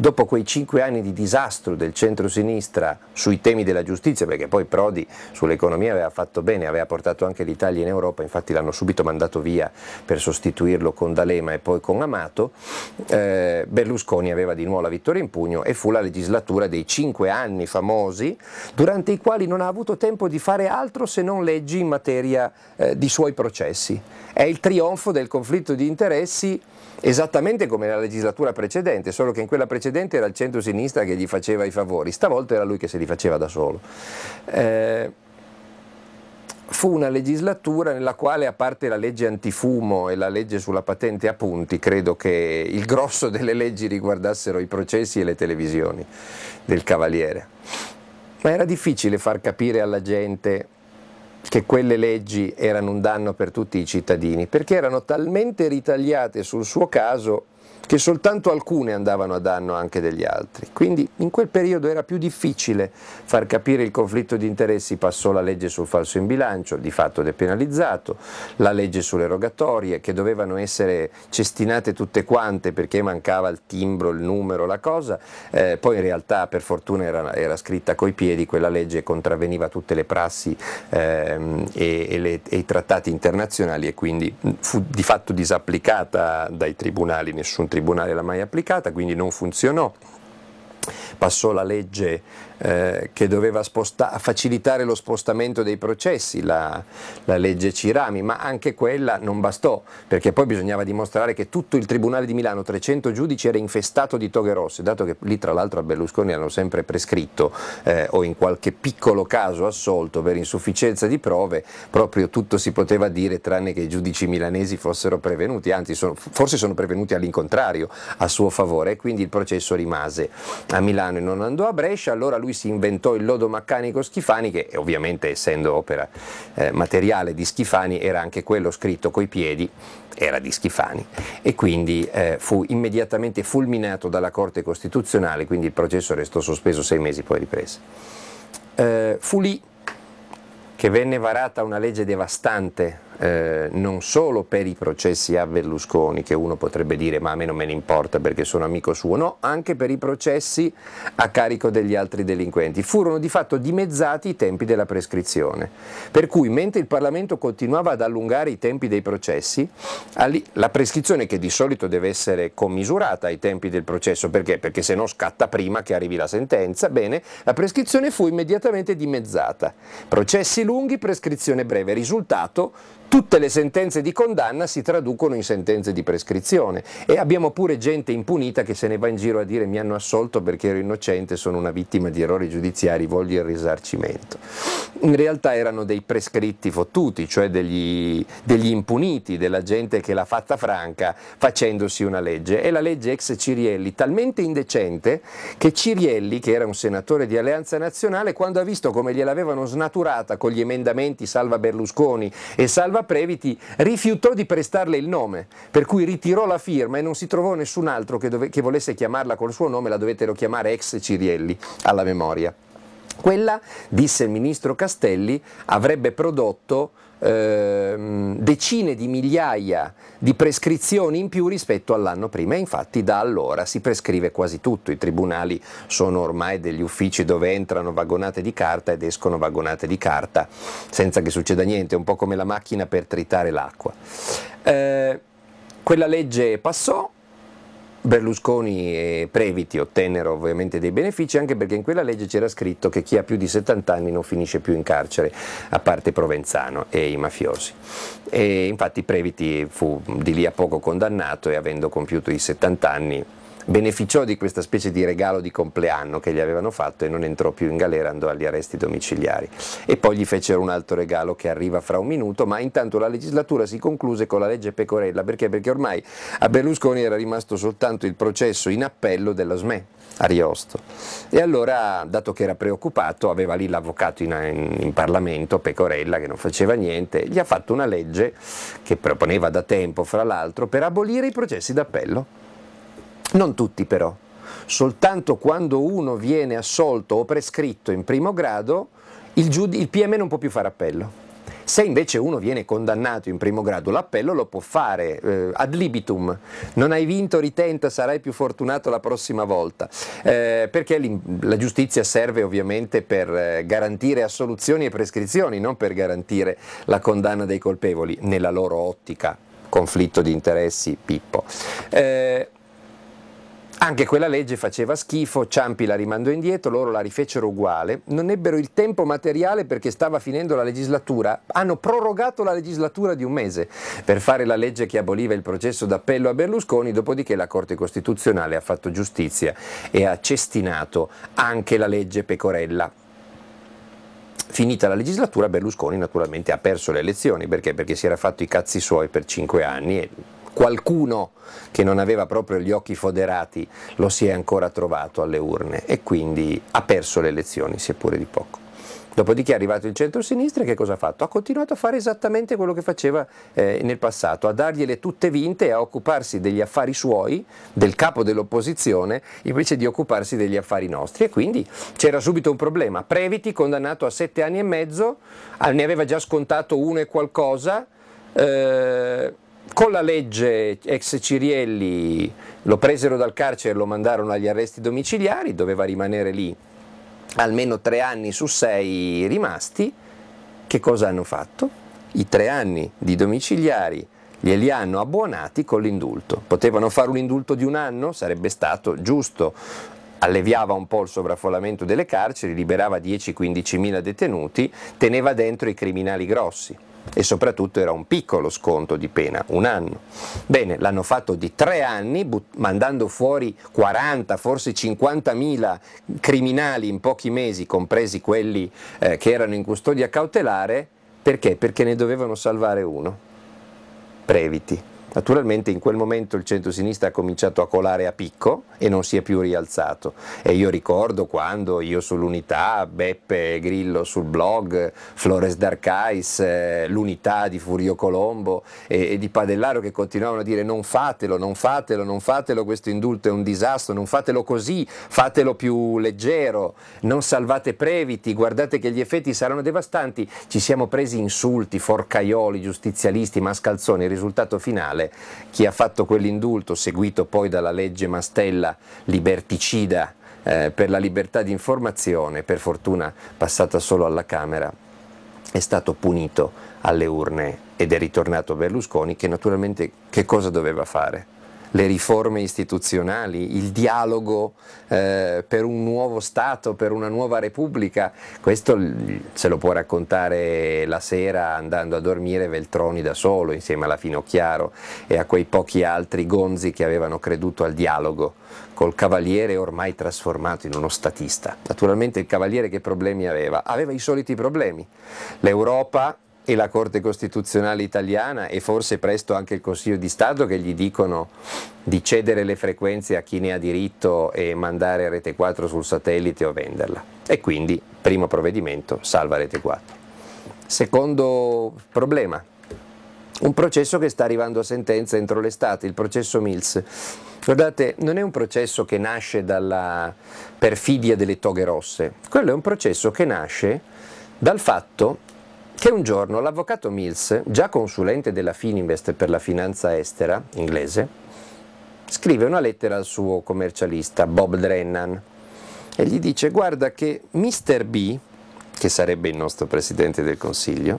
dopo quei cinque anni di disastro del centro-sinistra sui temi della giustizia, perché poi Prodi sull'economia aveva fatto bene, aveva portato anche l'Italia in Europa, infatti l'hanno subito mandato via per sostituirlo con D'Alema e poi con Amato, eh, Berlusconi aveva di nuovo la vittoria in pugno e fu la legislatura dei cinque anni famosi, durante i quali non ha avuto tempo di fare altro se non leggi in materia eh, di suoi processi. È il trionfo del conflitto di interessi Esattamente come nella legislatura precedente, solo che in quella precedente era il centro-sinistra che gli faceva i favori, stavolta era lui che se li faceva da solo. Eh, fu una legislatura nella quale, a parte la legge antifumo e la legge sulla patente a punti, credo che il grosso delle leggi riguardassero i processi e le televisioni del Cavaliere. Ma era difficile far capire alla gente che quelle leggi erano un danno per tutti i cittadini, perché erano talmente ritagliate sul suo caso che soltanto alcune andavano a danno anche degli altri. Quindi in quel periodo era più difficile far capire il conflitto di interessi, passò la legge sul falso in bilancio, di fatto depenalizzato, la legge sulle rogatorie che dovevano essere cestinate tutte quante perché mancava il timbro, il numero, la cosa, eh, poi in realtà per fortuna era, era, scritta coi piedi, quella legge contravveniva tutte le prassi ehm, e, e, le, e i trattati internazionali e quindi mm, fu di fatto disapplicata dai tribunali, nessun tribunale Tribunale l'ha mai applicata, quindi non funzionò. Passò la legge eh, che doveva sposta- facilitare lo spostamento dei processi, la, la, legge Cirami, ma anche quella non bastò, perché poi bisognava dimostrare che tutto il Tribunale di Milano, 300 giudici, era infestato di toghe rosse, dato che lì tra l'altro a Berlusconi hanno sempre prescritto eh, o in qualche piccolo caso assolto per insufficienza di prove, proprio tutto si poteva dire tranne che i giudici milanesi fossero prevenuti, anzi sono, forse sono prevenuti all'incontrario a suo favore e quindi il processo rimase a Milano e non andò a Brescia, allora lui lui si inventò il lodo maccanico Schifani che ovviamente essendo opera eh, materiale di Schifani era anche quello scritto coi piedi, era di Schifani e quindi eh, fu immediatamente fulminato dalla Corte Costituzionale, quindi il processo restò sospeso sei mesi poi riprese. Eh, fu lì che venne varata una legge devastante eh, non solo per i processi a Berlusconi, che uno potrebbe dire ma a me non me ne importa perché sono amico suo, no, anche per i processi a carico degli altri delinquenti. Furono di fatto dimezzati i tempi della prescrizione, per cui mentre il Parlamento continuava ad allungare i tempi dei processi, la prescrizione che di solito deve essere commisurata ai tempi del processo, perché? Perché se no scatta prima che arrivi la sentenza, bene, la prescrizione fu immediatamente dimezzata. Processi lunghi, prescrizione breve, risultato tutte le sentenze di condanna si traducono in sentenze di prescrizione e abbiamo pure gente impunita che se ne va in giro a dire mi hanno assolto perché ero innocente, sono una vittima di errori giudiziari, voglio il risarcimento. In realtà erano dei prescritti fottuti, cioè degli, degli impuniti, della gente che l'ha fatta franca facendosi una legge. E la legge ex Cirielli, talmente indecente che Cirielli, che era un senatore di Alleanza Nazionale, quando ha visto come gliel'avevano snaturata con gli emendamenti Salva Berlusconi e Salva firma Previti rifiutò di prestarle il nome, per cui ritirò la firma e non si trovò nessun altro che, dove, che volesse chiamarla col suo nome, la dovettero chiamare ex Cirielli alla memoria. Quella, disse il ministro Castelli, avrebbe prodotto Ehm, decine di migliaia di prescrizioni in più rispetto all'anno prima e infatti da allora si prescrive quasi tutto, i tribunali sono ormai degli uffici dove entrano vagonate di carta ed escono vagonate di carta senza che succeda niente, è un po' come la macchina per tritare l'acqua. Eh, quella legge passò, Berlusconi e Previti ottennero ovviamente dei benefici anche perché in quella legge c'era scritto che chi ha più di 70 anni non finisce più in carcere, a parte Provenzano e i mafiosi. E infatti Previti fu di lì a poco condannato e avendo compiuto i 70 anni beneficiò di questa specie di regalo di compleanno che gli avevano fatto e non entrò più in galera, andò agli arresti domiciliari. E poi gli fecero un altro regalo che arriva fra un minuto, ma intanto la legislatura si concluse con la legge Pecorella, perché? Perché ormai a Berlusconi era rimasto soltanto il processo in appello della SME. Ariosto. E allora, dato che era preoccupato, aveva lì l'avvocato in, in, in, Parlamento, Pecorella, che non faceva niente, gli ha fatto una legge che proponeva da tempo, fra l'altro, per abolire i processi d'appello. Non tutti però, soltanto quando uno viene assolto o prescritto in primo grado, il, il PM non può più fare appello. Se invece uno viene condannato in primo grado, l'appello lo può fare eh, ad libitum. Non hai vinto, ritenta, sarai più fortunato la prossima volta. Eh, perché la giustizia serve ovviamente per eh, garantire assoluzioni e prescrizioni, non per garantire la condanna dei colpevoli, nella loro ottica conflitto di interessi, Pippo. Eh, anche quella legge faceva schifo, Ciampi la rimandò indietro, loro la rifecero uguale, non ebbero il tempo materiale perché stava finendo la legislatura, hanno prorogato la legislatura di un mese per fare la legge che aboliva il processo d'appello a Berlusconi, dopodiché la Corte Costituzionale ha fatto giustizia e ha cestinato anche la legge Pecorella finita la legislatura Berlusconi naturalmente ha perso le elezioni perché? perché si era fatto i cazzi suoi per cinque anni e qualcuno che non aveva proprio gli occhi foderati lo si è ancora trovato alle urne e quindi ha perso le elezioni, seppure di poco. Dopodiché è arrivato il centro-sinistra e che cosa ha fatto? Ha continuato a fare esattamente quello che faceva eh, nel passato, a dargliele tutte vinte e a occuparsi degli affari suoi, del capo dell'opposizione, invece di occuparsi degli affari nostri. E quindi c'era subito un problema. Previti, condannato a sette anni e mezzo, ah, ne aveva già scontato uno e qualcosa. Eh, con la legge ex Cirielli lo presero dal carcere e lo mandarono agli arresti domiciliari, doveva rimanere lì almeno tre anni su sei rimasti, che cosa hanno fatto? I tre anni di domiciliari glieli hanno abbonati con l'indulto. Potevano fare un indulto di un anno, sarebbe stato giusto, alleviava un po' il sovraffollamento delle carceri, liberava 10-15 mila detenuti, teneva dentro i criminali grossi e soprattutto era un piccolo sconto di pena, un anno. Bene, l'hanno fatto di tre anni, but- mandando fuori 40, forse 50.000 criminali in pochi mesi, compresi quelli eh, che erano in custodia cautelare, perché? Perché ne dovevano salvare uno. Previti. Naturalmente in quel momento il centro-sinistra ha cominciato a colare a picco e non si è più rialzato. E io ricordo quando io sull'unità, Beppe Grillo sul blog, Flores d'Arcais, eh, l'unità di Furio Colombo e, e, di Padellaro che continuavano a dire non fatelo, non fatelo, non fatelo, questo indulto è un disastro, non fatelo così, fatelo più leggero, non salvate Previti, guardate che gli effetti saranno devastanti. Ci siamo presi insulti, forcaioli, giustizialisti, mascalzoni, il risultato finale penale, chi ha fatto quell'indulto seguito poi dalla legge Mastella liberticida eh, per la libertà di informazione, per fortuna passata solo alla Camera, è stato punito alle urne ed è ritornato Berlusconi che naturalmente che cosa doveva fare? le riforme istituzionali, il dialogo eh, per un nuovo Stato, per una nuova Repubblica, questo se lo può raccontare la sera andando a dormire Veltroni da solo insieme alla Finocchiaro e a quei pochi altri gonzi che avevano creduto al dialogo col cavaliere ormai trasformato in uno statista. Naturalmente il cavaliere che problemi aveva? Aveva i soliti problemi. L'Europa e la Corte Costituzionale italiana e forse presto anche il Consiglio di Stato che gli dicono di cedere le frequenze a chi ne ha diritto e mandare Rete 4 sul satellite o venderla. E quindi, primo provvedimento, salva Rete 4. Secondo problema, un processo che sta arrivando a sentenza entro l'estate, il processo Mills. Guardate, non è un processo che nasce dalla perfidia delle toghe rosse, quello è un processo che nasce dal fatto che che un giorno l'avvocato Mills, già consulente della Fininvest per la finanza estera inglese, scrive una lettera al suo commercialista Bob Drennan e gli dice guarda che Mr. B, che sarebbe il nostro presidente del Consiglio,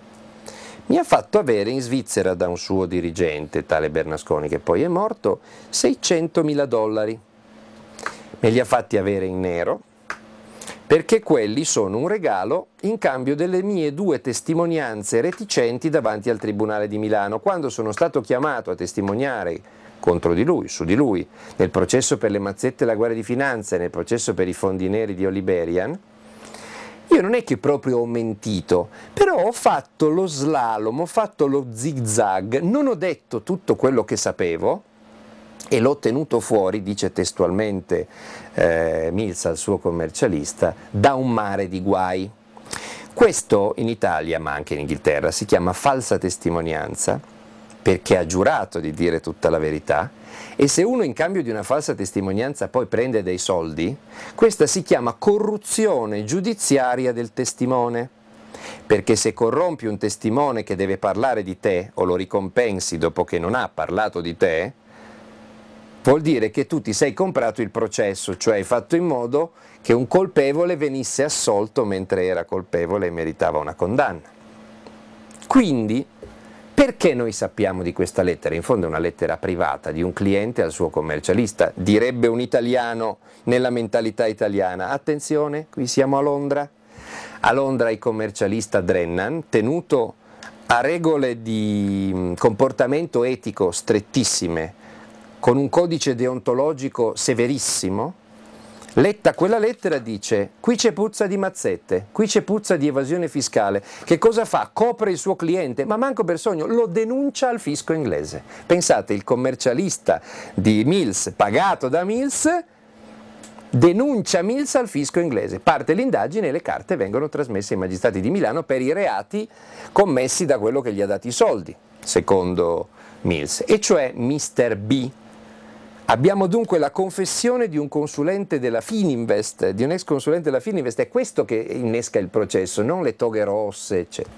mi ha fatto avere in Svizzera da un suo dirigente, tale Bernasconi che poi è morto, 600 mila dollari. Me li ha fatti avere in nero perché quelli sono un regalo in cambio delle mie due testimonianze reticenti davanti al Tribunale di Milano, quando sono stato chiamato a testimoniare contro di lui, su di lui, nel processo per le mazzette e la guerra di finanza e nel processo per i fondi neri di Oliberian, io non è che proprio ho mentito, però ho fatto lo slalom, ho fatto lo zigzag, non ho detto tutto quello che sapevo, e l'ho tenuto fuori, dice testualmente eh, Mills al suo commercialista, da un mare di guai. Questo in Italia, ma anche in Inghilterra, si chiama falsa testimonianza perché ha giurato di dire tutta la verità e se uno in cambio di una falsa testimonianza poi prende dei soldi, questa si chiama corruzione giudiziaria del testimone perché se corrompi un testimone che deve parlare di te o lo ricompensi dopo che non ha parlato di te, vuol dire che tu ti sei comprato il processo, cioè hai fatto in modo che un colpevole venisse assolto mentre era colpevole e meritava una condanna. Quindi, perché noi sappiamo di questa lettera? In fondo è una lettera privata di un cliente al suo commercialista, direbbe un italiano nella mentalità italiana. Attenzione, qui siamo a Londra. A Londra il commercialista Drennan, tenuto a regole di mm, comportamento etico strettissime con un codice deontologico severissimo, letta quella lettera dice qui c'è puzza di mazzette, qui c'è puzza di evasione fiscale, che cosa fa? Copre il suo cliente, ma manco per sogno lo denuncia al fisco inglese. Pensate, il commercialista di Mills, pagato da Mills, denuncia Mills al fisco inglese, parte l'indagine e le carte vengono trasmesse ai magistrati di Milano per i reati commessi da quello che gli ha dato i soldi, secondo Mills, e cioè Mr. B, Abbiamo dunque la confessione di un consulente della Fininvest, di un ex consulente della Fininvest, è questo che innesca il processo, non le toghe rosse, eccetera.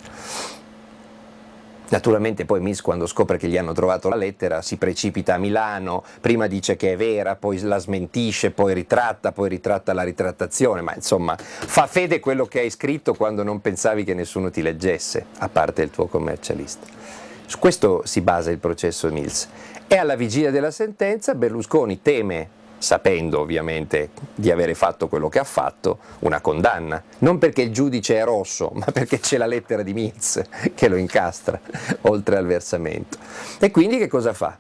Naturalmente poi Miss quando scopre che gli hanno trovato la lettera si precipita a Milano, prima dice che è vera, poi la smentisce, poi ritratta, poi ritratta la ritrattazione, ma insomma fa fede quello che hai scritto quando non pensavi che nessuno ti leggesse, a parte il tuo commercialista. Su questo si basa il processo Mills. E alla vigilia della sentenza Berlusconi teme sapendo ovviamente di avere fatto quello che ha fatto, una condanna. Non perché il giudice è rosso, ma perché c'è la lettera di Mills che lo incastra oltre al versamento. E quindi che cosa fa?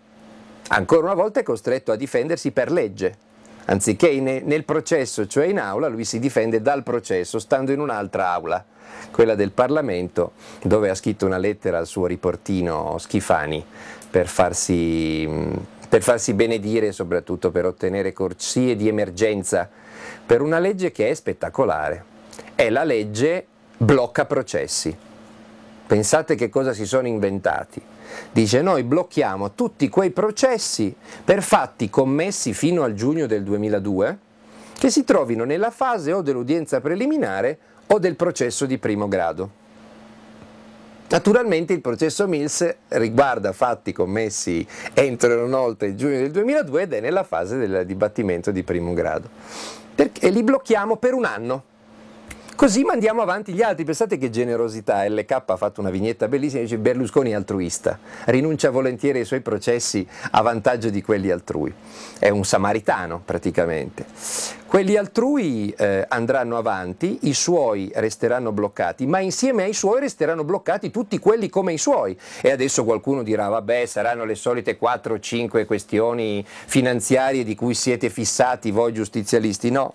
Ancora una volta è costretto a difendersi per legge. Anziché nel processo, cioè in aula, lui si difende dal processo, stando in un'altra aula, quella del Parlamento, dove ha scritto una lettera al suo riportino Schifani, per farsi, per farsi benedire e soprattutto per ottenere corsie di emergenza per una legge che è spettacolare. È la legge blocca processi. Pensate che cosa si sono inventati. Dice noi blocchiamo tutti quei processi per fatti commessi fino al giugno del 2002 che si trovino nella fase o dell'udienza preliminare o del processo di primo grado. Naturalmente il processo Mills riguarda fatti commessi entro e non oltre il giugno del 2002 ed è nella fase del dibattimento di primo grado. Perché, e li blocchiamo per un anno. Così mandiamo avanti gli altri. Pensate che generosità. LK ha fatto una vignetta bellissima, dice Berlusconi è altruista, rinuncia volentieri ai suoi processi a vantaggio di quelli altrui. È un samaritano praticamente. Quelli altrui eh, andranno avanti, i suoi resteranno bloccati, ma insieme ai suoi resteranno bloccati tutti quelli come i suoi. E adesso qualcuno dirà, vabbè, saranno le solite 4 5 questioni finanziarie di cui siete fissati voi giustizialisti. No,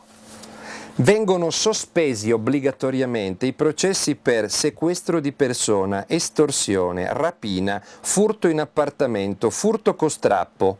Vengono sospesi obbligatoriamente i processi per sequestro di persona, estorsione, rapina, furto in appartamento, furto con strappo,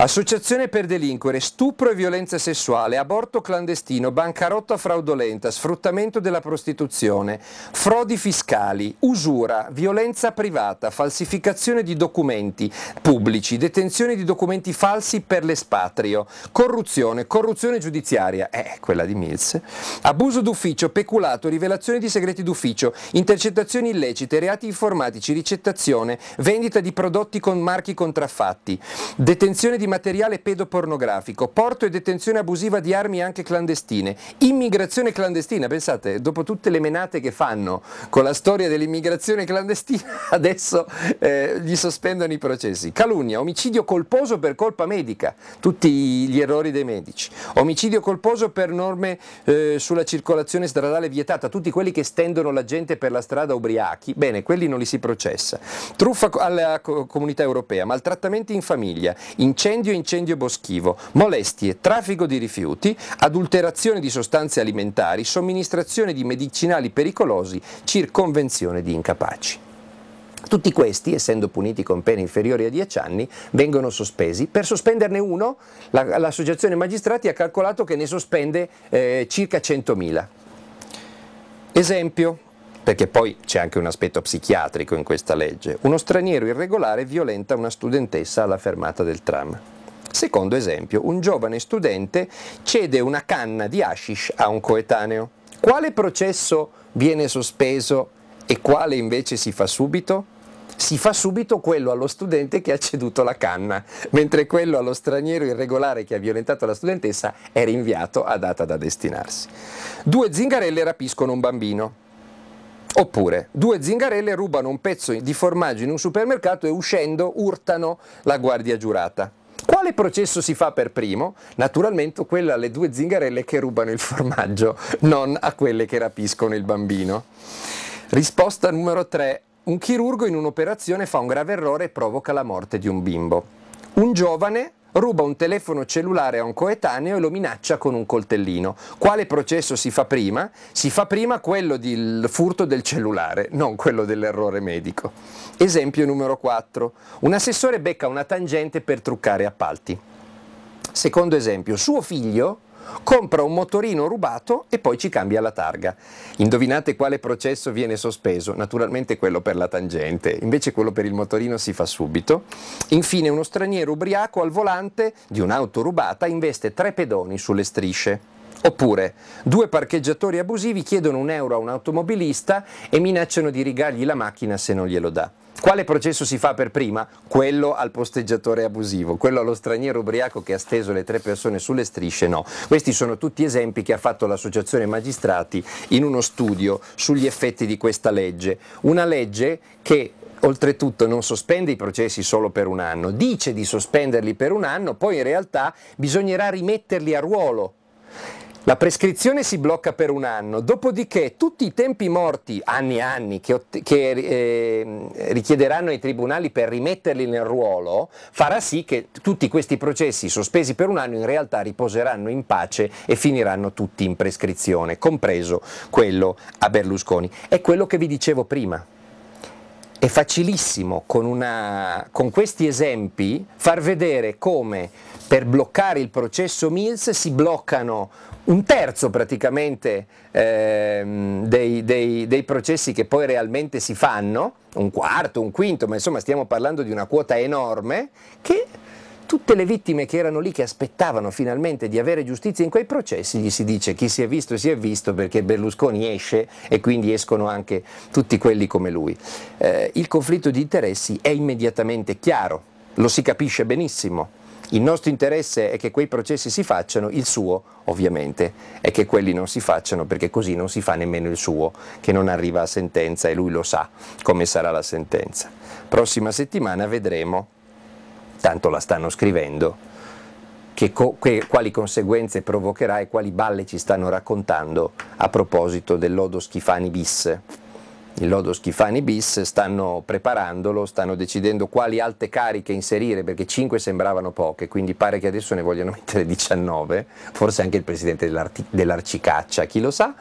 Associazione per delinquere, stupro e violenza sessuale, aborto clandestino, bancarotta fraudolenta, sfruttamento della prostituzione, frodi fiscali, usura, violenza privata, falsificazione di documenti pubblici, detenzione di documenti falsi per l'espatrio, corruzione, corruzione giudiziaria, eh, quella di Mills, abuso d'ufficio, peculato, rivelazione di segreti d'ufficio, intercettazioni illecite, reati informatici, ricettazione, vendita di prodotti con marchi contraffatti, detenzione di materiale pedopornografico, porto e detenzione abusiva di armi anche clandestine, immigrazione clandestina, pensate, dopo tutte le menate che fanno con la storia dell'immigrazione clandestina, adesso eh, gli sospendono i processi. Calunnia, omicidio colposo per colpa medica, tutti gli errori dei medici. Omicidio colposo per norme eh, sulla circolazione stradale vietata, tutti quelli che stendono la gente per la strada ubriachi, bene, quelli non li si processa. Truffa alla comunità europea, maltrattamenti in famiglia, incendi incendio e incendio boschivo, molestie, traffico di rifiuti, adulterazione di sostanze alimentari, somministrazione di medicinali pericolosi, circonvenzione di incapaci. Tutti questi, essendo puniti con pene inferiori a 10 anni, vengono sospesi. Per sospenderne uno, l'Associazione Magistrati ha calcolato che ne sospende eh, circa 100.000. Esempio, perché poi c'è anche un aspetto psichiatrico in questa legge. Uno straniero irregolare violenta una studentessa alla fermata del tram. Secondo esempio, un giovane studente cede una canna di hashish a un coetaneo. Quale processo viene sospeso e quale invece si fa subito? Si fa subito quello allo studente che ha ceduto la canna, mentre quello allo straniero irregolare che ha violentato la studentessa è rinviato a data da destinarsi. Due zingarelle rapiscono un bambino. Oppure due zingarelle rubano un pezzo di formaggio in un supermercato e uscendo urtano la guardia giurata. Quale processo si fa per primo? Naturalmente quello alle due zingarelle che rubano il formaggio, non a quelle che rapiscono il bambino. Risposta numero 3. Un chirurgo in un'operazione fa un grave errore e provoca la morte di un bimbo. Un giovane ruba un telefono cellulare a un coetaneo e lo minaccia con un coltellino. Quale processo si fa prima? Si fa prima quello del furto del cellulare, non quello dell'errore medico. Esempio numero 4. Un assessore becca una tangente per truccare appalti. Secondo esempio, suo figlio compra un motorino rubato e poi ci cambia la targa. Indovinate quale processo viene sospeso? Naturalmente quello per la tangente, invece quello per il motorino si fa subito. Infine uno straniero ubriaco al volante di un'auto rubata investe tre pedoni sulle strisce. Oppure due parcheggiatori abusivi chiedono un euro a un automobilista e minacciano di rigargli la macchina se non glielo dà. Quale processo si fa per prima? Quello al posteggiatore abusivo, quello allo straniero ubriaco che ha steso le tre persone sulle strisce, no. Questi sono tutti esempi che ha fatto l'Associazione Magistrati in uno studio sugli effetti di questa legge. Una legge che oltretutto non sospende i processi solo per un anno, dice di sospenderli per un anno, poi in realtà bisognerà rimetterli a ruolo la prescrizione si blocca per un anno, dopodiché tutti i tempi morti, anni e anni, che, che eh, richiederanno ai tribunali per rimetterli nel ruolo, farà sì che tutti questi processi sospesi per un anno in realtà riposeranno in pace e finiranno tutti in prescrizione, compreso quello a Berlusconi. È quello che vi dicevo prima è facilissimo con, una, con, questi esempi far vedere come per bloccare il processo Mills si bloccano un terzo praticamente ehm, dei, dei, dei processi che poi realmente si fanno, un quarto, un quinto, ma insomma stiamo parlando di una quota enorme che tutte le vittime che erano lì, che aspettavano finalmente di avere giustizia in quei processi, gli si dice chi si è visto si è visto perché Berlusconi esce e quindi escono anche tutti quelli come lui. Eh, il conflitto di interessi è immediatamente chiaro, lo si capisce benissimo. Il nostro interesse è che quei processi si facciano, il suo ovviamente è che quelli non si facciano perché così non si fa nemmeno il suo, che non arriva a sentenza e lui lo sa come sarà la sentenza. Prossima settimana vedremo tanto la stanno scrivendo, che, che, quali conseguenze provocherà e quali balle ci stanno raccontando a proposito del lodo Schifani bis. Il lodo Schifani bis stanno preparandolo, stanno decidendo quali alte cariche inserire perché 5 sembravano poche, quindi pare che adesso ne vogliano mettere 19, forse anche il presidente dell'Arcicaccia, chi lo sa,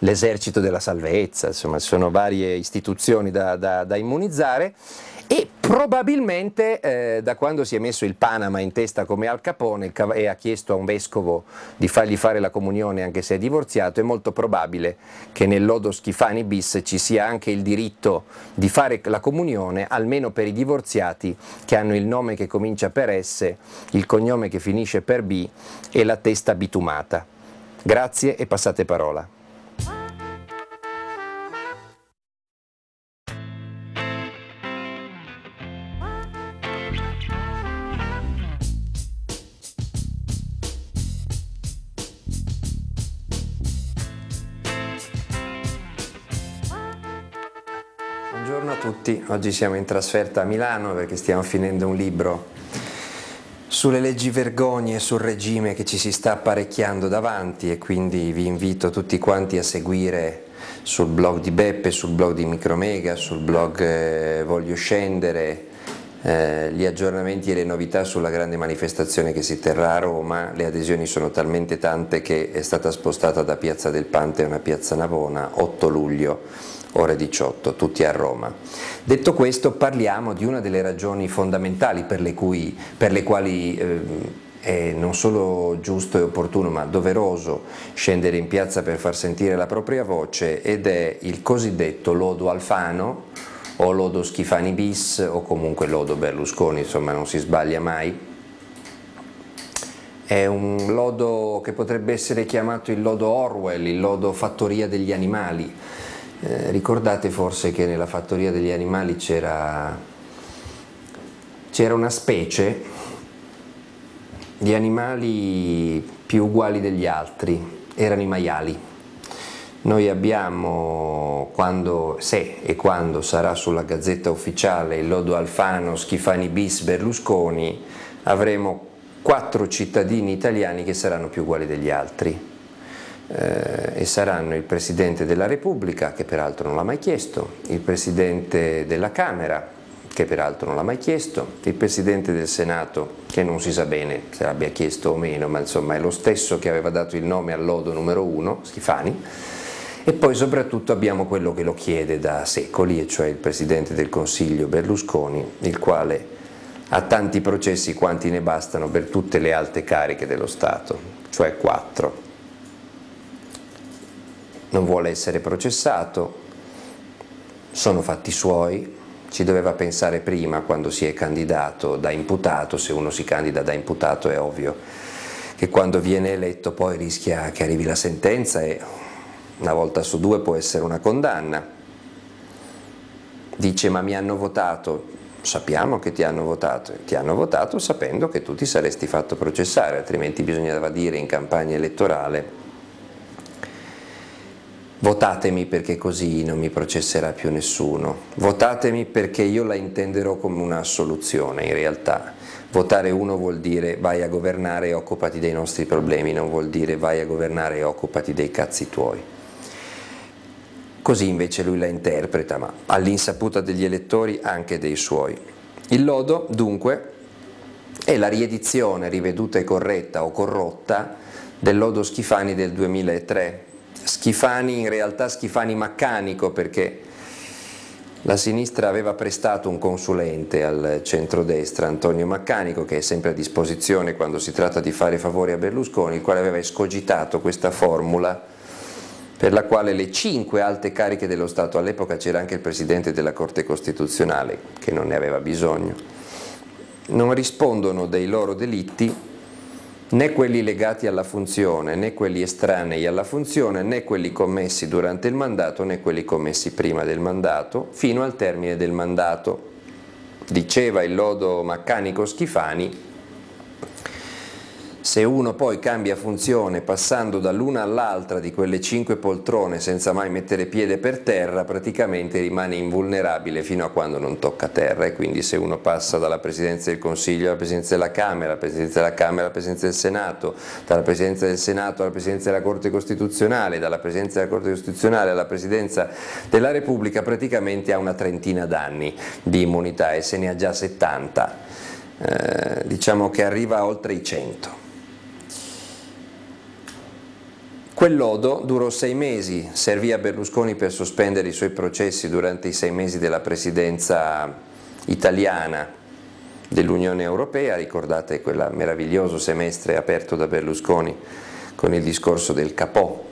l'esercito della salvezza, insomma ci sono varie istituzioni da, da, da immunizzare e probabilmente eh, da quando si è messo il Panama in testa come Al Capone e ha chiesto a un vescovo di fargli fare la comunione anche se è divorziato, è molto probabile che nel lodo Schifani bis ci sia anche il diritto di fare la comunione almeno per i divorziati che hanno il nome che comincia per S, il cognome che finisce per B e la testa bitumata. Grazie e passate parola. tutti, oggi siamo in trasferta a Milano perché stiamo finendo un libro sulle leggi vergogne e sul regime che ci si sta apparecchiando davanti e quindi vi invito tutti quanti a seguire sul blog di Beppe, sul blog di Micromega, sul blog eh, Voglio Scendere, eh, gli aggiornamenti e le novità sulla grande manifestazione che si terrà a Roma, le adesioni sono talmente tante che è stata spostata da Piazza del Pante a Piazza Navona 8 luglio ore 18, tutti a Roma. Detto questo parliamo di una delle ragioni fondamentali per le, cui, per le quali eh, è non solo giusto e opportuno ma doveroso scendere in piazza per far sentire la propria voce ed è il cosiddetto lodo Alfano o lodo Schifani bis o comunque lodo Berlusconi, insomma non si sbaglia mai. È un lodo che potrebbe essere chiamato il lodo Orwell, il lodo fattoria degli animali, eh, ricordate forse che nella fattoria degli animali c'era c'era una specie di animali più uguali degli altri, erano i maiali. Noi abbiamo, quando, se e quando sarà sulla gazzetta ufficiale il lodo Alfano, Schifani bis, Berlusconi, avremo quattro cittadini italiani che saranno più uguali degli altri eh, e saranno il Presidente della Repubblica, che peraltro non l'ha mai chiesto, il Presidente della Camera, che peraltro non l'ha mai chiesto, il Presidente del Senato, che non si sa bene se l'abbia chiesto o meno, ma insomma è lo stesso che aveva dato il nome all'Odo numero uno, Schifani, e poi soprattutto abbiamo quello che lo chiede da secoli, e cioè il Presidente del Consiglio Berlusconi, il quale ha tanti processi quanti ne bastano per tutte le alte cariche dello Stato, cioè quattro non vuole essere processato, sono fatti suoi, ci doveva pensare prima quando si è candidato da imputato, se uno si candida da imputato è ovvio che quando viene eletto poi rischia che arrivi la sentenza e una volta su due può essere una condanna. Dice ma mi hanno votato, sappiamo che ti hanno votato, ti hanno votato sapendo che tu ti saresti fatto processare, altrimenti bisognava dire in campagna elettorale Votatemi perché così non mi processerà più nessuno. Votatemi perché io la intenderò come una soluzione in realtà. Votare uno vuol dire vai a governare e occupati dei nostri problemi, non vuol dire vai a governare e occupati dei cazzi tuoi. Così invece lui la interpreta, ma all'insaputa degli elettori anche dei suoi. Il lodo, dunque, è la riedizione riveduta e corretta o corrotta del lodo Schifani del 2003, Schifani in realtà Schifani Maccanico perché la sinistra aveva prestato un consulente al centrodestra, Antonio Maccanico, che è sempre a disposizione quando si tratta di fare favori a Berlusconi, il quale aveva escogitato questa formula per la quale le cinque alte cariche dello Stato, all'epoca c'era anche il Presidente della Corte Costituzionale che non ne aveva bisogno, non rispondono dei loro delitti né quelli legati alla funzione, né quelli estranei alla funzione, né quelli commessi durante il mandato, né quelli commessi prima del mandato, fino al termine del mandato. Diceva il lodo Maccanico Schifani, se uno poi cambia funzione passando dall'una all'altra di quelle cinque poltrone senza mai mettere piede per terra, praticamente rimane invulnerabile fino a quando non tocca terra e quindi se uno passa dalla Presidenza del Consiglio alla Presidenza della Camera, alla Presidenza della Camera alla Presidenza del Senato, dalla Presidenza del Senato alla Presidenza della Corte Costituzionale, dalla Presidenza della Corte Costituzionale alla Presidenza della Repubblica, praticamente ha una trentina d'anni di immunità e se ne ha già 70, eh, diciamo che arriva oltre i 100. Quel lodo durò sei mesi, servì a Berlusconi per sospendere i suoi processi durante i sei mesi della presidenza italiana dell'Unione Europea, ricordate quel meraviglioso semestre aperto da Berlusconi con il discorso del Capò,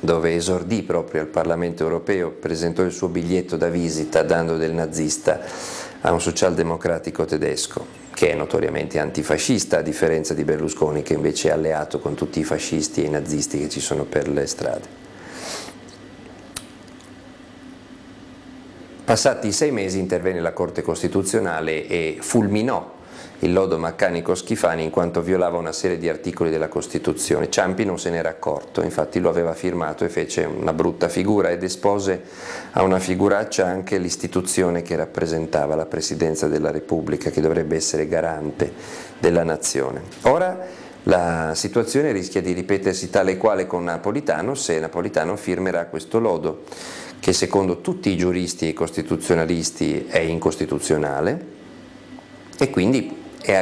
dove esordì proprio al Parlamento Europeo, presentò il suo biglietto da visita dando del nazista a un socialdemocratico tedesco che è notoriamente antifascista a differenza di Berlusconi che invece è alleato con tutti i fascisti e i nazisti che ci sono per le strade. Passati sei mesi intervenne la Corte Costituzionale e fulminò il lodo Maccanico Schifani in quanto violava una serie di articoli della Costituzione. Ciampi non se n'era accorto, infatti lo aveva firmato e fece una brutta figura ed espose a una figuraccia anche l'istituzione che rappresentava la Presidenza della Repubblica, che dovrebbe essere garante della nazione. Ora la situazione rischia di ripetersi tale quale con Napolitano se Napolitano firmerà questo lodo, che secondo tutti i giuristi e i costituzionalisti è incostituzionale e quindi è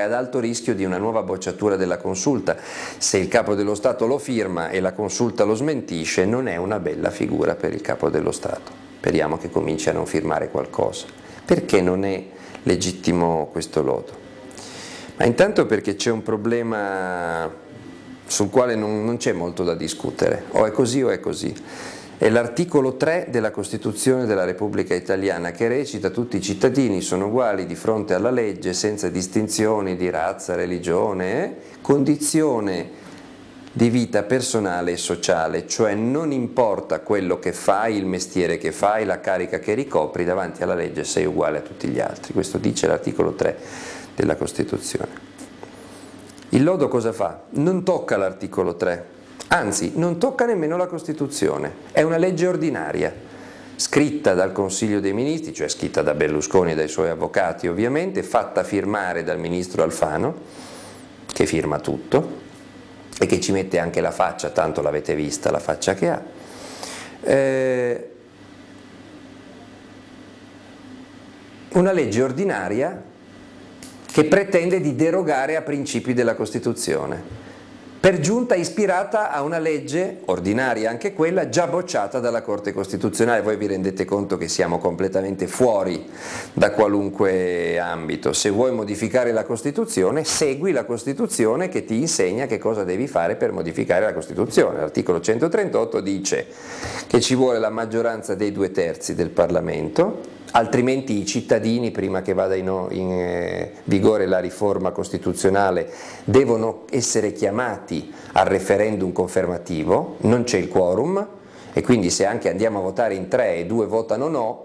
ad alto rischio di una nuova bocciatura della consulta. Se il capo dello Stato lo firma e la consulta lo smentisce non è una bella figura per il capo dello Stato. Speriamo che cominci a non firmare qualcosa. Perché non è legittimo questo lodo? Ma intanto perché c'è un problema sul quale non, non c'è molto da discutere, o è così o è così è l'articolo 3 della Costituzione della Repubblica Italiana che recita tutti i cittadini sono uguali di fronte alla legge senza distinzioni di razza, religione, condizione di vita personale e sociale, cioè non importa quello che fai, il mestiere che fai, la carica che ricopri, davanti alla legge sei uguale a tutti gli altri. Questo dice l'articolo 3 della Costituzione. Il lodo cosa fa? Non tocca l'articolo 3, Anzi, non tocca nemmeno la Costituzione, è una legge ordinaria, scritta dal Consiglio dei Ministri, cioè scritta da Berlusconi e dai suoi avvocati ovviamente, fatta firmare dal Ministro Alfano, che firma tutto e che ci mette anche la faccia, tanto l'avete vista la faccia che ha. Eh, una legge ordinaria che pretende di derogare a principi della Costituzione per giunta ispirata a una legge ordinaria, anche quella già bocciata dalla Corte Costituzionale. Voi vi rendete conto che siamo completamente fuori da qualunque ambito. Se vuoi modificare la Costituzione, segui la Costituzione che ti insegna che cosa devi fare per modificare la Costituzione. L'articolo 138 dice che ci vuole la maggioranza dei due terzi del Parlamento altrimenti i cittadini, prima che vada in, in, eh, vigore la riforma costituzionale, devono essere chiamati al referendum confermativo, non c'è il quorum e quindi se anche andiamo a votare in tre e due votano no,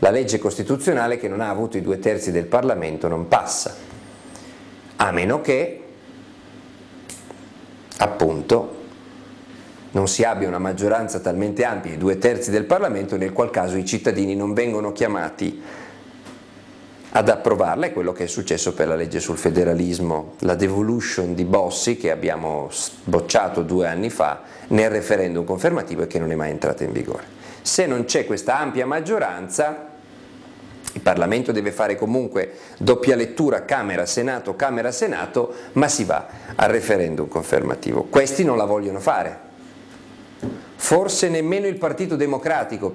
la legge costituzionale che non ha avuto i due terzi del Parlamento non passa, a meno che appunto non si abbia una maggioranza talmente ampia, i due terzi del Parlamento, nel qual caso i cittadini non vengono chiamati ad approvarla, è quello che è successo per la legge sul federalismo, la devolution di Bossi che abbiamo bocciato due anni fa nel referendum confermativo e che non è mai entrata in vigore. Se non c'è questa ampia maggioranza, il Parlamento deve fare comunque doppia lettura Camera-Senato, Camera-Senato, ma si va al referendum confermativo. Questi non la vogliono fare, Forse nemmeno il Partito Democratico,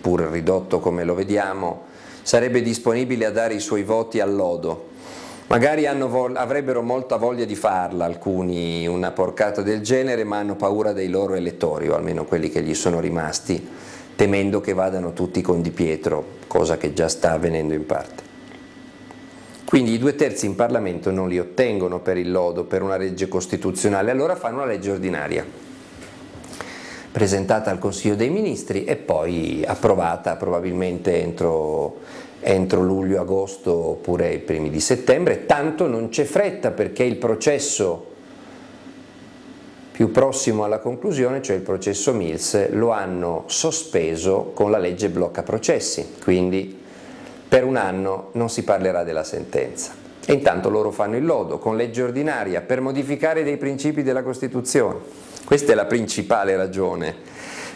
pur ridotto come lo vediamo, sarebbe disponibile a dare i suoi voti all'odo. Magari avrebbero molta voglia di farla alcuni, una porcata del genere, ma hanno paura dei loro elettori, o almeno quelli che gli sono rimasti, temendo che vadano tutti con Di Pietro, cosa che già sta avvenendo in parte. Quindi i due terzi in Parlamento non li ottengono per il lodo, per una legge costituzionale, allora fanno una legge ordinaria presentata al Consiglio dei Ministri e poi approvata probabilmente entro, entro luglio-agosto oppure i primi di settembre, tanto non c'è fretta perché il processo più prossimo alla conclusione, cioè il processo Mills, lo hanno sospeso con la legge blocca processi, quindi per un anno non si parlerà della sentenza. E intanto loro fanno il lodo con legge ordinaria per modificare dei principi della Costituzione. Questa è la principale ragione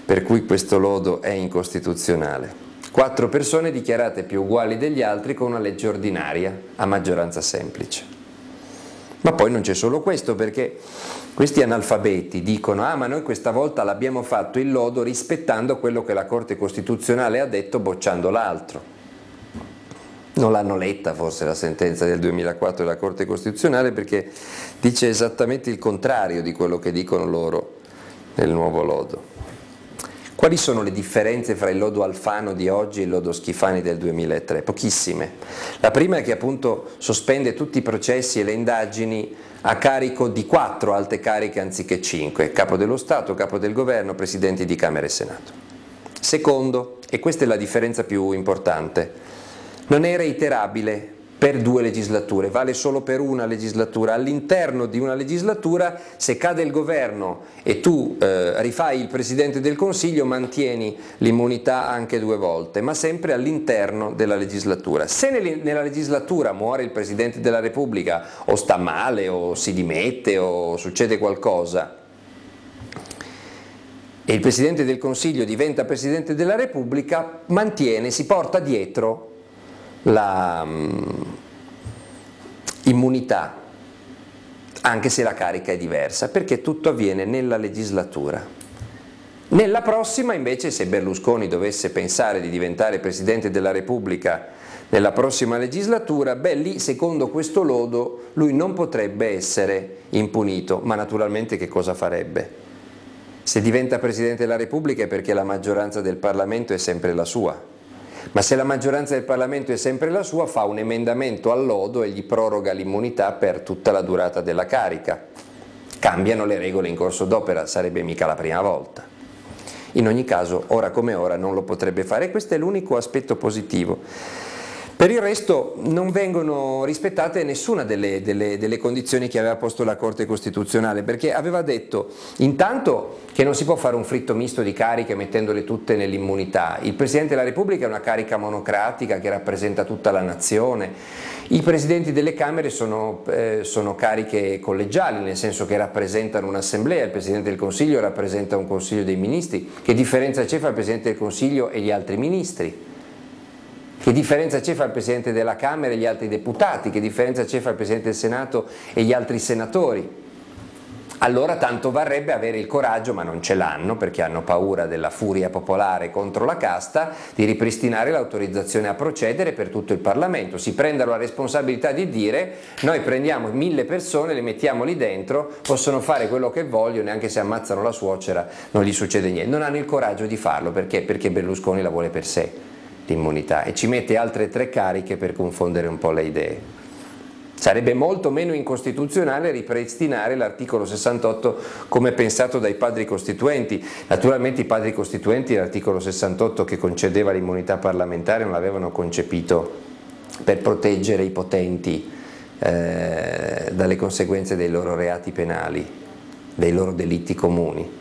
per cui questo lodo è incostituzionale. Quattro persone dichiarate più uguali degli altri con una legge ordinaria a maggioranza semplice. Ma poi non c'è solo questo perché questi analfabeti dicono ah ma noi questa volta l'abbiamo fatto il lodo rispettando quello che la Corte Costituzionale ha detto bocciando l'altro. Non l'hanno letta forse la sentenza del 2004 della Corte Costituzionale perché dice esattamente il contrario di quello che dicono loro nel nuovo lodo. Quali sono le differenze fra il lodo Alfano di oggi e il lodo Schifani del 2003? Pochissime. La prima è che appunto sospende tutti i processi e le indagini a carico di quattro alte cariche anziché cinque, capo dello Stato, capo del governo, presidenti di Camera e Senato. Secondo, e questa è la differenza più importante, non è reiterabile per due legislature, vale solo per una legislatura. All'interno di una legislatura, se cade il governo e tu eh, rifai il Presidente del Consiglio, mantieni l'immunità anche due volte, ma sempre all'interno della legislatura. Se nella legislatura muore il Presidente della Repubblica o sta male o si dimette o succede qualcosa, e il Presidente del Consiglio diventa Presidente della Repubblica, mantiene, si porta dietro la mm, immunità, anche se la carica è diversa, perché tutto avviene nella legislatura. Nella prossima invece, se Berlusconi dovesse pensare di diventare Presidente della Repubblica nella prossima legislatura, beh lì secondo questo lodo lui non potrebbe essere impunito, ma naturalmente che cosa farebbe? Se diventa Presidente della Repubblica è perché la maggioranza del Parlamento è sempre la sua, ma se la maggioranza del Parlamento è sempre la sua fa un emendamento al lodo e gli proroga l'immunità per tutta la durata della carica. Cambiano le regole in corso d'opera, sarebbe mica la prima volta. In ogni caso, ora come ora non lo potrebbe fare, questo è l'unico aspetto positivo. Per il resto non vengono rispettate nessuna delle, delle, delle, condizioni che aveva posto la Corte Costituzionale, perché aveva detto intanto che non si può fare un fritto misto di cariche mettendole tutte nell'immunità, il Presidente della Repubblica è una carica monocratica che rappresenta tutta la nazione, i Presidenti delle Camere sono, eh, sono cariche collegiali, nel senso che rappresentano un'assemblea, il Presidente del Consiglio rappresenta un Consiglio dei Ministri, che differenza c'è fra il Presidente del Consiglio e gli altri ministri? Che differenza c'è fra il Presidente della Camera e gli altri deputati? Che differenza c'è fra il Presidente del Senato e gli altri senatori? Allora tanto varrebbe avere il coraggio, ma non ce l'hanno perché hanno paura della furia popolare contro la casta, di ripristinare l'autorizzazione a procedere per tutto il Parlamento. Si prendono la responsabilità di dire noi prendiamo mille persone, le mettiamo lì dentro, possono fare quello che vogliono, e anche se ammazzano la suocera non gli succede niente. Non hanno il coraggio di farlo perché? Perché Berlusconi la vuole per sé l'immunità e ci mette altre tre cariche per confondere un po' le idee. Sarebbe molto meno incostituzionale ripristinare l'articolo 68 come pensato dai padri costituenti. Naturalmente i padri costituenti l'articolo 68 che concedeva l'immunità parlamentare non l'avevano concepito per proteggere i potenti eh, dalle conseguenze dei loro reati penali, dei loro delitti comuni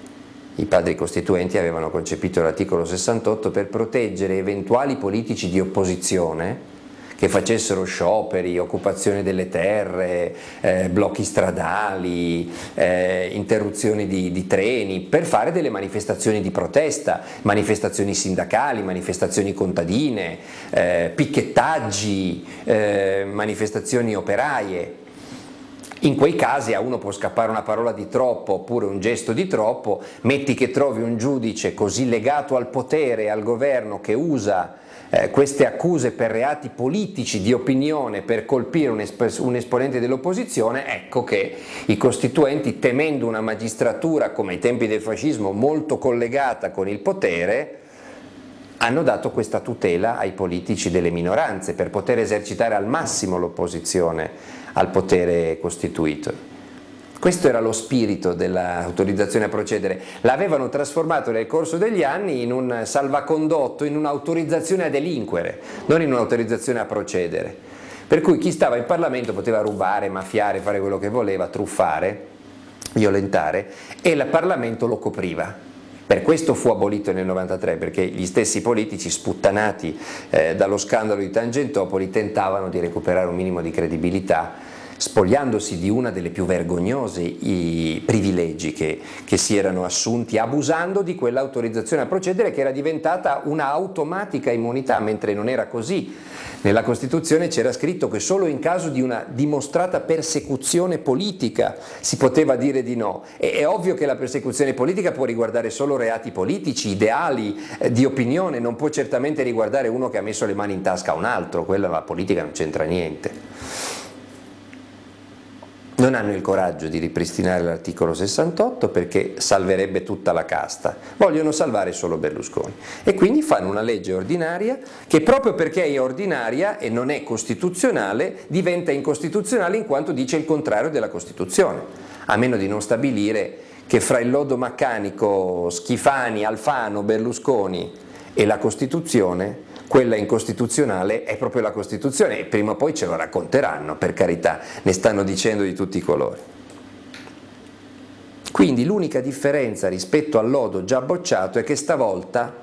i padri costituenti avevano concepito l'articolo 68 per proteggere eventuali politici di opposizione che facessero scioperi, occupazione delle terre, eh, blocchi stradali, eh, interruzioni di, di, treni, per fare delle manifestazioni di protesta, manifestazioni sindacali, manifestazioni contadine, eh, picchettaggi, eh, manifestazioni operaie. In quei casi a uno può scappare una parola di troppo oppure un gesto di troppo, metti che trovi un giudice così legato al potere, e al governo, che usa eh, queste accuse per reati politici di opinione per colpire un, esp- un esponente dell'opposizione, ecco che i costituenti, temendo una magistratura come ai tempi del fascismo molto collegata con il potere, hanno dato questa tutela ai politici delle minoranze per poter esercitare al massimo l'opposizione al potere costituito. Questo era lo spirito dell'autorizzazione a procedere. L'avevano trasformato nel corso degli anni in un salvacondotto, in un'autorizzazione a delinquere, non in un'autorizzazione a procedere. Per cui chi stava in Parlamento poteva rubare, mafiare, fare quello che voleva, truffare, violentare e il Parlamento lo copriva per questo fu abolito nel 93, perché gli stessi politici sputtanati eh, dallo scandalo di Tangentopoli tentavano di recuperare un minimo di credibilità spogliandosi di una delle più vergognose i privilegi che, che si erano assunti, abusando di quell'autorizzazione a procedere che era diventata un'automatica immunità, mentre non era così. Nella Costituzione c'era scritto che solo in caso di una dimostrata persecuzione politica si poteva dire di no. E è ovvio che la persecuzione politica può riguardare solo reati politici, ideali, eh, di opinione, non può certamente riguardare uno che ha messo le mani in tasca a un altro, quella la politica non c'entra niente non hanno il coraggio di ripristinare l'articolo 68 perché salverebbe tutta la casta, vogliono salvare solo Berlusconi e quindi fanno una legge ordinaria che proprio perché è ordinaria e non è costituzionale diventa incostituzionale in quanto dice il contrario della Costituzione, a meno di non stabilire che fra il lodo Maccanico, Schifani, Alfano, Berlusconi e la Costituzione quella incostituzionale è proprio la Costituzione e prima o poi ce lo racconteranno, per carità, ne stanno dicendo di tutti i colori. Quindi l'unica differenza rispetto al lodo già bocciato è che stavolta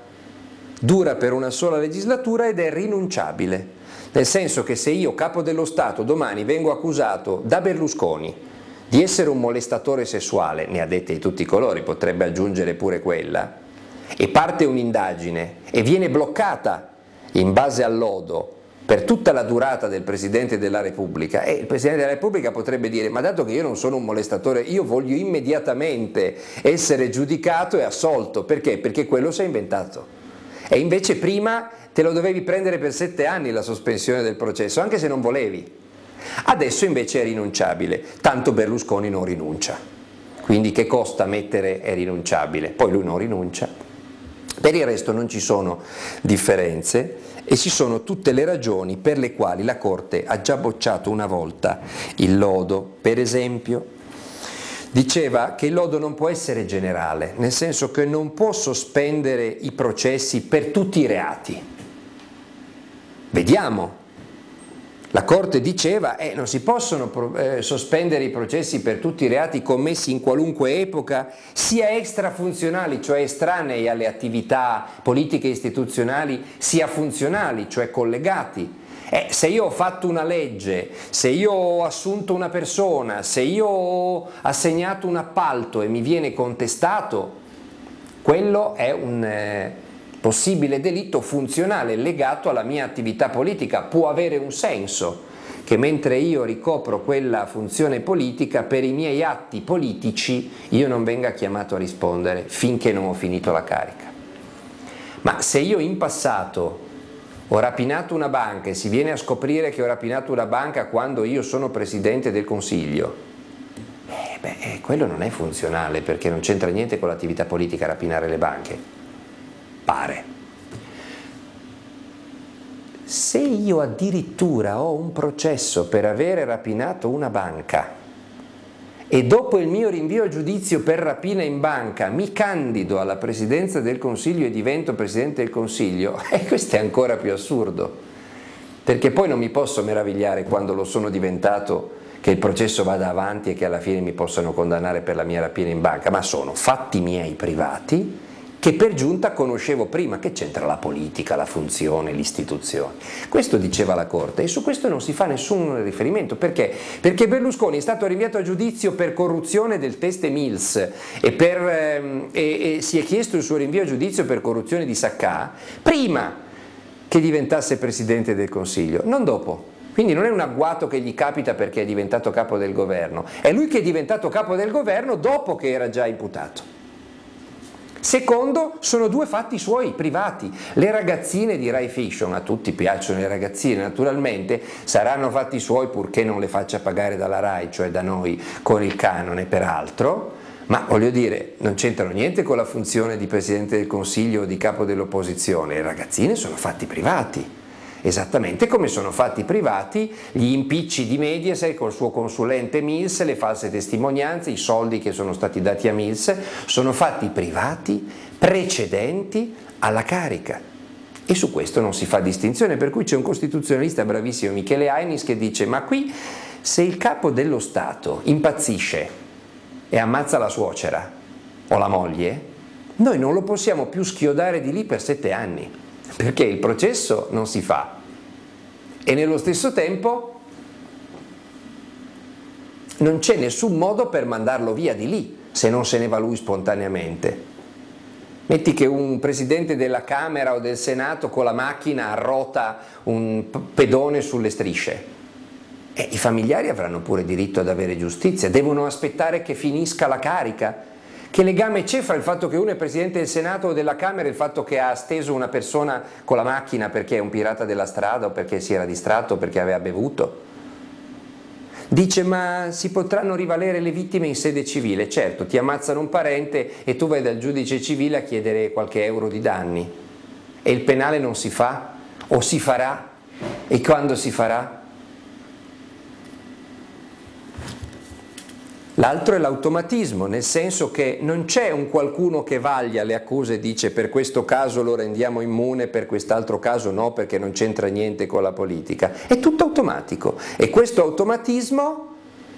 dura per una sola legislatura ed è rinunciabile, nel senso che se io capo dello Stato domani vengo accusato da Berlusconi di essere un molestatore sessuale, ne ha dette di tutti i colori, potrebbe aggiungere pure quella, e parte un'indagine e viene bloccata in base al lodo per tutta la durata del Presidente della Repubblica e il Presidente della Repubblica potrebbe dire ma dato che io non sono un molestatore io voglio immediatamente essere giudicato e assolto perché? Perché quello si è inventato e invece prima te lo dovevi prendere per sette anni la sospensione del processo anche se non volevi adesso invece è rinunciabile tanto Berlusconi non rinuncia quindi che costa mettere è rinunciabile poi lui non rinuncia per il resto non ci sono differenze e ci sono tutte le ragioni per le quali la Corte ha già bocciato una volta il lodo. Per esempio, diceva che il lodo non può essere generale, nel senso che non può sospendere i processi per tutti i reati. Vediamo la Corte diceva che eh, non si possono pro- eh, sospendere i processi per tutti i reati commessi in qualunque epoca, sia extrafunzionali, cioè estranei alle attività politiche e istituzionali, sia funzionali, cioè collegati. Eh, se io ho fatto una legge, se io ho assunto una persona, se io ho assegnato un appalto e mi viene contestato, quello è un eh, possibile delitto funzionale legato alla mia attività politica può avere un senso che mentre io ricopro quella funzione politica, per i miei atti politici io non venga chiamato a rispondere finché non ho finito la carica. Ma se io in passato ho rapinato una banca e si viene a scoprire che ho rapinato una banca quando io sono presidente del Consiglio, eh beh, eh, quello non è funzionale perché non c'entra niente con l'attività politica rapinare le banche pare. Se io addirittura ho un processo per avere rapinato una banca e dopo il mio rinvio a giudizio per rapina in banca mi candido alla presidenza del Consiglio e divento presidente del Consiglio, eh, questo è ancora più assurdo, perché poi non mi posso meravigliare quando lo sono diventato che il processo vada avanti e che alla fine mi possano condannare per la mia rapina in banca, ma sono fatti miei privati che per giunta conoscevo prima, che c'entra la politica, la funzione, l'istituzione. Questo diceva la Corte e su questo non si fa nessun riferimento. Perché? Perché Berlusconi è stato rinviato a giudizio per corruzione del test Mills e, per, ehm, e, e si è chiesto il suo rinvio a giudizio per corruzione di Sacca prima che diventasse Presidente del Consiglio, non dopo. Quindi non è un agguato che gli capita perché è diventato capo del governo, è lui che è diventato capo del governo dopo che era già imputato. Secondo, sono due fatti suoi, privati. Le ragazzine di Rai Fiction, a tutti piacciono le ragazzine naturalmente, saranno fatti suoi purché non le faccia pagare dalla Rai, cioè da noi, con il canone peraltro, ma voglio dire, non c'entrano niente con la funzione di Presidente del Consiglio o di Capo dell'Opposizione, le ragazzine sono fatti privati. Esattamente come sono fatti i privati gli impicci di Mediaset col suo consulente Mills, le false testimonianze, i soldi che sono stati dati a Mills, sono fatti privati precedenti alla carica. E su questo non si fa distinzione, per cui c'è un costituzionalista bravissimo, Michele Ainis, che dice ma qui se il capo dello Stato impazzisce e ammazza la suocera o la moglie, noi non lo possiamo più schiodare di lì per sette anni perché il processo non si fa e nello stesso tempo non c'è nessun modo per mandarlo via di lì se non se ne va lui spontaneamente. Metti che un presidente della Camera o del Senato con la macchina arrota un pedone sulle strisce. E eh, I familiari avranno pure diritto ad avere giustizia, devono aspettare che finisca la carica che legame c'è fra il fatto che uno è presidente del Senato o della Camera e il fatto che ha steso una persona con la macchina perché è un pirata della strada o perché si era distratto, o perché aveva bevuto? Dice ma si potranno rivalere le vittime in sede civile, certo ti ammazzano un parente e tu vai dal giudice civile a chiedere qualche euro di danni e il penale non si fa o si farà e quando si farà? L'altro è l'automatismo, nel senso che non c'è un qualcuno che vaglia le accuse e dice per questo caso lo rendiamo immune, per quest'altro caso no, perché non c'entra niente con la politica. È tutto automatico e questo automatismo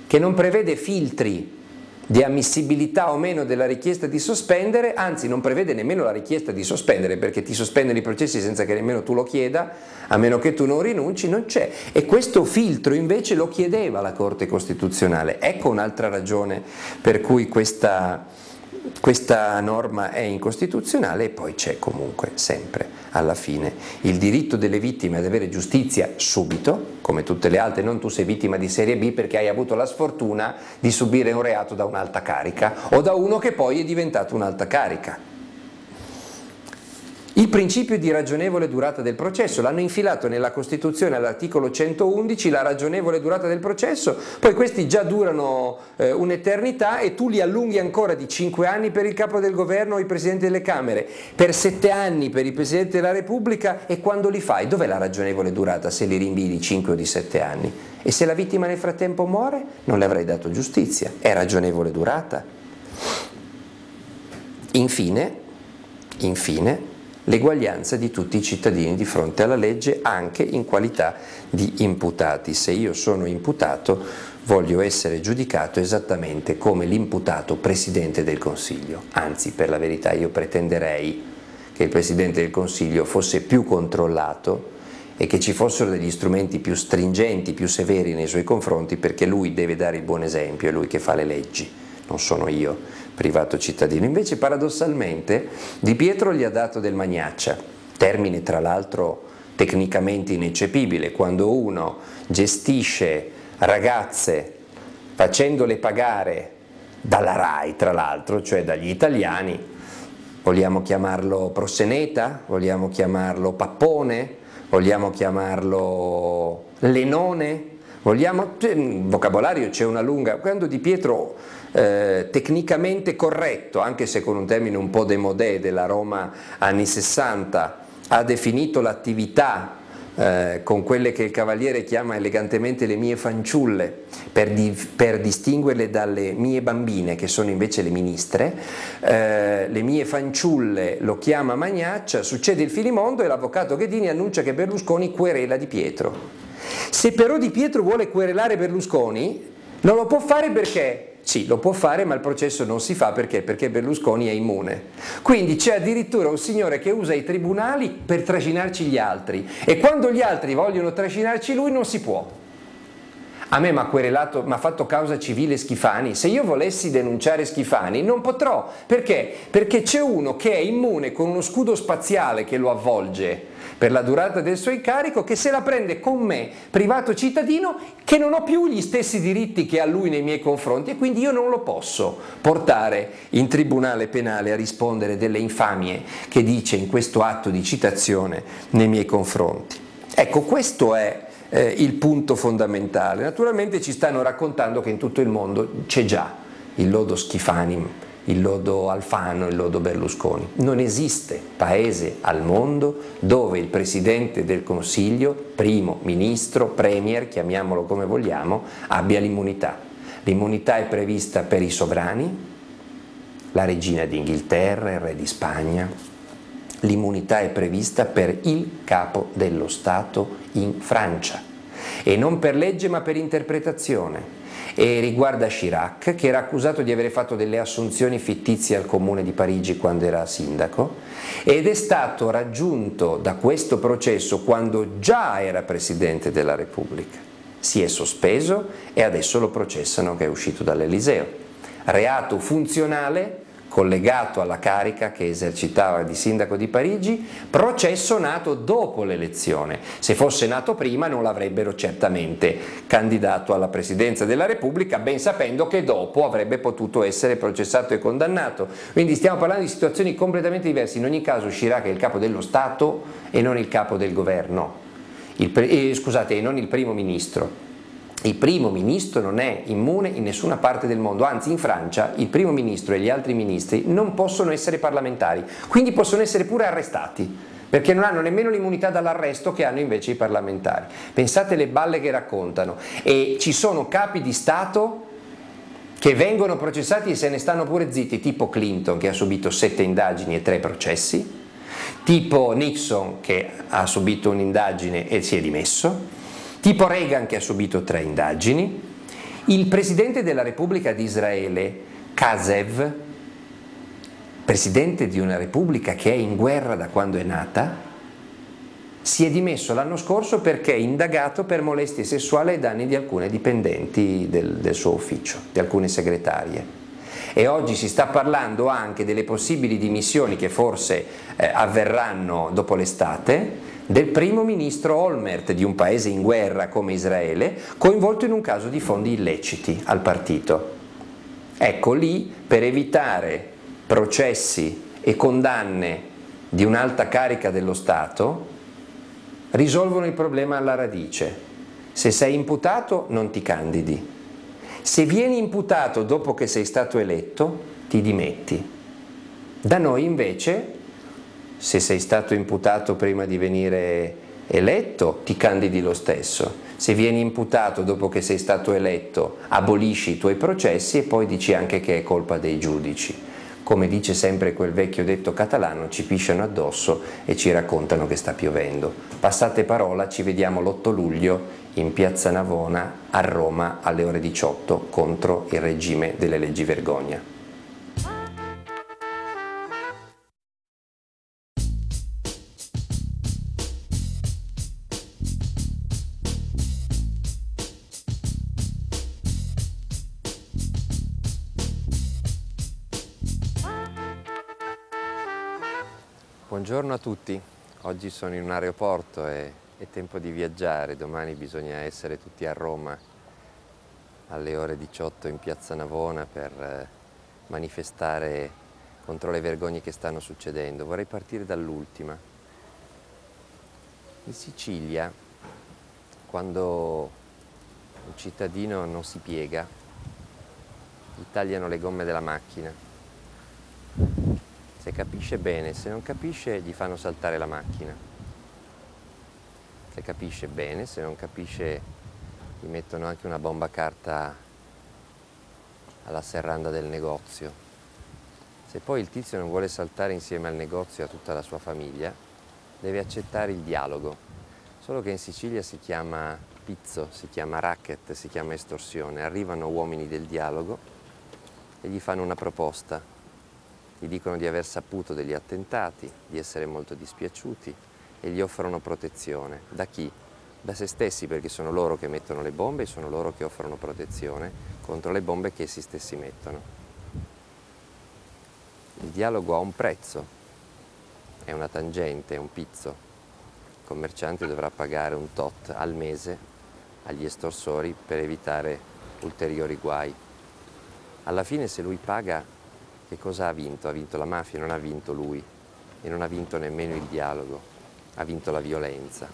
che non prevede filtri, di ammissibilità o meno della richiesta di sospendere, anzi non prevede nemmeno la richiesta di sospendere perché ti sospendono i processi senza che nemmeno tu lo chieda, a meno che tu non rinunci, non c'è. E questo filtro invece lo chiedeva la Corte Costituzionale. Ecco un'altra ragione per cui questa questa norma è incostituzionale e poi c'è comunque sempre alla fine il diritto delle vittime ad avere giustizia subito, come tutte le altre, non tu sei vittima di serie B perché hai avuto la sfortuna di subire un reato da un'alta carica o da uno che poi è diventato un'alta carica. Il principio di ragionevole durata del processo, l'hanno infilato nella Costituzione all'articolo 111, la ragionevole durata del processo, poi questi già durano eh, un'eternità e tu li allunghi ancora di 5 anni per il capo del governo o il Presidente delle Camere, per 7 anni per il Presidente della Repubblica e quando li fai? Dov'è la ragionevole durata se li rinvii di 5 o di 7 anni? E se la vittima nel frattempo muore non le avrei dato giustizia, è ragionevole durata. Infine, infine, l'eguaglianza di tutti i cittadini di fronte alla legge anche in qualità di imputati. Se io sono imputato voglio essere giudicato esattamente come l'imputato Presidente del Consiglio, anzi per la verità io pretenderei che il Presidente del Consiglio fosse più controllato e che ci fossero degli strumenti più stringenti, più severi nei suoi confronti perché lui deve dare il buon esempio, è lui che fa le leggi, non sono io privato cittadino. Invece paradossalmente Di Pietro gli ha dato del magnaccia, termine tra l'altro tecnicamente ineccepibile, quando uno gestisce ragazze facendole pagare dalla RAI, tra l'altro, cioè dagli italiani, vogliamo chiamarlo proseneta, vogliamo chiamarlo Pappone, vogliamo chiamarlo Lenone, vogliamo, il cioè, vocabolario c'è una lunga, quando Di Pietro eh, tecnicamente corretto, anche se con un termine un po' demodè della Roma anni 60, ha definito l'attività eh, con quelle che il Cavaliere chiama elegantemente le mie fanciulle, per, di, per distinguerle dalle mie bambine, che sono invece le ministre, eh, le mie fanciulle lo chiama Magnaccia, succede il filimondo e l'avvocato Ghedini annuncia che Berlusconi querela Di Pietro. Se però Di Pietro vuole querelare Berlusconi, non lo può fare perché sì, lo può fare, ma il processo non si fa perché? Perché Berlusconi è immune. Quindi c'è addirittura un signore che usa i tribunali per trascinarci gli altri e quando gli altri vogliono trascinarci lui non si può. A me mi ha querelato, mi ha fatto causa civile Schifani. Se io volessi denunciare Schifani non potrò. Perché? Perché c'è uno che è immune con uno scudo spaziale che lo avvolge per la durata del suo incarico che se la prende con me, privato cittadino, che non ho più gli stessi diritti che ha lui nei miei confronti e quindi io non lo posso portare in tribunale penale a rispondere delle infamie che dice in questo atto di citazione nei miei confronti. Ecco, questo è eh, il punto fondamentale. Naturalmente ci stanno raccontando che in tutto il mondo c'è già il lodo schifanim il lodo Alfano, il lodo Berlusconi. Non esiste paese al mondo dove il Presidente del Consiglio, primo ministro, premier, chiamiamolo come vogliamo, abbia l'immunità. L'immunità è prevista per i sovrani, la regina d'Inghilterra, il re di Spagna. L'immunità è prevista per il capo dello Stato in Francia e non per legge ma per interpretazione e riguarda Chirac che era accusato di aver fatto delle assunzioni fittizie al comune di Parigi quando era sindaco ed è stato raggiunto da questo processo quando già era presidente della Repubblica. Si è sospeso e adesso lo processano che è uscito dall'Eliseo. Reato funzionale collegato alla carica che esercitava di sindaco di Parigi, processo nato dopo l'elezione. Se fosse nato prima non l'avrebbero certamente candidato alla presidenza della Repubblica, ben sapendo che dopo avrebbe potuto essere processato e condannato. Quindi stiamo parlando di situazioni completamente diverse. In ogni caso uscirà che è il capo dello Stato e non il capo del governo. Il, eh, scusate, non il primo ministro il primo ministro non è immune in nessuna parte del mondo, anzi in Francia il primo ministro e gli altri ministri non possono essere parlamentari, quindi possono essere pure arrestati perché non hanno nemmeno l'immunità dall'arresto che hanno invece i parlamentari. Pensate le balle che raccontano e ci sono capi di Stato che vengono processati e se ne stanno pure zitti, tipo Clinton che ha subito sette indagini e tre processi, tipo Nixon che ha subito un'indagine e si è dimesso, tipo Reagan che ha subito tre indagini, il presidente della Repubblica di Israele, Kazev, presidente di una repubblica che è in guerra da quando è nata, si è dimesso l'anno scorso perché è indagato per molestie sessuali ai danni di alcune dipendenti del, del suo ufficio, di alcune segretarie e oggi si sta parlando anche delle possibili dimissioni che forse eh, avverranno dopo l'estate del primo ministro Olmert di un paese in guerra come Israele, coinvolto in un caso di fondi illeciti al partito. Ecco lì, per evitare processi e condanne di un'alta carica dello Stato, risolvono il problema alla radice. Se sei imputato non ti candidi. Se vieni imputato dopo che sei stato eletto, ti dimetti. Da noi invece se sei stato imputato prima di venire eletto, ti candidi lo stesso. Se vieni imputato dopo che sei stato eletto, abolisci i tuoi processi e poi dici anche che è colpa dei giudici. Come dice sempre quel vecchio detto catalano, ci pisciano addosso e ci raccontano che sta piovendo. Passate parola, ci vediamo l'8 luglio in Piazza Navona a Roma alle ore 18 contro il regime delle leggi vergogna. Buongiorno a tutti, oggi sono in un aeroporto e è tempo di viaggiare, domani bisogna essere tutti a Roma alle ore 18 in piazza Navona per eh, manifestare contro le vergogne che stanno succedendo. Vorrei partire dall'ultima. In Sicilia, quando un cittadino non si piega, gli tagliano le gomme della macchina cliente capisce bene, se non capisce gli fanno saltare la macchina. Se capisce bene, se non capisce gli mettono anche una bomba carta alla serranda del negozio. Se poi il tizio non vuole saltare insieme al negozio e a tutta la sua famiglia, deve accettare il dialogo. Solo che in Sicilia si chiama pizzo, si chiama racket, si chiama estorsione. Arrivano uomini del dialogo e gli fanno una proposta gli dicono di aver saputo degli attentati, di essere molto dispiaciuti e gli offrono protezione. Da chi? Da se stessi perché sono loro che mettono le bombe e sono loro che offrono protezione contro le bombe che essi stessi mettono. Il dialogo ha un prezzo, è una tangente, è un pizzo. Il commerciante dovrà pagare un tot al mese agli estorsori per evitare ulteriori guai. Alla fine se lui paga che cosa ha vinto? Ha vinto la mafia, non ha vinto lui e non ha vinto nemmeno il dialogo, ha vinto la violenza.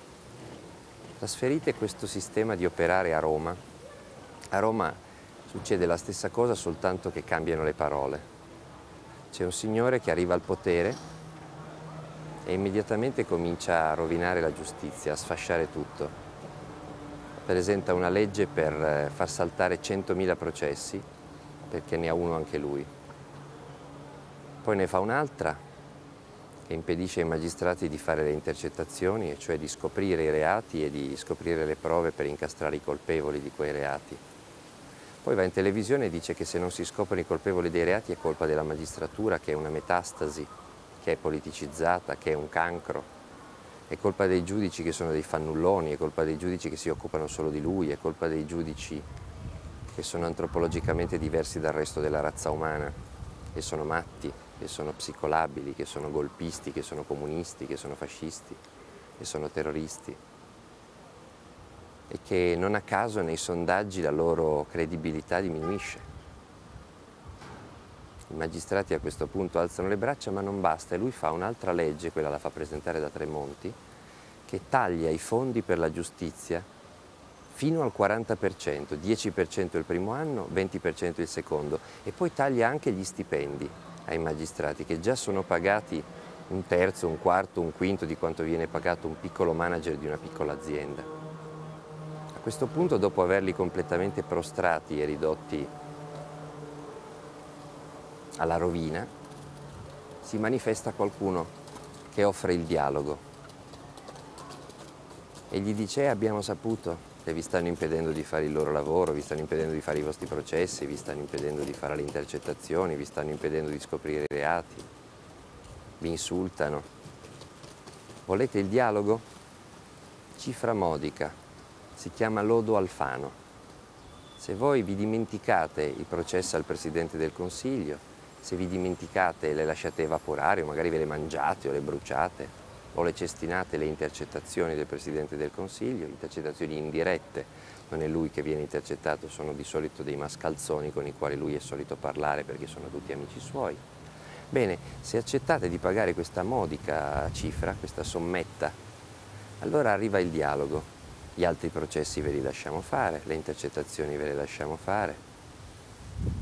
Trasferite questo sistema di operare a Roma. A Roma succede la stessa cosa soltanto che cambiano le parole. C'è un signore che arriva al potere e immediatamente comincia a rovinare la giustizia, a sfasciare tutto. Presenta una legge per eh, far saltare 100.000 processi perché ne ha uno anche lui. Poi ne fa un'altra che impedisce ai magistrati di fare le intercettazioni, e cioè di scoprire i reati e di scoprire le prove per incastrare i colpevoli di quei reati. Poi va in televisione e dice che se non si scoprono i colpevoli dei reati è colpa della magistratura, che è una metastasi, che è politicizzata, che è un cancro. È colpa dei giudici che sono dei fannulloni, è colpa dei giudici che si occupano solo di lui, è colpa dei giudici che sono antropologicamente diversi dal resto della razza umana e sono matti che sono psicolabili, che sono golpisti, che sono comunisti, che sono fascisti, che sono terroristi e che non a caso nei sondaggi la loro credibilità diminuisce. I magistrati a questo punto alzano le braccia ma non basta e lui fa un'altra legge, quella la fa presentare da Tremonti, che taglia i fondi per la giustizia fino al 40%, 10% il primo anno, 20% il secondo e poi taglia anche gli stipendi ai magistrati che già sono pagati un terzo, un quarto, un quinto di quanto viene pagato un piccolo manager di una piccola azienda. A questo punto, dopo averli completamente prostrati e ridotti alla rovina, si manifesta qualcuno che offre il dialogo e gli dice eh, abbiamo saputo e vi stanno impedendo di fare il loro lavoro, vi stanno impedendo di fare i vostri processi, vi stanno impedendo di fare le intercettazioni, vi stanno impedendo di scoprire i reati, vi insultano. Volete il dialogo? Cifra modica, si chiama Lodo Alfano. Se voi vi dimenticate il processo al Presidente del Consiglio, se vi dimenticate le lasciate evaporare o magari ve le mangiate o le bruciate, o le cestinate, le intercettazioni del Presidente del Consiglio, intercettazioni indirette, non è lui che viene intercettato, sono di solito dei mascalzoni con i quali lui è solito parlare perché sono tutti amici suoi. Bene, se accettate di pagare questa modica cifra, questa sommetta, allora arriva il dialogo. Gli altri processi ve li lasciamo fare, le intercettazioni ve le lasciamo fare,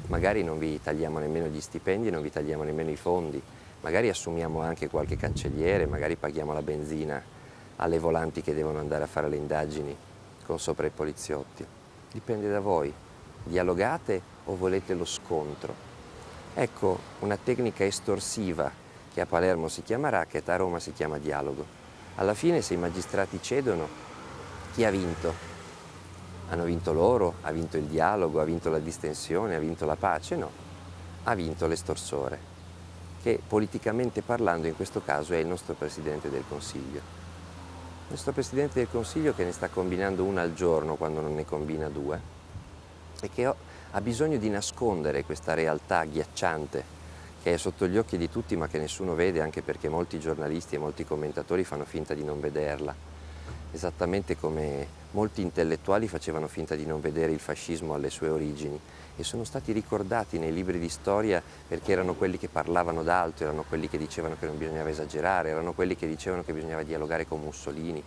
magari non vi tagliamo nemmeno gli stipendi, non vi tagliamo nemmeno i fondi, magari assumiamo anche qualche cancelliere, magari paghiamo la benzina alle volanti che devono andare a fare le indagini con sopra i poliziotti. Dipende da voi, dialogate o volete lo scontro? Ecco una tecnica estorsiva che a Palermo si chiama racket, a Roma si chiama dialogo. Alla fine se i magistrati cedono, chi ha vinto? Hanno vinto loro, ha vinto il dialogo, ha vinto la distensione, ha vinto la pace? No, ha vinto l'estorsore che politicamente parlando in questo caso è il nostro Presidente del Consiglio. Il nostro Presidente del Consiglio che ne sta combinando una al giorno quando non ne combina due e che ha bisogno di nascondere questa realtà agghiacciante che è sotto gli occhi di tutti ma che nessuno vede anche perché molti giornalisti e molti commentatori fanno finta di non vederla esattamente come molti intellettuali facevano finta di non vedere il fascismo alle sue origini e sono stati ricordati nei libri di storia perché erano quelli che parlavano d'alto, erano quelli che dicevano che non bisognava esagerare, erano quelli che dicevano che bisognava dialogare con Mussolini,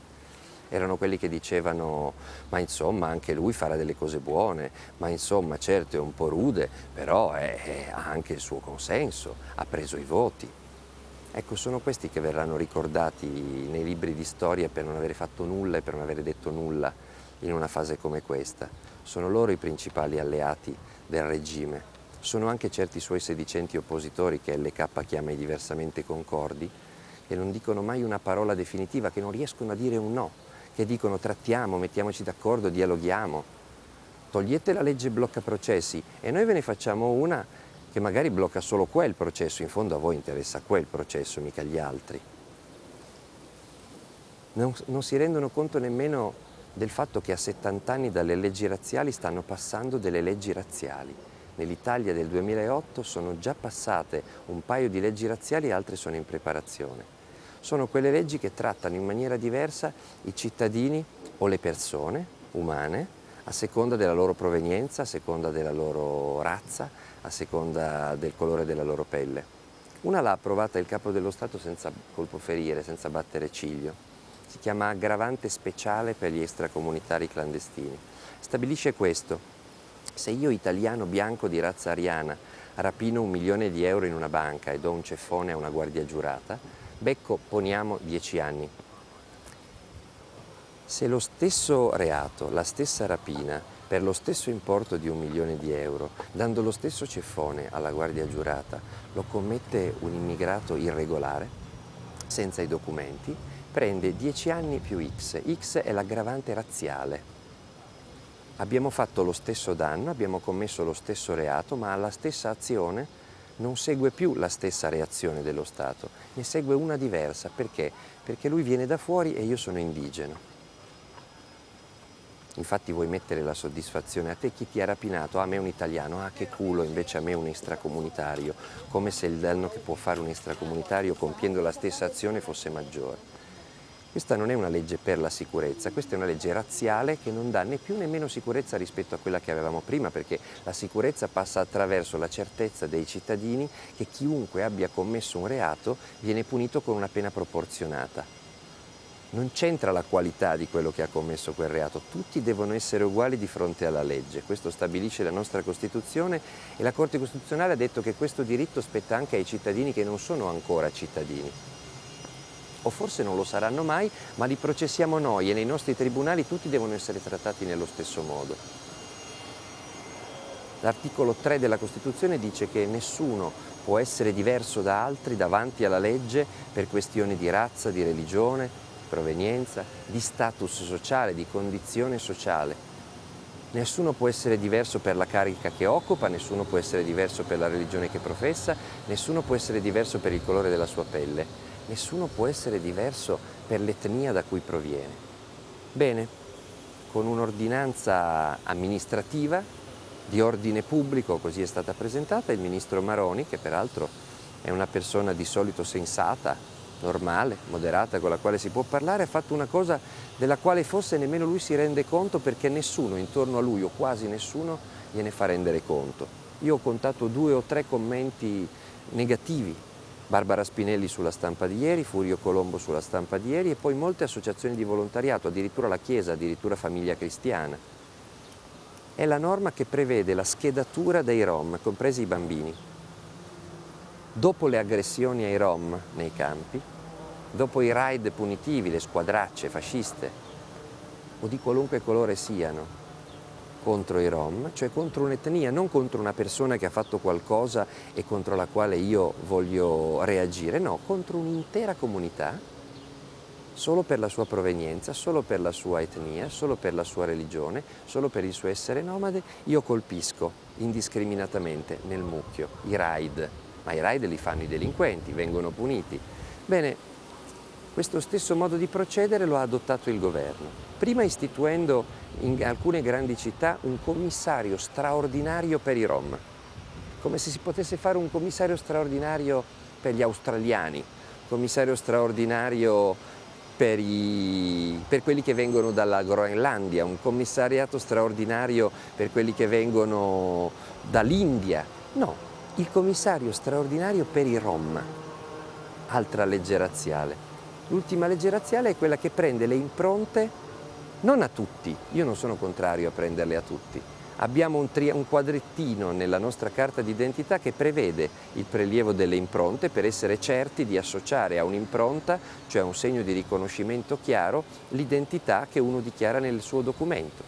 erano quelli che dicevano ma insomma anche lui farà delle cose buone, ma insomma certo è un po' rude, però ha anche il suo consenso, ha preso i voti. Ecco, sono questi che verranno ricordati nei libri di storia per non avere fatto nulla e per non avere detto nulla in una fase come questa. Sono loro i principali alleati del regime. Sono anche certi suoi sedicenti oppositori che LK chiama i diversamente concordi e non dicono mai una parola definitiva, che non riescono a dire un no, che dicono trattiamo, mettiamoci d'accordo, dialoghiamo. Togliete la legge blocca processi e noi ve ne facciamo una che magari blocca solo quel processo, in fondo a voi interessa quel processo, mica gli altri. Non, non si rendono conto nemmeno del fatto che a 70 anni dalle leggi razziali stanno passando delle leggi razziali. Nell'Italia del 2008 sono già passate un paio di leggi razziali e altre sono in preparazione. Sono quelle leggi che trattano in maniera diversa i cittadini o le persone umane a seconda della loro provenienza, a seconda della loro razza, a seconda del colore della loro pelle. Una l'ha approvata il capo dello Stato senza colpo ferire, senza battere ciglio. Si chiama aggravante speciale per gli extracomunitari clandestini. Stabilisce questo. Se io, italiano bianco di razza ariana, rapino un milione di euro in una banca e do un ceffone a una guardia giurata, becco, poniamo, dieci anni. Se lo stesso reato, la stessa rapina, per lo stesso importo di un milione di euro, dando lo stesso ceffone alla guardia giurata, lo commette un immigrato irregolare, senza i documenti, prende 10 anni più X. X è l'aggravante razziale. Abbiamo fatto lo stesso danno, abbiamo commesso lo stesso reato, ma alla stessa azione non segue più la stessa reazione dello Stato, ne segue una diversa. Perché? Perché lui viene da fuori e io sono indigeno. Infatti vuoi mettere la soddisfazione a te chi ti ha rapinato, a ah, me un italiano, ah che culo, invece a me un extracomunitario, come se il danno che può fare un extracomunitario compiendo la stessa azione fosse maggiore. Questa non è una legge per la sicurezza, questa è una legge razziale che non dà né più né meno sicurezza rispetto a quella che avevamo prima, perché la sicurezza passa attraverso la certezza dei cittadini che chiunque abbia commesso un reato viene punito con una pena proporzionata non c'entra la qualità di quello che ha commesso quel reato, tutti devono essere uguali di fronte alla legge, questo stabilisce la nostra Costituzione e la Corte Costituzionale ha detto che questo diritto spetta anche ai cittadini che non sono ancora cittadini. O forse non lo saranno mai, ma li processiamo noi e nei nostri tribunali tutti devono essere trattati nello stesso modo. L'articolo 3 della Costituzione dice che nessuno può essere diverso da altri davanti alla legge per questioni di razza, di religione, provenienza, di status sociale, di condizione sociale. Nessuno può essere diverso per la carica che occupa, nessuno può essere diverso per la religione che professa, nessuno può essere diverso per il colore della sua pelle, nessuno può essere diverso per l'etnia da cui proviene. Bene, con un'ordinanza amministrativa di ordine pubblico, così è stata presentata, il ministro Maroni, che peraltro è una persona di solito sensata, normale, moderata, con la quale si può parlare, ha fatto una cosa della quale forse nemmeno lui si rende conto perché nessuno intorno a lui o quasi nessuno gliene fa rendere conto. Io ho contato due o tre commenti negativi, Barbara Spinelli sulla stampa di ieri, Furio Colombo sulla stampa di ieri e poi molte associazioni di volontariato, addirittura la Chiesa, addirittura Famiglia Cristiana. È la norma che prevede la schedatura dei Rom, compresi i bambini dopo le aggressioni ai Rom nei campi, dopo i raid punitivi, le squadracce fasciste o di qualunque colore siano contro i Rom, cioè contro un'etnia, non contro una persona che ha fatto qualcosa e contro la quale io voglio reagire, no, contro un'intera comunità solo per la sua provenienza, solo per la sua etnia, solo per la sua religione, solo per il suo essere nomade, io colpisco indiscriminatamente nel mucchio i raid ma i raid li fanno i delinquenti, vengono puniti. Bene, questo stesso modo di procedere lo ha adottato il governo, prima istituendo in alcune grandi città un commissario straordinario per i Rom, come se si potesse fare un commissario straordinario per gli australiani, commissario straordinario per, i, per, quelli che vengono dalla Groenlandia, un commissariato straordinario per quelli che vengono dall'India. No, il commissario straordinario per i Rom, altra legge razziale. L'ultima legge razziale è quella che prende le impronte non a tutti, io non sono contrario a prenderle a tutti. Abbiamo un, un quadrettino nella nostra carta d'identità che prevede il prelievo delle impronte per essere certi di associare a un'impronta, cioè a un segno di riconoscimento chiaro, l'identità che uno dichiara nel suo documento.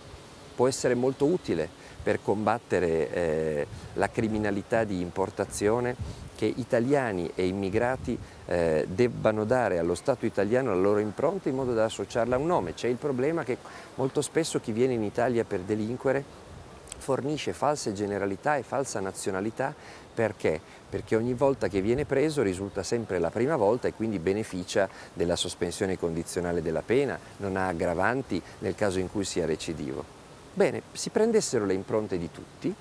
Può essere molto utile per combattere eh, la criminalità di importazione che italiani e immigrati eh, debbano dare allo Stato italiano la loro impronta in modo da associarla a un nome. C'è il problema che molto spesso chi viene in Italia per delinquere fornisce false generalità e falsa nazionalità perché? Perché ogni volta che viene preso risulta sempre la prima volta e quindi beneficia della sospensione condizionale della pena, non ha aggravanti nel caso in cui sia recidivo. Bene, si prendessero le impronte di tutti,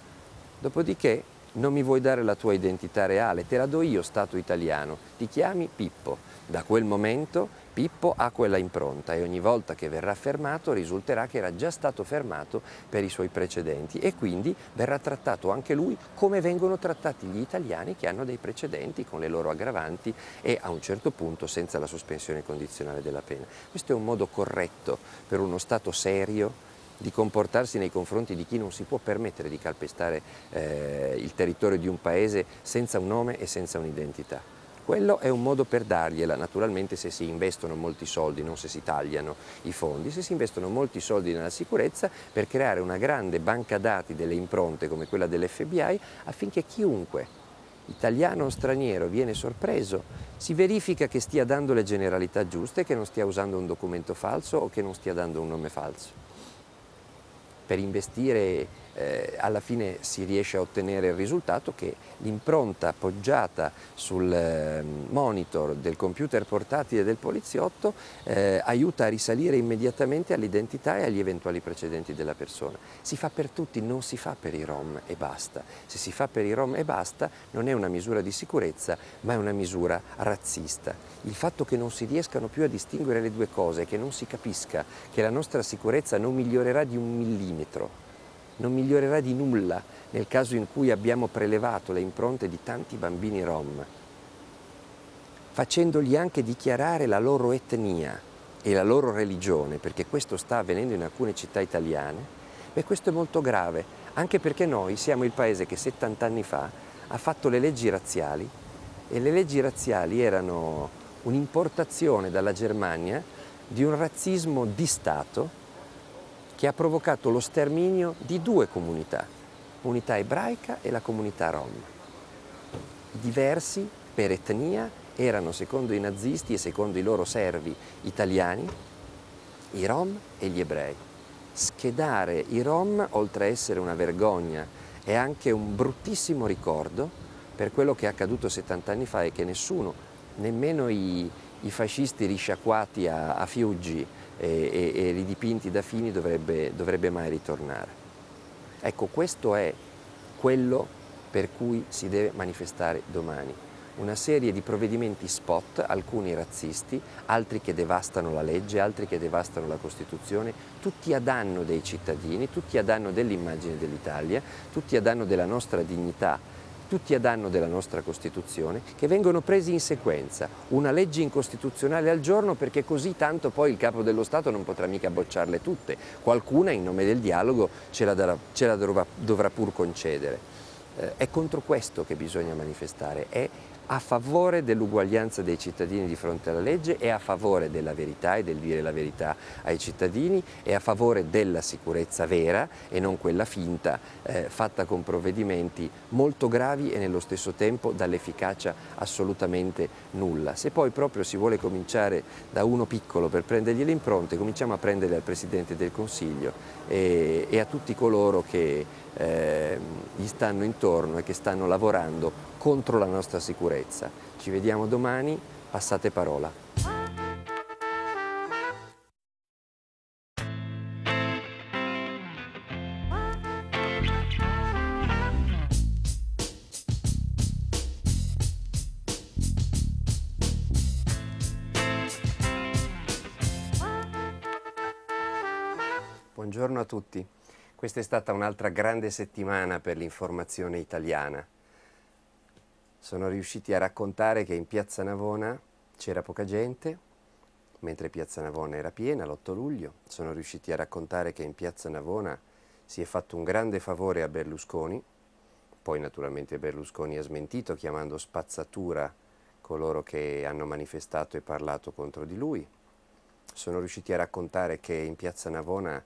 dopodiché non mi vuoi dare la tua identità reale, te la do io, Stato italiano, ti chiami Pippo. Da quel momento Pippo ha quella impronta e ogni volta che verrà fermato risulterà che era già stato fermato per i suoi precedenti e quindi verrà trattato anche lui come vengono trattati gli italiani che hanno dei precedenti con le loro aggravanti e a un certo punto senza la sospensione condizionale della pena. Questo è un modo corretto per uno Stato serio di comportarsi nei confronti di chi non si può permettere di calpestare eh, il territorio di un paese senza un nome e senza un'identità. Quello è un modo per dargliela, naturalmente se si investono molti soldi, non se si tagliano i fondi, se si investono molti soldi nella sicurezza per creare una grande banca dati delle impronte come quella dell'FBI affinché chiunque italiano o straniero viene sorpreso, si verifica che stia dando le generalità giuste, che non stia usando un documento falso o che non stia dando un nome falso per investire eh, alla fine si riesce a ottenere il risultato che l'impronta appoggiata sul eh, monitor del computer portatile del poliziotto eh, aiuta a risalire immediatamente all'identità e agli eventuali precedenti della persona. Si fa per tutti, non si fa per i rom e basta. Se si fa per i rom e basta non è una misura di sicurezza ma è una misura razzista. Il fatto che non si riescano più a distinguere le due cose, che non si capisca che la nostra sicurezza non migliorerà di un millimetro non migliorerà di nulla nel caso in cui abbiamo prelevato le impronte di tanti bambini rom, facendogli anche dichiarare la loro etnia e la loro religione, perché questo sta avvenendo in alcune città italiane, e questo è molto grave, anche perché noi siamo il paese che 70 anni fa ha fatto le leggi razziali e le leggi razziali erano un'importazione dalla Germania di un razzismo di Stato che ha provocato lo sterminio di due comunità, l'unità ebraica e la comunità rom. Diversi per etnia erano, secondo i nazisti e secondo i loro servi italiani, i rom e gli ebrei. Schedare i rom, oltre a essere una vergogna, è anche un bruttissimo ricordo per quello che è accaduto 70 anni fa e che nessuno, nemmeno i, i fascisti risciacquati a, a Fiuggi, e, e, ridipinti da Fini dovrebbe, dovrebbe mai ritornare. Ecco, questo è quello per cui si deve manifestare domani. Una serie di provvedimenti spot, alcuni razzisti, altri che devastano la legge, altri che devastano la Costituzione, tutti a danno dei cittadini, tutti a danno dell'immagine dell'Italia, tutti a danno della nostra dignità tutti a danno della nostra Costituzione, che vengono presi in sequenza, una legge incostituzionale al giorno perché così tanto poi il Capo dello Stato non potrà mica bocciarle tutte, qualcuna in nome del dialogo ce la, darà, ce la dovrà, dovrà, pur concedere. Eh, è contro questo che bisogna manifestare, è a favore dell'uguaglianza dei cittadini di fronte alla legge e a favore della verità e del dire la verità ai cittadini e a favore della sicurezza vera e non quella finta eh, fatta con provvedimenti molto gravi e nello stesso tempo dall'efficacia assolutamente nulla. Se poi proprio si vuole cominciare da uno piccolo per prendergli le impronte, cominciamo a prendere al Presidente del Consiglio e, e a tutti coloro che eh, gli stanno intorno e che stanno lavorando contro la nostra sicurezza. Ci vediamo domani, passate parola. Buongiorno a tutti. Questa è stata un'altra grande settimana per l'informazione italiana sono riusciti a raccontare che in Piazza Navona c'era poca gente, mentre Piazza Navona era piena l'8 luglio, sono riusciti a raccontare che in Piazza Navona si è fatto un grande favore a Berlusconi, poi naturalmente Berlusconi ha smentito chiamando spazzatura coloro che hanno manifestato e parlato contro di lui. Sono riusciti a raccontare che in Piazza Navona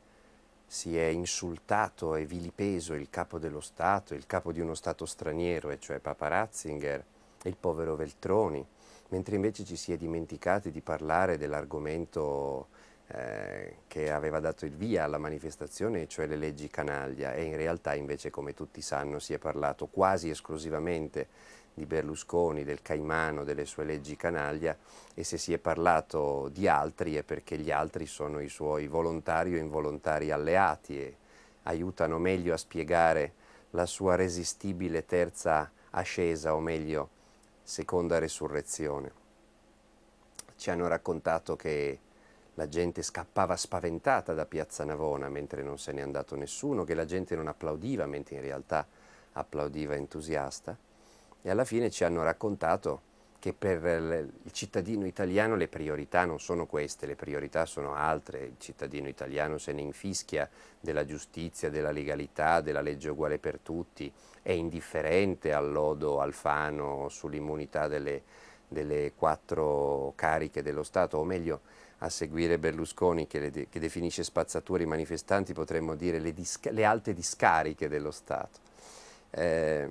si è insultato e vilipeso il capo dello Stato, il capo di uno Stato straniero, e cioè Papa Ratzinger e il povero Veltroni, mentre invece ci si è dimenticati di parlare dell'argomento eh, che aveva dato il via alla manifestazione, cioè le leggi canaglia, e in realtà invece, come tutti sanno, si è parlato quasi esclusivamente di Berlusconi, del Caimano, delle sue leggi canaglia e se si è parlato di altri è perché gli altri sono i suoi volontari o involontari alleati e aiutano meglio a spiegare la sua resistibile terza ascesa o meglio seconda resurrezione. Ci hanno raccontato che la gente scappava spaventata da Piazza Navona mentre non se n'è andato nessuno, che la gente non applaudiva mentre in realtà applaudiva entusiasta e alla fine ci hanno raccontato che per il cittadino italiano le priorità non sono queste, le priorità sono altre, il cittadino italiano se ne infischia della giustizia, della legalità, della legge uguale per tutti, è indifferente al lodo Alfano sull'immunità delle, delle quattro cariche dello Stato, o meglio a seguire Berlusconi che, de che definisce spazzatura i manifestanti potremmo dire le, le alte discariche dello Stato. Eh,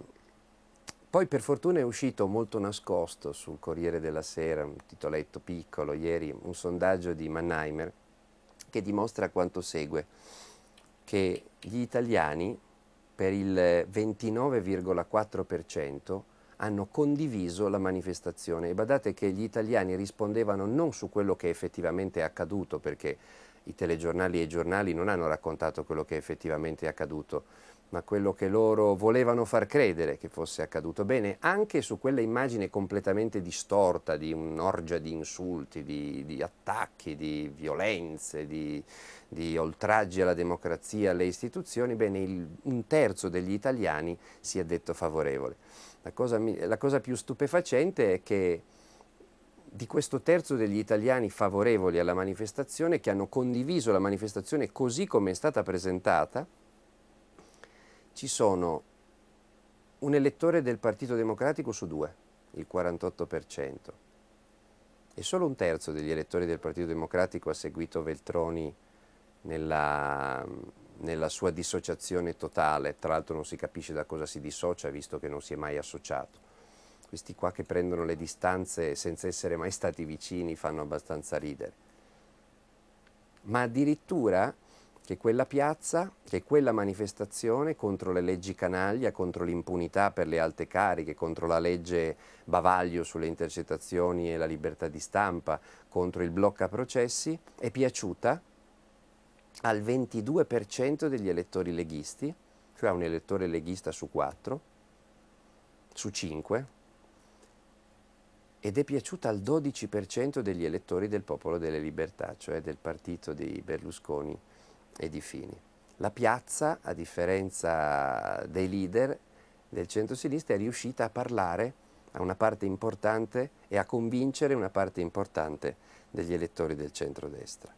poi per fortuna è uscito molto nascosto sul Corriere della Sera, un titoletto piccolo ieri, un sondaggio di Mannheimer che dimostra quanto segue, che gli italiani per il 29,4% hanno condiviso la manifestazione e badate che gli italiani rispondevano non su quello che effettivamente è accaduto perché i telegiornali e i giornali non hanno raccontato quello che effettivamente è accaduto, ma quello che loro volevano far credere che fosse accaduto. Bene, anche su quella immagine completamente distorta di un'orgia di insulti, di, di attacchi, di violenze, di, di, oltraggi alla democrazia, alle istituzioni, bene, il, un terzo degli italiani si è detto favorevole. La cosa, la cosa più stupefacente è che di questo terzo degli italiani favorevoli alla manifestazione, che hanno condiviso la manifestazione così come è stata presentata, ci sono un elettore del Partito Democratico su due, il 48%, e solo un terzo degli elettori del Partito Democratico ha seguito Veltroni nella, nella sua dissociazione totale, tra l'altro non si capisce da cosa si dissocia visto che non si è mai associato. Questi qua che prendono le distanze senza essere mai stati vicini fanno abbastanza ridere. Ma addirittura che quella piazza, che quella manifestazione contro le leggi canaglia, contro l'impunità per le alte cariche, contro la legge bavaglio sulle intercettazioni e la libertà di stampa, contro il blocca processi, è piaciuta al 22% degli elettori leghisti, cioè un elettore leghista su 4, su 5, ed è piaciuta al 12% degli elettori del Popolo delle Libertà, cioè del partito di Berlusconi e di Fini. La piazza, a differenza dei leader del centro-sinistra, è riuscita a parlare a una parte importante e a convincere una parte importante degli elettori del centro-destra.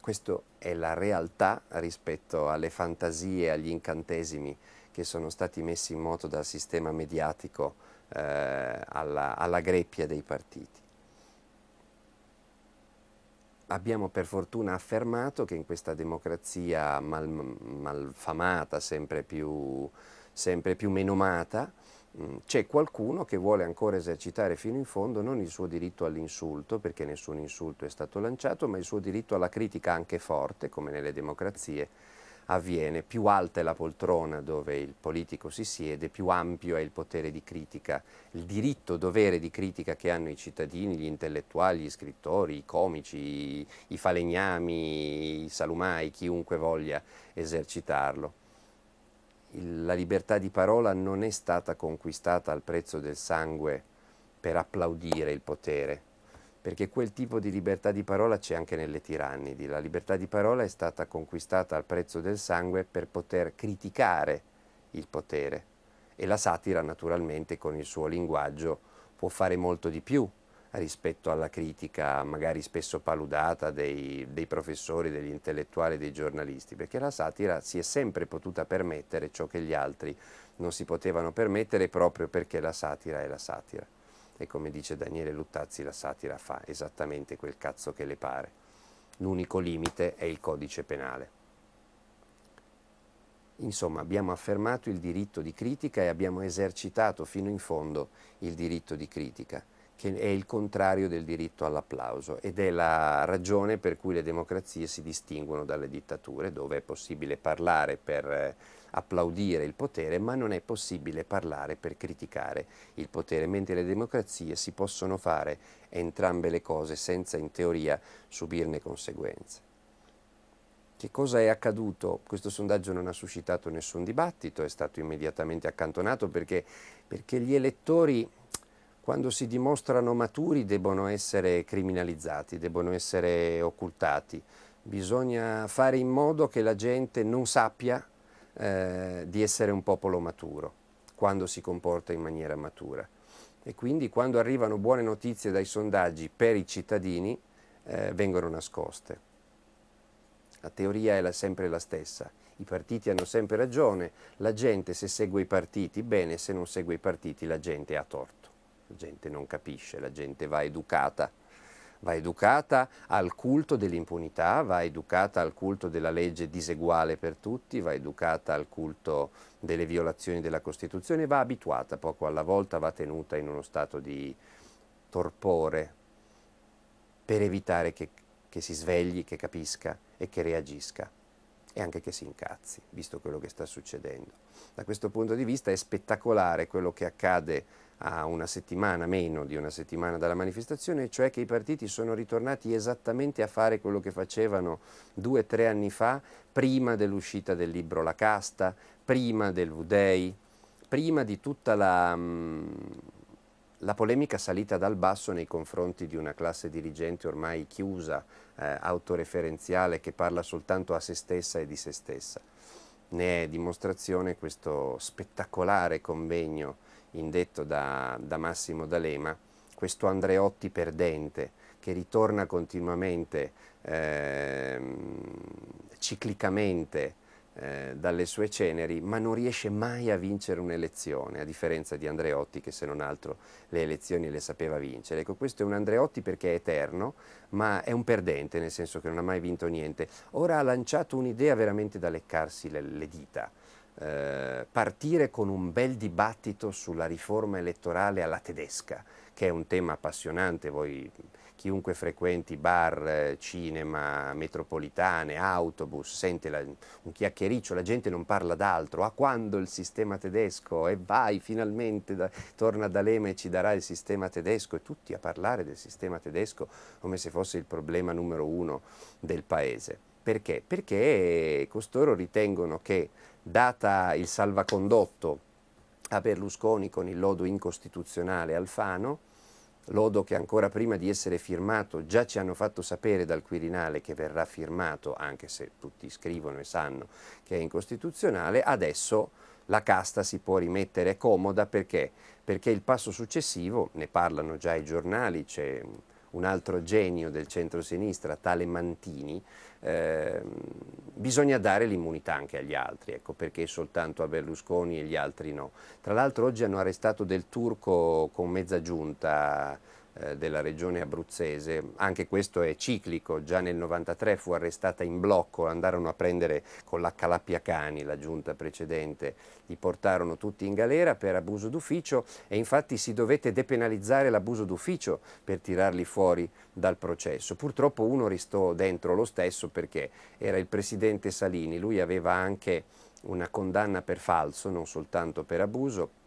Questa è la realtà rispetto alle fantasie, agli incantesimi che sono stati messi in moto dal sistema mediatico eh, alla, alla greppia dei partiti abbiamo per fortuna affermato che in questa democrazia mal, malfamata, sempre più, sempre più menomata, mm, c'è qualcuno che vuole ancora esercitare fino in fondo non il suo diritto all'insulto, perché nessun insulto è stato lanciato, ma il suo diritto alla critica anche forte, come nelle democrazie avviene. Più alta è la poltrona dove il politico si siede, più ampio è il potere di critica, il diritto, dovere di critica che hanno i cittadini, gli intellettuali, gli scrittori, i comici, i falegnami, i salumai, chiunque voglia esercitarlo. la libertà di parola non è stata conquistata al prezzo del sangue per applaudire il potere, perché quel tipo di libertà di parola c'è anche nelle tirannidi. La libertà di parola è stata conquistata al prezzo del sangue per poter criticare il potere e la satira naturalmente con il suo linguaggio può fare molto di più rispetto alla critica magari spesso paludata dei, dei professori, degli intellettuali, dei giornalisti, perché la satira si è sempre potuta permettere ciò che gli altri non si potevano permettere proprio perché la satira è la satira e come dice Daniele Luttazzi la satira fa esattamente quel cazzo che le pare. L'unico limite è il codice penale. Insomma, abbiamo affermato il diritto di critica e abbiamo esercitato fino in fondo il diritto di critica, che è il contrario del diritto all'applauso ed è la ragione per cui le democrazie si distinguono dalle dittature, dove è possibile parlare per eh, applaudire il potere, ma non è possibile parlare per criticare il potere, mentre le democrazie si possono fare entrambe le cose senza in teoria subirne conseguenze. Che cosa è accaduto? Questo sondaggio non ha suscitato nessun dibattito, è stato immediatamente accantonato perché, perché gli elettori quando si dimostrano maturi debbono essere criminalizzati, debbono essere occultati. Bisogna fare in modo che la gente non sappia eh, di essere un popolo maturo, quando si comporta in maniera matura. E quindi quando arrivano buone notizie dai sondaggi per i cittadini, eh, vengono nascoste. La teoria è la, sempre la stessa, i partiti hanno sempre ragione, la gente se segue i partiti bene, se non segue i partiti la gente ha torto, la gente non capisce, la gente va educata va educata al culto dell'impunità, va educata al culto della legge diseguale per tutti, va educata al culto delle violazioni della Costituzione, va abituata poco alla volta, va tenuta in uno stato di torpore per evitare che, che si svegli, che capisca e che reagisca e anche che si incazzi, visto quello che sta succedendo. Da questo punto di vista è spettacolare quello che accade a una settimana, meno di una settimana dalla manifestazione, cioè che i partiti sono ritornati esattamente a fare quello che facevano due o tre anni fa, prima dell'uscita del libro La Casta, prima del v prima di tutta la, mm, la, polemica salita dal basso nei confronti di una classe dirigente ormai chiusa, eh, autoreferenziale, che parla soltanto a se stessa e di se stessa. Ne è dimostrazione questo spettacolare convegno indetto da, da Massimo D'Alema, questo Andreotti perdente che ritorna continuamente, ehm, eh, ciclicamente dalle sue ceneri, ma non riesce mai a vincere un'elezione, a differenza di Andreotti che se non altro le elezioni le sapeva vincere. Ecco, questo è un Andreotti perché è eterno, ma è un perdente, nel senso che non ha mai vinto niente. Ora ha lanciato un'idea veramente da leccarsi le, le dita eh, partire con un bel dibattito sulla riforma elettorale alla tedesca, che è un tema appassionante, voi chiunque frequenti bar, eh, cinema, metropolitane, autobus, sente la, un chiacchiericcio, la gente non parla d'altro, a quando il sistema tedesco e vai finalmente, da, torna ad Alema e ci darà il sistema tedesco e tutti a parlare del sistema tedesco come se fosse il problema numero uno del paese. Perché? Perché costoro ritengono che data il salvacondotto a Berlusconi con il lodo incostituzionale Alfano, lodo che ancora prima di essere firmato già ci hanno fatto sapere dal Quirinale che verrà firmato, anche se tutti scrivono e sanno che è incostituzionale, adesso la casta si può rimettere comoda perché? Perché il passo successivo, ne parlano già i giornali, c'è un altro genio del centro-sinistra, tale Mantini, Ehm, bisogna dare l'immunità anche agli altri, ecco, perché soltanto a Berlusconi e gli altri no. Tra l'altro oggi hanno arrestato del turco con mezza giunta eh, della regione abruzzese, anche questo è ciclico, già nel 1993 fu arrestata in blocco, andarono a prendere con la Calappiacani, la giunta precedente, li portarono tutti in galera per abuso d'ufficio e infatti si dovette depenalizzare l'abuso d'ufficio per tirarli fuori dal processo. Purtroppo uno restò dentro lo stesso perché era il presidente Salini, lui aveva anche una condanna per falso, non soltanto per abuso,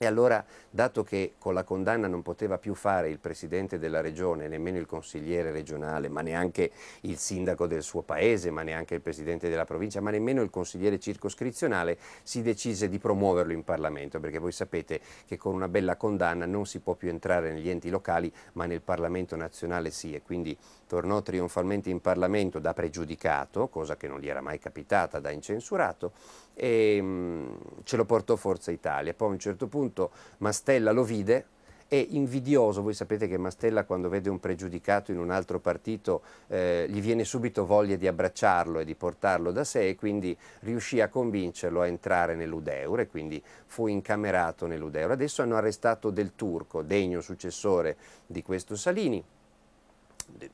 e allora, dato che con la condanna non poteva più fare il presidente della regione, nemmeno il consigliere regionale, ma neanche il sindaco del suo paese, ma neanche il presidente della provincia, ma nemmeno il consigliere circoscrizionale, si decise di promuoverlo in Parlamento, perché voi sapete che con una bella condanna non si può più entrare negli enti locali, ma nel Parlamento nazionale sì, e quindi tornò trionfalmente in Parlamento da pregiudicato, cosa che non gli era mai capitata, da incensurato, e ehm, ce lo portò Forza Italia. Poi a un certo punto Mastella lo vide e invidioso, voi sapete che Mastella quando vede un pregiudicato in un altro partito eh, gli viene subito voglia di abbracciarlo e di portarlo da sé e quindi riuscì a convincerlo a entrare nell'Udeur e quindi fu incamerato nell'Udeur. Adesso hanno arrestato Del Turco, degno successore di questo Salini,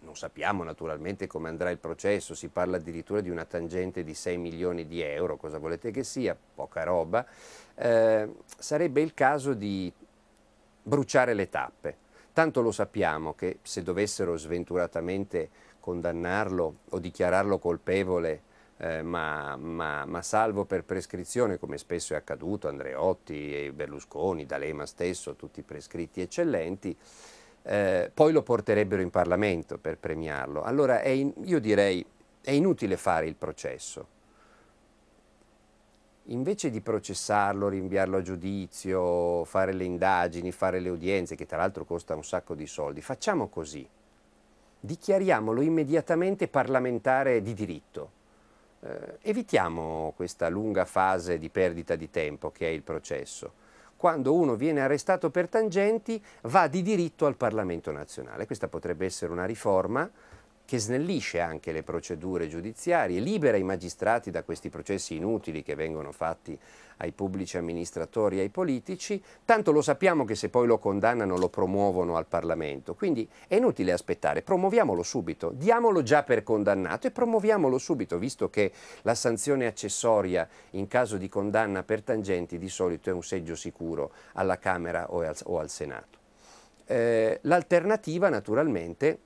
non sappiamo naturalmente come andrà il processo, si parla addirittura di una tangente di 6 milioni di euro, cosa volete che sia, poca roba, eh, sarebbe il caso di bruciare le tappe. Tanto lo sappiamo che se dovessero sventuratamente condannarlo o dichiararlo colpevole, eh, ma, ma, ma, salvo per prescrizione, come spesso è accaduto, Andreotti, Berlusconi, D'Alema stesso, tutti prescritti eccellenti, eh, poi lo porterebbero in Parlamento per premiarlo. Allora in, io direi è inutile fare il processo. Invece di processarlo, rinviarlo a giudizio, fare le indagini, fare le udienze, che tra l'altro costa un sacco di soldi, facciamo così. Dichiariamolo immediatamente parlamentare di diritto. Eh, evitiamo questa lunga fase di perdita di tempo che è il processo quando uno viene arrestato per tangenti va di diritto al Parlamento nazionale. Questa potrebbe essere una riforma che snellisce anche le procedure giudiziarie, libera i magistrati da questi processi inutili che vengono fatti ai pubblici amministratori e ai politici, tanto lo sappiamo che se poi lo condannano lo promuovono al Parlamento, quindi è inutile aspettare, promuoviamolo subito, diamolo già per condannato e promuoviamolo subito, visto che la sanzione accessoria in caso di condanna per tangenti di solito è un seggio sicuro alla Camera o al, o al Senato. Eh, l'alternativa naturalmente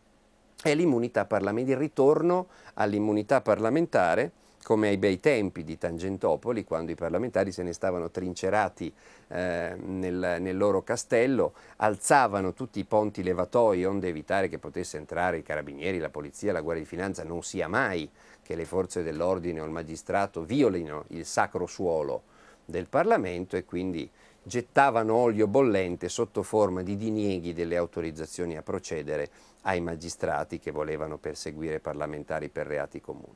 è l'immunità parlamentare, il ritorno all'immunità parlamentare come ai bei tempi di Tangentopoli, quando i parlamentari se ne stavano trincerati eh, nel, nel, loro castello, alzavano tutti i ponti levatoi onde evitare che potesse entrare i carabinieri, la polizia, la guardia di finanza, non sia mai che le forze dell'ordine o il magistrato violino il sacro suolo del Parlamento e quindi gettavano olio bollente sotto forma di dinieghi delle autorizzazioni a procedere ai magistrati che volevano perseguire parlamentari per reati comuni.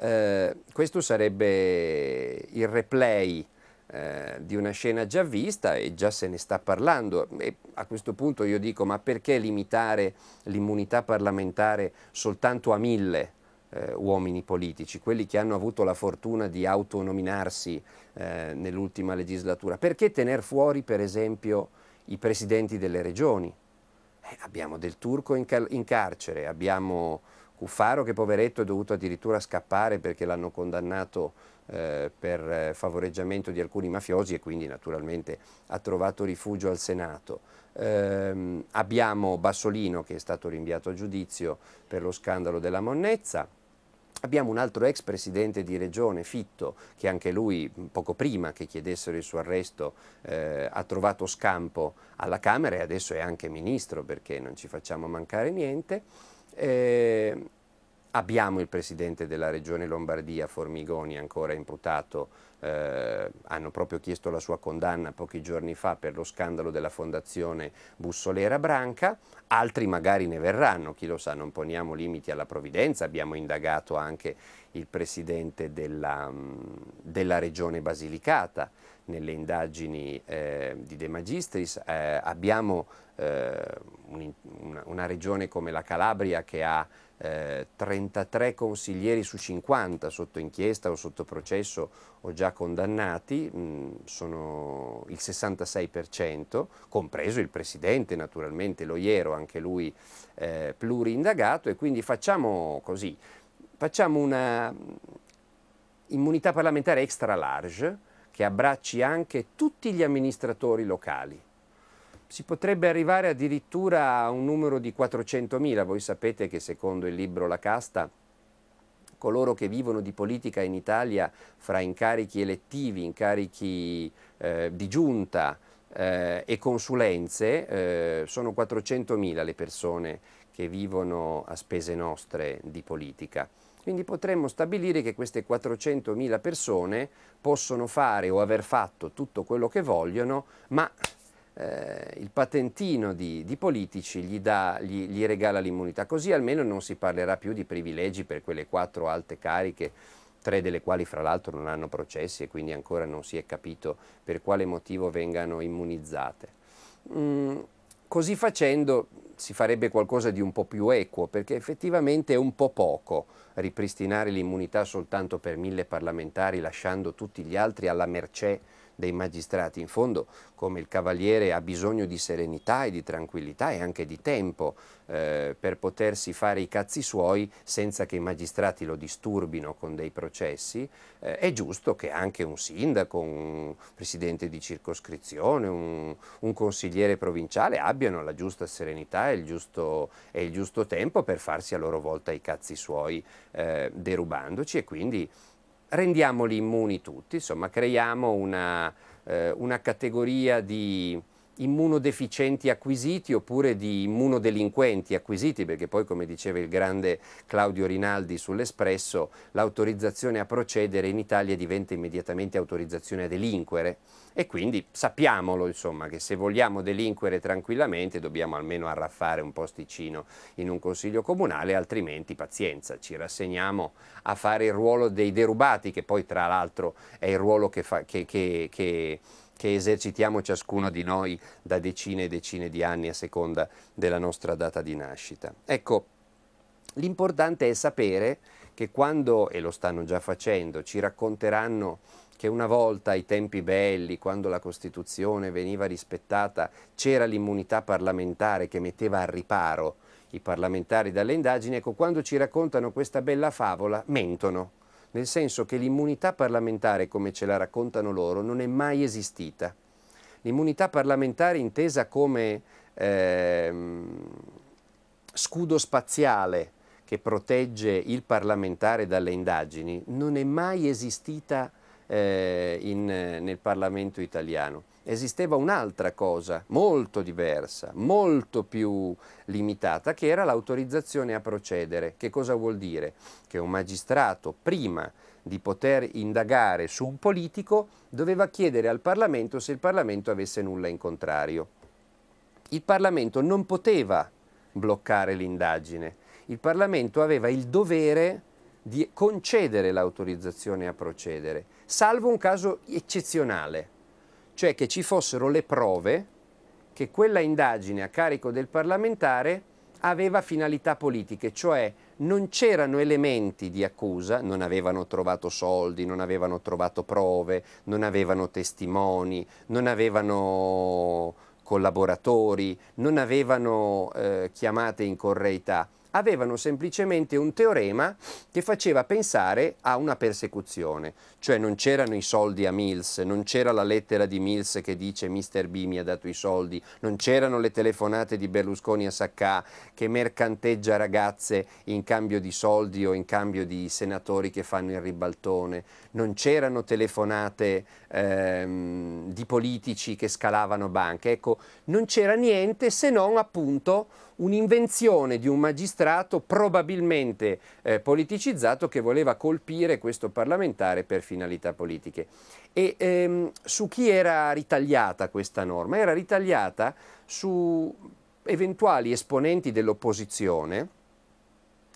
Eh, questo sarebbe il replay eh, di una scena già vista e già se ne sta parlando e a questo punto io dico ma perché limitare l'immunità parlamentare soltanto a mille eh, uomini politici, quelli che hanno avuto la fortuna di autonominarsi eh, nell'ultima legislatura. Perché tenere fuori, per esempio, i presidenti delle regioni? Eh, abbiamo Del Turco in, car in, carcere, abbiamo Cuffaro che poveretto è dovuto addirittura scappare perché l'hanno condannato eh, per eh, favoreggiamento di alcuni mafiosi e quindi naturalmente ha trovato rifugio al Senato. Ehm, abbiamo Bassolino che è stato rinviato a giudizio per lo scandalo della monnezza, Abbiamo un altro ex presidente di regione, Fitto, che anche lui poco prima che chiedessero il suo arresto eh, ha trovato scampo alla Camera e adesso è anche ministro perché non ci facciamo mancare niente. Eh, abbiamo il presidente della regione Lombardia, Formigoni, ancora imputato eh, hanno proprio chiesto la sua condanna pochi giorni fa per lo scandalo della fondazione Bussolera Branca, altri magari ne verranno, chi lo sa, non poniamo limiti alla provvidenza, abbiamo indagato anche il presidente della, mm, della regione Basilicata nelle indagini eh, di De Magistris, eh, abbiamo eh, una, una regione come la Calabria che ha 33 eh, consiglieri su 50 sotto inchiesta o sotto processo o già condannati, mm, sono il 66%, compreso il Presidente naturalmente, Loiero, anche lui eh, pluriindagato e quindi facciamo così, facciamo una immunità parlamentare extra large che abbracci anche tutti gli amministratori locali si potrebbe arrivare addirittura a un numero di 400.000. Voi sapete che secondo il libro La Casta coloro che vivono di politica in Italia fra incarichi elettivi, incarichi eh, di giunta eh, e consulenze, eh, sono 400.000 le persone che vivono a spese nostre di politica. Quindi potremmo stabilire che queste 400.000 persone possono fare o aver fatto tutto quello che vogliono, ma eh, il patentino di, di politici gli, dà, gli, gli regala l'immunità, così almeno non si parlerà più di privilegi per quelle quattro alte cariche tre delle quali fra l'altro non hanno processi e quindi ancora non si è capito per quale motivo vengano immunizzate. Mm, così facendo si farebbe qualcosa di un po' più equo, perché effettivamente è un po' poco ripristinare l'immunità soltanto per mille parlamentari, lasciando tutti gli altri alla mercé dei magistrati. In fondo, come il Cavaliere ha bisogno di serenità e di tranquillità e anche di tempo eh, per potersi fare i cazzi suoi senza che i magistrati lo disturbino con dei processi, eh, è giusto che anche un sindaco, un presidente di circoscrizione, un, un consigliere provinciale abbiano la giusta serenità e il giusto, e il giusto tempo per farsi a loro volta i cazzi suoi eh, derubandoci e quindi rendiamoli immuni tutti, insomma creiamo una, eh, una categoria di immunodeficienti acquisiti oppure di immunodelinquenti acquisiti, perché poi come diceva il grande Claudio Rinaldi sull'Espresso, l'autorizzazione a procedere in Italia diventa immediatamente autorizzazione a delinquere e quindi sappiamolo insomma che se vogliamo delinquere tranquillamente dobbiamo almeno arraffare un posticino in un consiglio comunale, altrimenti pazienza, ci rassegniamo a fare il ruolo dei derubati che poi tra l'altro è il ruolo che, fa, che, che, che che esercitiamo ciascuno di noi da decine e decine di anni a seconda della nostra data di nascita. Ecco, l'importante è sapere che quando, e lo stanno già facendo, ci racconteranno che una volta ai tempi belli, quando la Costituzione veniva rispettata, c'era l'immunità parlamentare che metteva al riparo i parlamentari dalle indagini, ecco, quando ci raccontano questa bella favola, mentono nel senso che l'immunità parlamentare, come ce la raccontano loro, non è mai esistita. L'immunità parlamentare intesa come ehm, scudo spaziale che protegge il parlamentare dalle indagini, non è mai esistita eh, in, nel Parlamento italiano esisteva un'altra cosa molto diversa, molto più limitata, che era l'autorizzazione a procedere. Che cosa vuol dire? Che un magistrato, prima di poter indagare su un politico, doveva chiedere al Parlamento se il Parlamento avesse nulla in contrario. Il Parlamento non poteva bloccare l'indagine, il Parlamento aveva il dovere di concedere l'autorizzazione a procedere, salvo un caso eccezionale cioè che ci fossero le prove che quella indagine a carico del parlamentare aveva finalità politiche, cioè non c'erano elementi di accusa, non avevano trovato soldi, non avevano trovato prove, non avevano testimoni, non avevano collaboratori, non avevano eh, chiamate in correità avevano semplicemente un teorema che faceva pensare a una persecuzione, cioè non c'erano i soldi a Mills, non c'era la lettera di Mills che dice Mr. B mi ha dato i soldi, non c'erano le telefonate di Berlusconi a Sacca che mercanteggia ragazze in cambio di soldi o in cambio di senatori che fanno il ribaltone, non c'erano telefonate ehm, di politici che scalavano banche. Ecco, non c'era niente se non appunto un'invenzione di un magistrato probabilmente eh, politicizzato che voleva colpire questo parlamentare per finalità politiche. E ehm, su chi era ritagliata questa norma? Era ritagliata su eventuali esponenti dell'opposizione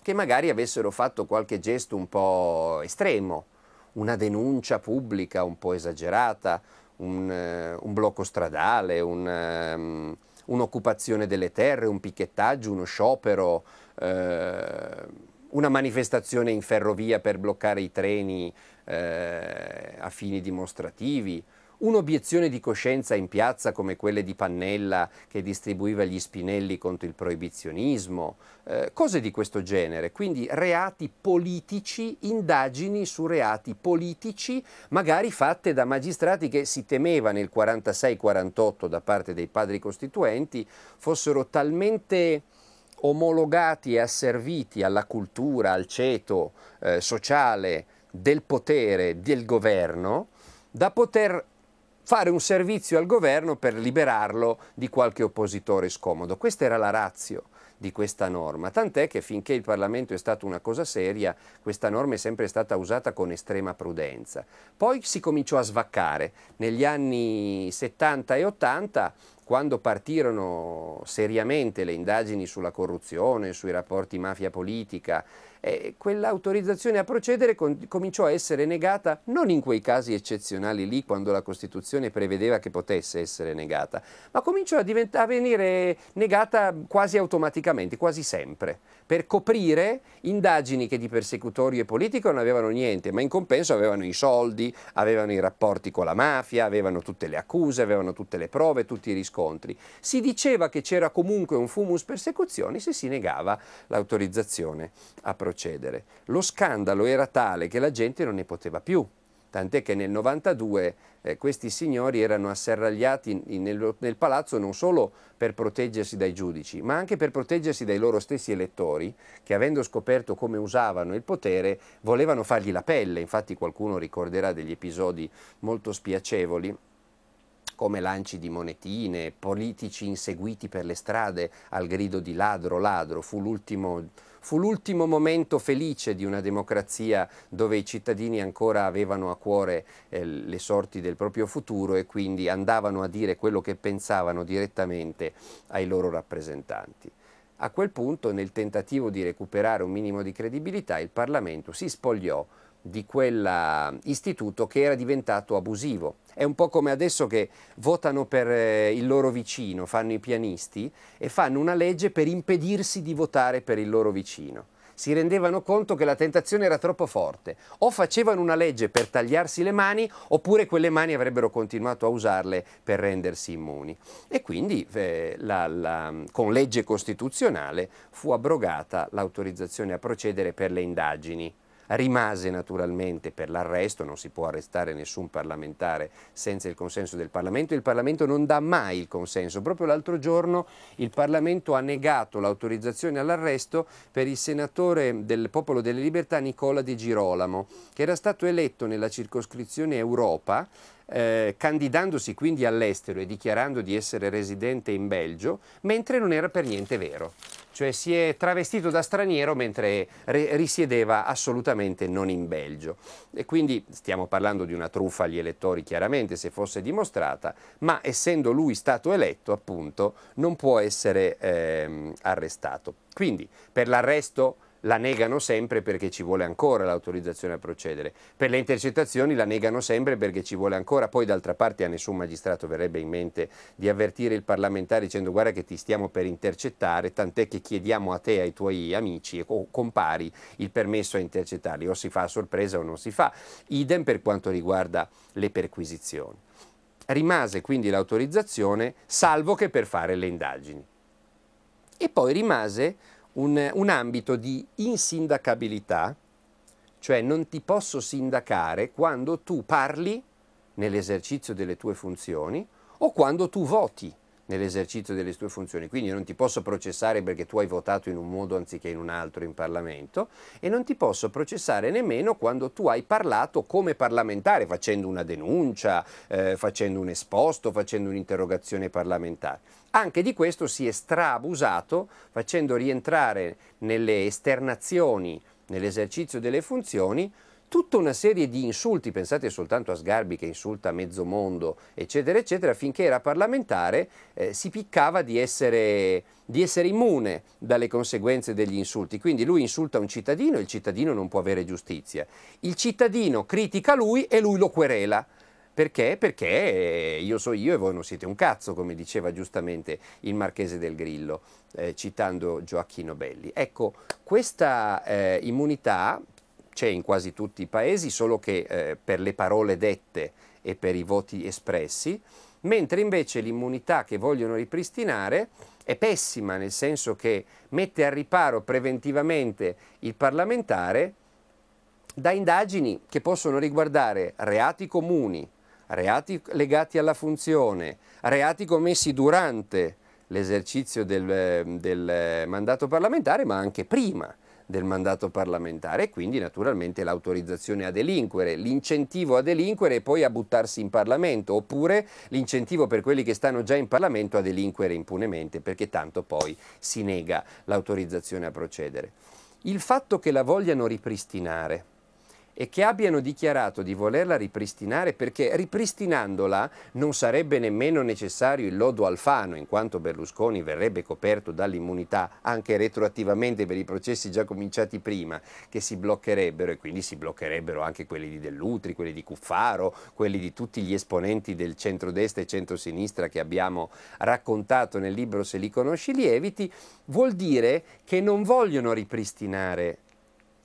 che magari avessero fatto qualche gesto un po' estremo, una denuncia pubblica un po' esagerata, un, eh, un blocco stradale, ehm, un'occupazione um, un delle terre, un picchettaggio, uno sciopero, eh, una manifestazione in ferrovia per bloccare i treni eh, a fini dimostrativi, Un'obiezione di coscienza in piazza come quelle di Pannella che distribuiva gli spinelli contro il proibizionismo, eh, cose di questo genere, quindi reati politici, indagini su reati politici, magari fatte da magistrati che si temeva nel 46-48 da parte dei padri costituenti fossero talmente omologati e asserviti alla cultura, al ceto eh, sociale del potere del governo, da poter fare un servizio al governo per liberarlo di qualche oppositore scomodo. Questa era la razio di questa norma, tant'è che finché il Parlamento è stato una cosa seria, questa norma è sempre stata usata con estrema prudenza. Poi si cominciò a svaccare. Negli anni 70 e 80 quando partirono seriamente le indagini sulla corruzione, sui rapporti mafia-politica eh, quell'autorizzazione a procedere con, cominciò a essere negata non in quei casi eccezionali lì quando la Costituzione prevedeva che potesse essere negata, ma cominciò a, a venire negata quasi automaticamente, quasi sempre, per coprire indagini che di persecutorio e politico non avevano niente, ma in compenso avevano i soldi, avevano i rapporti con la mafia, avevano tutte le accuse, avevano tutte le prove, tutti i riscontri. Si diceva che c'era comunque un fumus persecuzioni se si negava l'autorizzazione a procedere retrocedere. Lo scandalo era tale che la gente non ne poteva più, tant'è che nel 92 eh, questi signori erano asserragliati in, in, nel, nel palazzo non solo per proteggersi dai giudici, ma anche per proteggersi dai loro stessi elettori che avendo scoperto come usavano il potere volevano fargli la pelle, infatti qualcuno ricorderà degli episodi molto spiacevoli come lanci di monetine, politici inseguiti per le strade al grido di ladro, ladro, fu l'ultimo Fu l'ultimo momento felice di una democrazia dove i cittadini ancora avevano a cuore eh, le sorti del proprio futuro e quindi andavano a dire quello che pensavano direttamente ai loro rappresentanti. A quel punto, nel tentativo di recuperare un minimo di credibilità, il Parlamento si spogliò di quell'istituto che era diventato abusivo. È un po' come adesso che votano per eh, il loro vicino, fanno i pianisti, e fanno una legge per impedirsi di votare per il loro vicino. Si rendevano conto che la tentazione era troppo forte. O facevano una legge per tagliarsi le mani, oppure quelle mani avrebbero continuato a usarle per rendersi immuni. E quindi eh, la, la, con legge costituzionale fu abrogata l'autorizzazione a procedere per le indagini rimase naturalmente per l'arresto, non si può arrestare nessun parlamentare senza il consenso del Parlamento, il Parlamento non dà mai il consenso, proprio l'altro giorno il Parlamento ha negato l'autorizzazione all'arresto per il senatore del Popolo delle Libertà Nicola Di Girolamo, che era stato eletto nella circoscrizione Europa eh, candidandosi quindi all'estero e dichiarando di essere residente in Belgio, mentre non era per niente vero cioè si è travestito da straniero mentre risiedeva assolutamente non in Belgio. E quindi stiamo parlando di una truffa agli elettori chiaramente se fosse dimostrata, ma essendo lui stato eletto appunto non può essere eh, arrestato. Quindi per l'arresto la negano sempre perché ci vuole ancora l'autorizzazione a procedere. Per le intercettazioni la negano sempre perché ci vuole ancora, poi d'altra parte a nessun magistrato verrebbe in mente di avvertire il parlamentare dicendo guarda che ti stiamo per intercettare, tant'è che chiediamo a te ai tuoi amici o compari il permesso a intercettarli, o si fa a sorpresa o non si fa. Idem per quanto riguarda le perquisizioni. Rimase quindi l'autorizzazione, salvo che per fare le indagini. E poi rimase un, un ambito di insindacabilità, cioè non ti posso sindacare quando tu parli nell'esercizio delle tue funzioni o quando tu voti nell'esercizio delle tue funzioni, quindi non ti posso processare perché tu hai votato in un modo anziché in un altro in Parlamento e non ti posso processare nemmeno quando tu hai parlato come parlamentare, facendo una denuncia, eh, facendo un esposto, facendo un'interrogazione parlamentare. Anche di questo si è strabusato facendo rientrare nelle esternazioni, nell'esercizio delle funzioni, tutta una serie di insulti, pensate soltanto a Sgarbi che insulta mezzo mondo, eccetera, eccetera, finché era parlamentare eh, si piccava di essere, di essere immune dalle conseguenze degli insulti. Quindi lui insulta un cittadino e il cittadino non può avere giustizia. Il cittadino critica lui e lui lo querela. Perché? Perché eh, io so io e voi non siete un cazzo, come diceva giustamente il Marchese del Grillo, eh, citando Gioacchino Belli. Ecco, questa eh, immunità c'è in quasi tutti i paesi, solo che eh, per le parole dette e per i voti espressi, mentre invece l'immunità che vogliono ripristinare è pessima, nel senso che mette al riparo preventivamente il parlamentare da indagini che possono riguardare reati comuni, reati legati alla funzione, reati commessi durante l'esercizio del, del mandato parlamentare, ma anche prima del mandato parlamentare e quindi naturalmente l'autorizzazione a delinquere, l'incentivo a delinquere e poi a buttarsi in Parlamento oppure l'incentivo per quelli che stanno già in Parlamento a delinquere impunemente perché tanto poi si nega l'autorizzazione a procedere. Il fatto che la vogliano ripristinare e che abbiano dichiarato di volerla ripristinare perché ripristinandola non sarebbe nemmeno necessario il lodo Alfano in quanto Berlusconi verrebbe coperto dall'immunità anche retroattivamente per i processi già cominciati prima che si bloccherebbero e quindi si bloccherebbero anche quelli di Dell'Utri, quelli di Cuffaro, quelli di tutti gli esponenti del centrodestra e centrosinistra che abbiamo raccontato nel libro Se li conosci lieviti, vuol dire che non vogliono ripristinare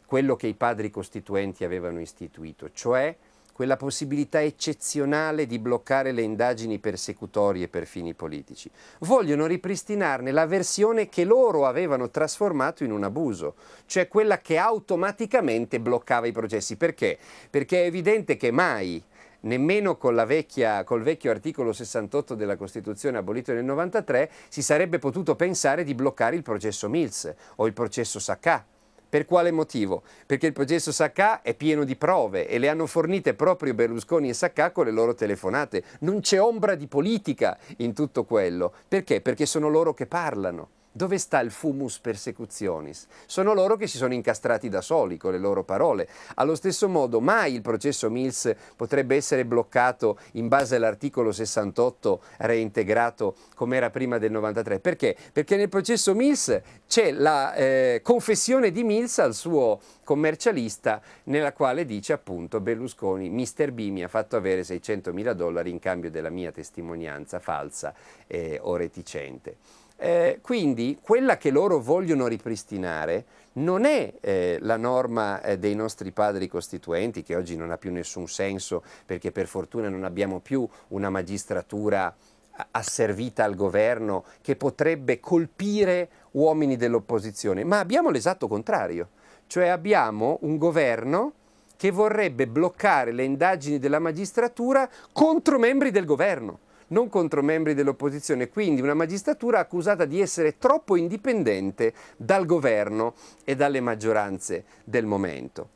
quello che i padri costituenti avevano istituito, cioè quella possibilità eccezionale di bloccare le indagini persecutorie per fini politici. Vogliono ripristinarne la versione che loro avevano trasformato in un abuso, cioè quella che automaticamente bloccava i processi. Perché? Perché è evidente che mai nemmeno con vecchia, col vecchio articolo 68 della Costituzione abolito nel 93 si sarebbe potuto pensare di bloccare il processo Mills o il processo Sacca per quale motivo? Perché il processo Sacca è pieno di prove e le hanno fornite proprio Berlusconi e Sacca con le loro telefonate. Non c'è ombra di politica in tutto quello. Perché? Perché sono loro che parlano. Dove sta il fumus persecutionis? Sono loro che si sono incastrati da soli con le loro parole. Allo stesso modo, mai il processo Mills potrebbe essere bloccato in base all'articolo 68 reintegrato come era prima del 93. Perché? Perché nel processo Mills c'è la eh, confessione di Mills al suo commercialista nella quale dice appunto Berlusconi, Mister B mi ha fatto avere 600 mila dollari in cambio della mia testimonianza falsa eh, o reticente. Eh, quindi quella che loro vogliono ripristinare non è eh, la norma eh, dei nostri padri costituenti, che oggi non ha più nessun senso perché per fortuna non abbiamo più una magistratura eh, asservita al governo che potrebbe colpire uomini dell'opposizione, ma abbiamo l'esatto contrario, cioè abbiamo un governo che vorrebbe bloccare le indagini della magistratura contro membri del governo non contro membri dell'opposizione, quindi una magistratura accusata di essere troppo indipendente dal governo e dalle maggioranze del momento.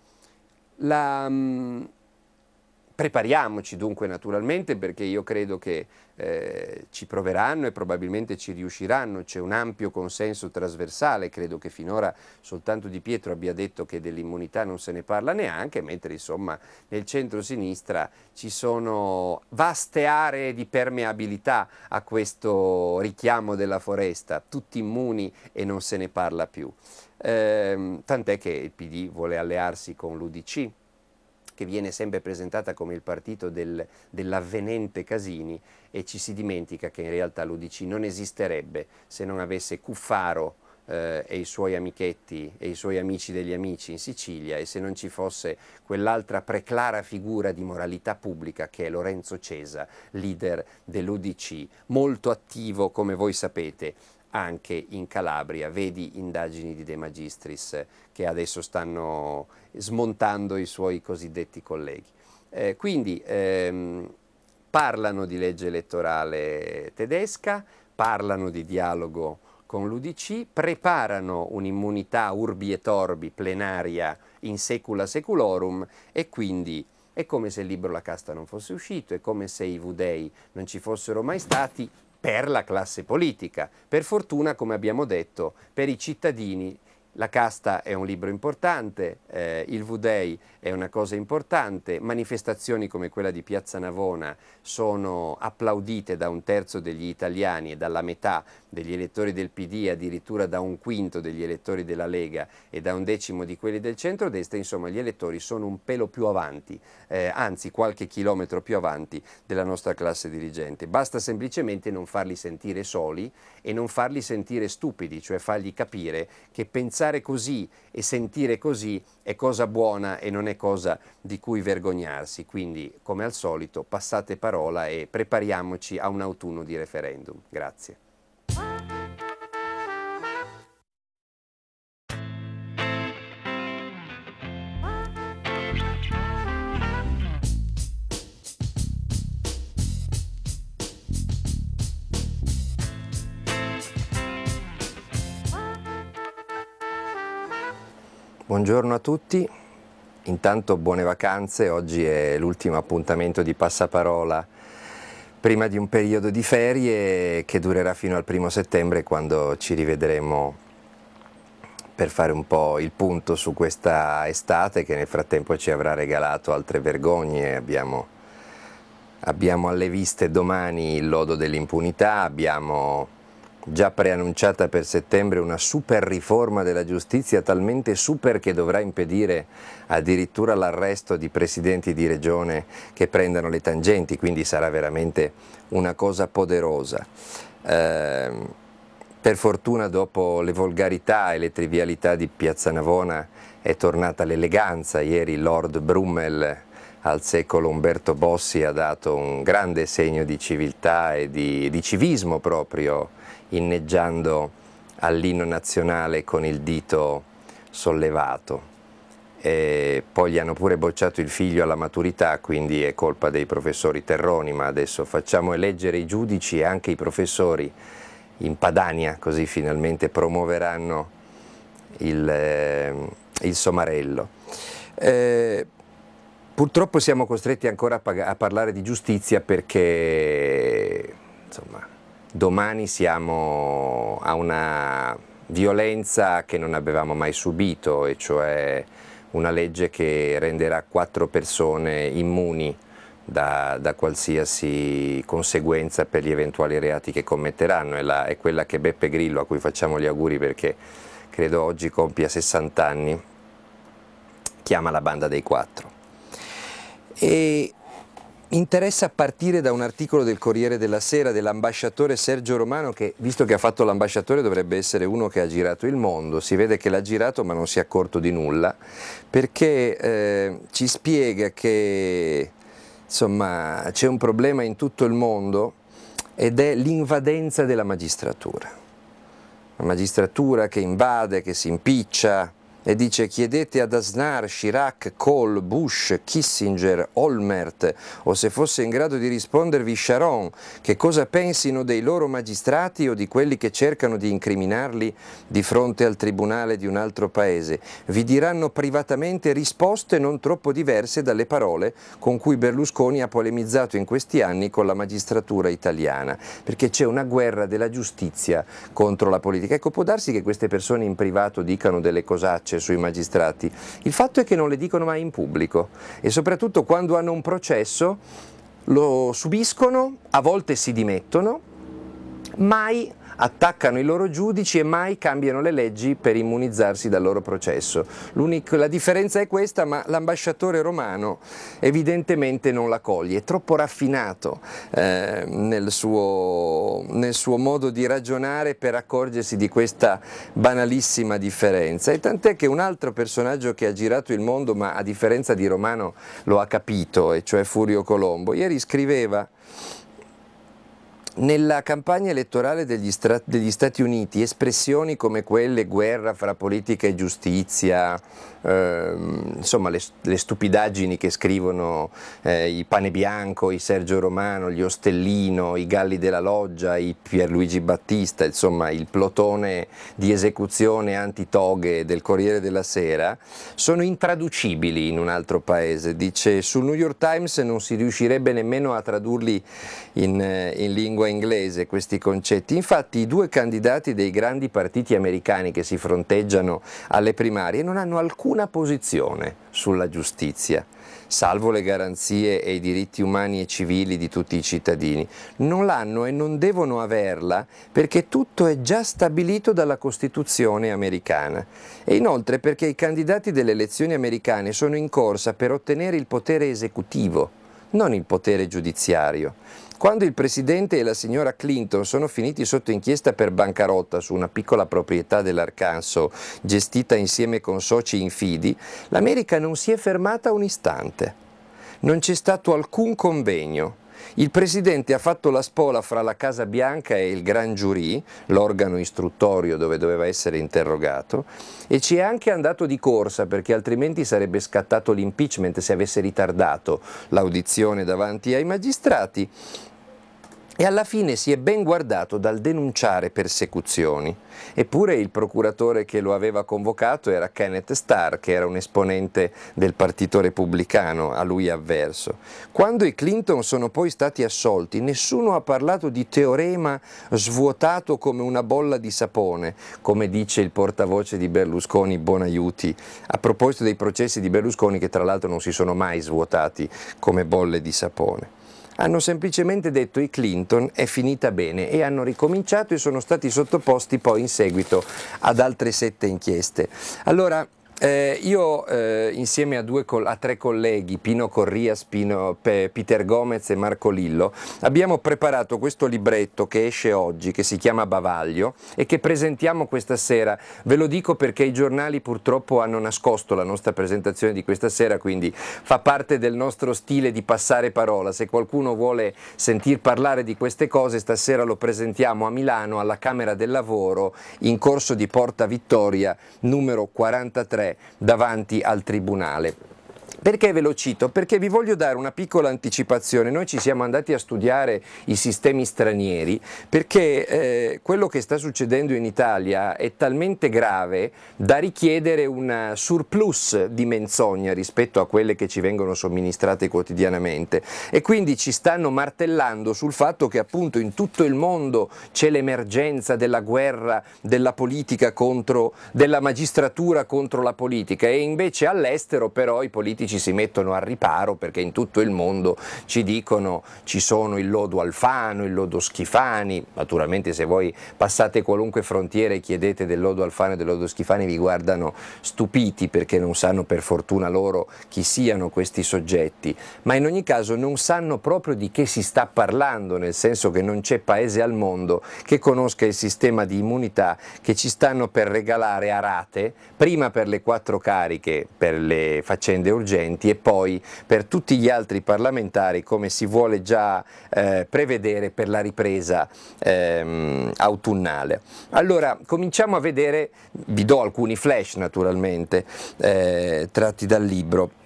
La, mm, Prepariamoci dunque naturalmente perché io credo che eh, ci proveranno e probabilmente ci riusciranno, c'è un ampio consenso trasversale, credo che finora soltanto Di Pietro abbia detto che dell'immunità non se ne parla neanche, mentre insomma nel centro-sinistra ci sono vaste aree di permeabilità a questo richiamo della foresta, tutti immuni e non se ne parla più. Eh, tant'è che il PD vuole allearsi con l'Udc che viene sempre presentata come il partito del, dell'avvenente Casini e ci si dimentica che in realtà l'Udc non esisterebbe se non avesse Cuffaro eh, e i suoi amichetti e i suoi amici degli amici in Sicilia e se non ci fosse quell'altra preclara figura di moralità pubblica che è Lorenzo Cesa, leader dell'Udc, molto attivo come voi sapete anche in Calabria. Vedi indagini di De Magistris che adesso stanno smontando i suoi cosiddetti colleghi. Eh, quindi ehm, parlano di legge elettorale tedesca, parlano di dialogo con l'Udc, preparano un'immunità urbi e torbi plenaria in secula seculorum e quindi è come se il libro La Casta non fosse uscito, è come se i Vudei non ci fossero mai stati, per la classe politica, per fortuna come abbiamo detto per i cittadini la casta è un libro importante, eh, il V-Day è una cosa importante, manifestazioni come quella di Piazza Navona sono applaudite da un terzo degli italiani e dalla metà degli elettori del PD, addirittura da un quinto degli elettori della Lega e da un decimo di quelli del centrodestra, insomma gli elettori sono un pelo più avanti, eh, anzi qualche chilometro più avanti della nostra classe dirigente. Basta semplicemente non farli sentire soli e non farli sentire stupidi, cioè fargli capire che pensare pensare così e sentire così è cosa buona e non è cosa di cui vergognarsi. Quindi, come al solito, passate parola e prepariamoci a un autunno di referendum. Grazie. Buongiorno a tutti, intanto buone vacanze, oggi è l'ultimo appuntamento di Passaparola prima di un periodo di ferie che durerà fino al primo settembre quando ci rivedremo per fare un po' il punto su questa estate che nel frattempo ci avrà regalato altre vergogne, abbiamo, abbiamo alle viste domani il lodo dell'impunità, abbiamo già preannunciata per settembre una super riforma della giustizia, talmente super che dovrà impedire addirittura l'arresto di presidenti di regione che prendano le tangenti, quindi sarà veramente una cosa poderosa. Eh, per fortuna dopo le volgarità e le trivialità di Piazza Navona è tornata l'eleganza, ieri Lord Brummel al secolo Umberto Bossi ha dato un grande segno di civiltà e di, di civismo proprio inneggiando all'inno nazionale con il dito sollevato. E poi gli hanno pure bocciato il figlio alla maturità, quindi è colpa dei professori Terroni, ma adesso facciamo eleggere i giudici e anche i professori in Padania, così finalmente promuoveranno il, eh, il somarello. Eh, purtroppo siamo costretti ancora a, a parlare di giustizia perché insomma, Domani siamo a una violenza che non avevamo mai subito, e cioè una legge che renderà quattro persone immuni da, da, qualsiasi conseguenza per gli eventuali reati che commetteranno. È, la, è, quella che Beppe Grillo, a cui facciamo gli auguri perché credo oggi compia 60 anni, chiama la banda dei quattro. E interessa partire da un articolo del Corriere della Sera dell'ambasciatore Sergio Romano che, visto che ha fatto l'ambasciatore, dovrebbe essere uno che ha girato il mondo. Si vede che l'ha girato ma non si è accorto di nulla, perché eh, ci spiega che c'è un problema in tutto il mondo ed è l'invadenza della magistratura. La magistratura che invade, che si impiccia, e dice chiedete ad Aznar, Chirac, Kohl, Bush, Kissinger, Olmert o se fosse in grado di rispondervi Sharon che cosa pensino dei loro magistrati o di quelli che cercano di incriminarli di fronte al tribunale di un altro paese. Vi diranno privatamente risposte non troppo diverse dalle parole con cui Berlusconi ha polemizzato in questi anni con la magistratura italiana, perché c'è una guerra della giustizia contro la politica. Ecco, può darsi che queste persone in privato dicano delle cosacce minacce sui magistrati, il fatto è che non le dicono mai in pubblico e soprattutto quando hanno un processo lo subiscono, a volte si dimettono, mai attaccano i loro giudici e mai cambiano le leggi per immunizzarsi dal loro processo. la differenza è questa, ma l'ambasciatore romano evidentemente non la coglie, è troppo raffinato eh, nel, suo, nel suo modo di ragionare per accorgersi di questa banalissima differenza. E tant'è che un altro personaggio che ha girato il mondo, ma a differenza di Romano lo ha capito, e cioè Furio Colombo, ieri scriveva nella campagna elettorale degli, degli, Stati Uniti espressioni come quelle guerra fra politica e giustizia, ehm, insomma le, le, stupidaggini che scrivono eh, i Pane Bianco, i Sergio Romano, gli Ostellino, i Galli della Loggia, i Pierluigi Battista, insomma il plotone di esecuzione antitoghe del Corriere della Sera, sono intraducibili in un altro paese. Dice sul New York Times non si riuscirebbe nemmeno a tradurli in, eh, in lingua lingua inglese questi concetti. Infatti i due candidati dei grandi partiti americani che si fronteggiano alle primarie non hanno alcuna posizione sulla giustizia, salvo le garanzie e i diritti umani e civili di tutti i cittadini. Non l'hanno e non devono averla perché tutto è già stabilito dalla Costituzione americana. E inoltre perché i candidati delle elezioni americane sono in corsa per ottenere il potere esecutivo non il potere giudiziario quando il presidente e la signora Clinton sono finiti sotto inchiesta per bancarotta su una piccola proprietà dell'Arkansas gestita insieme con soci infidi, l'America non si è fermata un istante. Non c'è stato alcun convegno, il presidente ha fatto la spola fra la Casa Bianca e il Gran Giurì, l'organo istruttorio dove doveva essere interrogato, e ci è anche andato di corsa perché altrimenti sarebbe scattato l'impeachment se avesse ritardato l'audizione davanti ai magistrati e alla fine si è ben guardato dal denunciare persecuzioni. Eppure il procuratore che lo aveva convocato era Kenneth Starr, che era un esponente del Partito Repubblicano a lui avverso. Quando i Clinton sono poi stati assolti, nessuno ha parlato di teorema svuotato come una bolla di sapone, come dice il portavoce di Berlusconi Bonaiuti, a proposito dei processi di Berlusconi che tra l'altro non si sono mai svuotati come bolle di sapone hanno semplicemente detto i Clinton è finita bene e hanno ricominciato e sono stati sottoposti poi in seguito ad altre sette inchieste. Allora, eh, io eh, insieme a, due, a, tre colleghi, Pino Corrias, Pino, Pe, Peter Gomez e Marco Lillo, abbiamo preparato questo libretto che esce oggi, che si chiama Bavaglio e che presentiamo questa sera. Ve lo dico perché i giornali purtroppo hanno nascosto la nostra presentazione di questa sera, quindi fa parte del nostro stile di passare parola. Se qualcuno vuole sentir parlare di queste cose, stasera lo presentiamo a Milano alla Camera del Lavoro in corso di Porta Vittoria numero 43 davanti al Tribunale. Perché ve lo cito? Perché vi voglio dare una piccola anticipazione. Noi ci siamo andati a studiare i sistemi stranieri perché eh, quello che sta succedendo in Italia è talmente grave da richiedere un surplus di menzogna rispetto a quelle che ci vengono somministrate quotidianamente e quindi ci stanno martellando sul fatto che appunto in tutto il mondo c'è l'emergenza della guerra della politica contro della magistratura contro la politica e invece all'estero però i politici politici si mettono al riparo perché in tutto il mondo ci dicono ci sono il lodo Alfano, il lodo Schifani, naturalmente se voi passate qualunque frontiera e chiedete del lodo Alfano e del lodo Schifani vi guardano stupiti perché non sanno per fortuna loro chi siano questi soggetti, ma in ogni caso non sanno proprio di che si sta parlando, nel senso che non c'è paese al mondo che conosca il sistema di immunità che ci stanno per regalare a rate, prima per le quattro cariche, per le faccende urgenti, dirigenti e poi per tutti gli altri parlamentari come si vuole già eh, prevedere per la ripresa ehm, autunnale. Allora cominciamo a vedere, vi do alcuni flash naturalmente eh, tratti dal libro.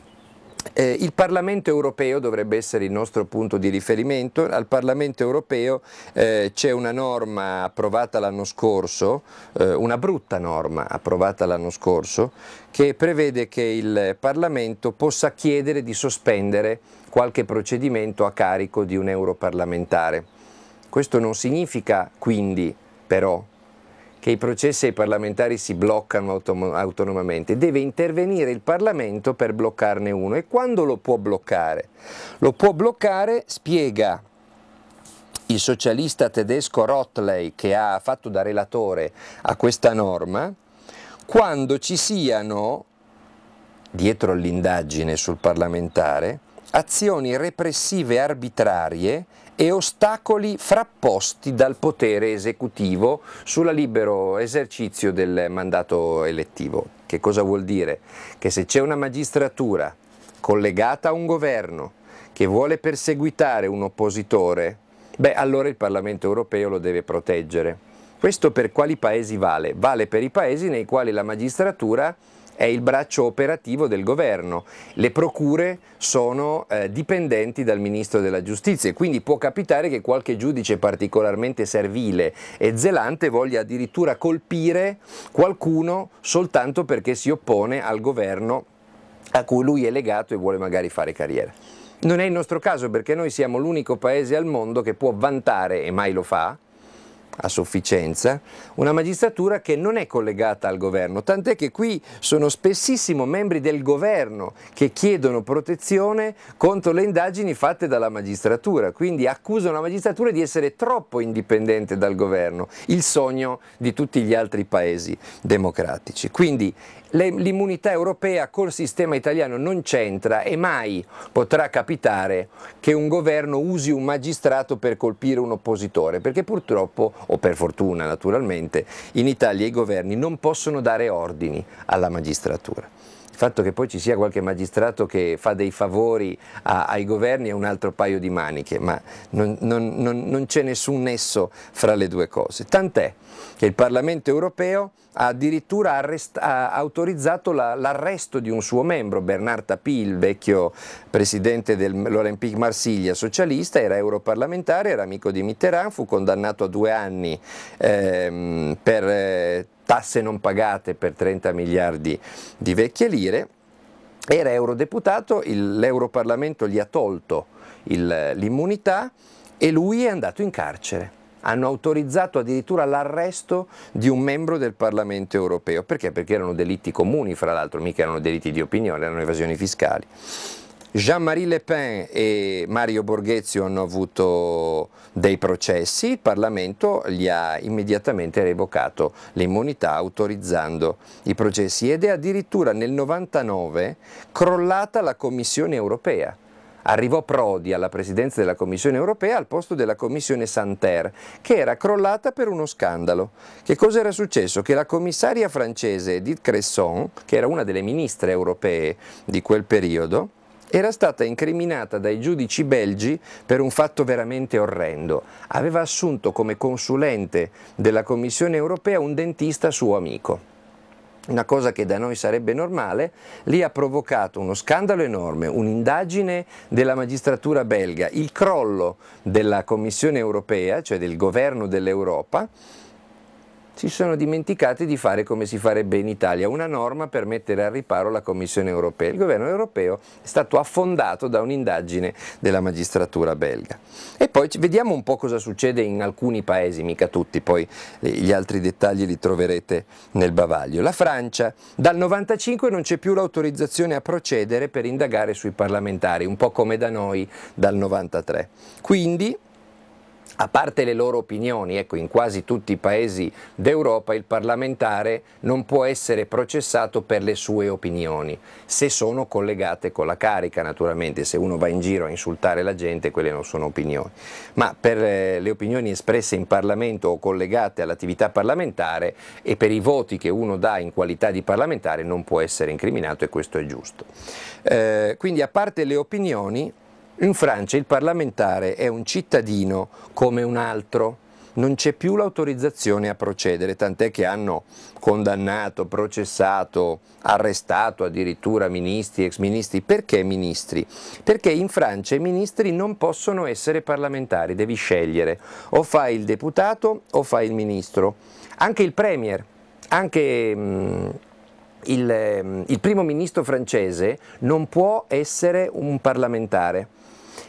Eh, il Parlamento europeo dovrebbe essere il nostro punto di riferimento, al Parlamento europeo eh, c'è una norma approvata l'anno scorso, eh, una brutta norma approvata l'anno scorso, che prevede che il Parlamento possa chiedere di sospendere qualche procedimento a carico di un europarlamentare. Questo non significa quindi però che i processi ai parlamentari si bloccano autom- autonomamente, deve intervenire il Parlamento per bloccarne uno. E quando lo può bloccare? Lo può bloccare, spiega il socialista tedesco Rotley che ha fatto da relatore a questa norma, quando ci siano, dietro all'indagine sul parlamentare, azioni repressive arbitrarie e ostacoli frapposti dal potere esecutivo sulla libero esercizio del mandato elettivo. Che cosa vuol dire? Che se c'è una magistratura collegata a un governo che vuole perseguitare un oppositore, beh allora il Parlamento europeo lo deve proteggere. Questo per quali paesi vale? Vale per i paesi nei quali la magistratura è il braccio operativo del governo, le procure sono eh, dipendenti dal ministro della giustizia e quindi può capitare che qualche giudice particolarmente servile e zelante voglia addirittura colpire qualcuno soltanto perché si oppone al governo a cui lui è legato e vuole magari fare carriera. Non è il nostro caso perché noi siamo l'unico paese al mondo che può vantare, e mai lo fa, a sufficienza, una magistratura che non è collegata al governo, tant'è che qui sono spessissimo membri del governo che chiedono protezione contro le indagini fatte dalla magistratura, quindi accusano la magistratura di essere troppo indipendente dal governo, il sogno di tutti gli altri paesi democratici. Quindi l'immunità europea col sistema italiano non c'entra e mai potrà capitare che un governo usi un magistrato per colpire un oppositore, perché purtroppo, o per fortuna naturalmente, in Italia i governi non possono dare ordini alla magistratura. Il fatto che poi ci sia qualche magistrato che fa dei favori a, ai governi è un altro paio di maniche, ma non, non, non, non c'è nessun nesso fra le due cose. Tant'è che il Parlamento europeo ha addirittura arrest, ha autorizzato l'arresto di un suo membro, Bernard Tapie, il vecchio presidente dell'Olympique Marsiglia socialista, era europarlamentare, era amico di Mitterrand, fu condannato a due anni ehm, per... Eh, tasse non pagate per 30 miliardi di vecchie lire, era eurodeputato, l'Europarlamento gli ha tolto l'immunità e lui è andato in carcere. Hanno autorizzato addirittura l'arresto di un membro del Parlamento europeo. Perché? Perché erano delitti comuni, fra l'altro, mica erano delitti di opinione, erano evasioni fiscali. Jean-Marie Le Pen e Mario Borghezio hanno avuto dei processi, il Parlamento gli ha immediatamente revocato l'immunità autorizzando i processi ed è addirittura nel 99 crollata la Commissione europea arrivò Prodi alla presidenza della Commissione europea al posto della Commissione Santer, che era crollata per uno scandalo. Che cosa era successo? Che la commissaria francese Edith Cresson, che era una delle ministre europee di quel periodo, era stata incriminata dai giudici belgi per un fatto veramente orrendo. Aveva assunto come consulente della Commissione europea un dentista suo amico. Una cosa che da noi sarebbe normale, lì ha provocato uno scandalo enorme, un'indagine della magistratura belga, il crollo della Commissione europea, cioè del governo dell'Europa, si sono dimenticati di fare come si farebbe in Italia, una norma per mettere al riparo la Commissione europea. Il governo europeo è stato affondato da un'indagine della magistratura belga. E poi vediamo un po' cosa succede in alcuni paesi, mica tutti, poi eh, gli altri dettagli li troverete nel bavaglio. La Francia, dal 95 non c'è più l'autorizzazione a procedere per indagare sui parlamentari, un po' come da noi dal 93. Quindi a parte le loro opinioni, ecco, in quasi tutti i paesi d'Europa il parlamentare non può essere processato per le sue opinioni, se sono collegate con la carica naturalmente, se uno va in giro a insultare la gente quelle non sono opinioni, ma per eh, le opinioni espresse in Parlamento o collegate all'attività parlamentare e per i voti che uno dà in qualità di parlamentare non può essere incriminato e questo è giusto. Eh, quindi a parte le opinioni in Francia il parlamentare è un cittadino come un altro, non c'è più l'autorizzazione a procedere, tant'è che hanno condannato, processato, arrestato addirittura ministri, ex ministri. Perché ministri? Perché in Francia i ministri non possono essere parlamentari, devi scegliere, o fai il deputato o fai il ministro. Anche il premier, anche... Mh, mm, il, mm, il primo ministro francese non può essere un parlamentare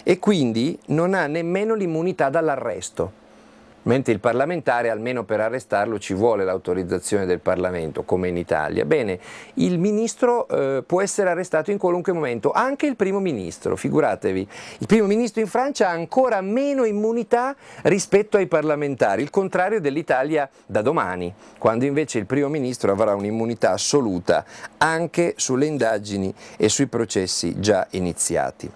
e quindi non ha nemmeno l'immunità dall'arresto. Mentre il parlamentare, almeno per arrestarlo, ci vuole l'autorizzazione del Parlamento, come in Italia. Bene, il ministro eh, può essere arrestato in qualunque momento, anche il primo ministro, figuratevi. Il primo ministro in Francia ha ancora meno immunità rispetto ai parlamentari, il contrario dell'Italia da domani, quando invece il primo ministro avrà un'immunità assoluta anche sulle indagini e sui processi già iniziati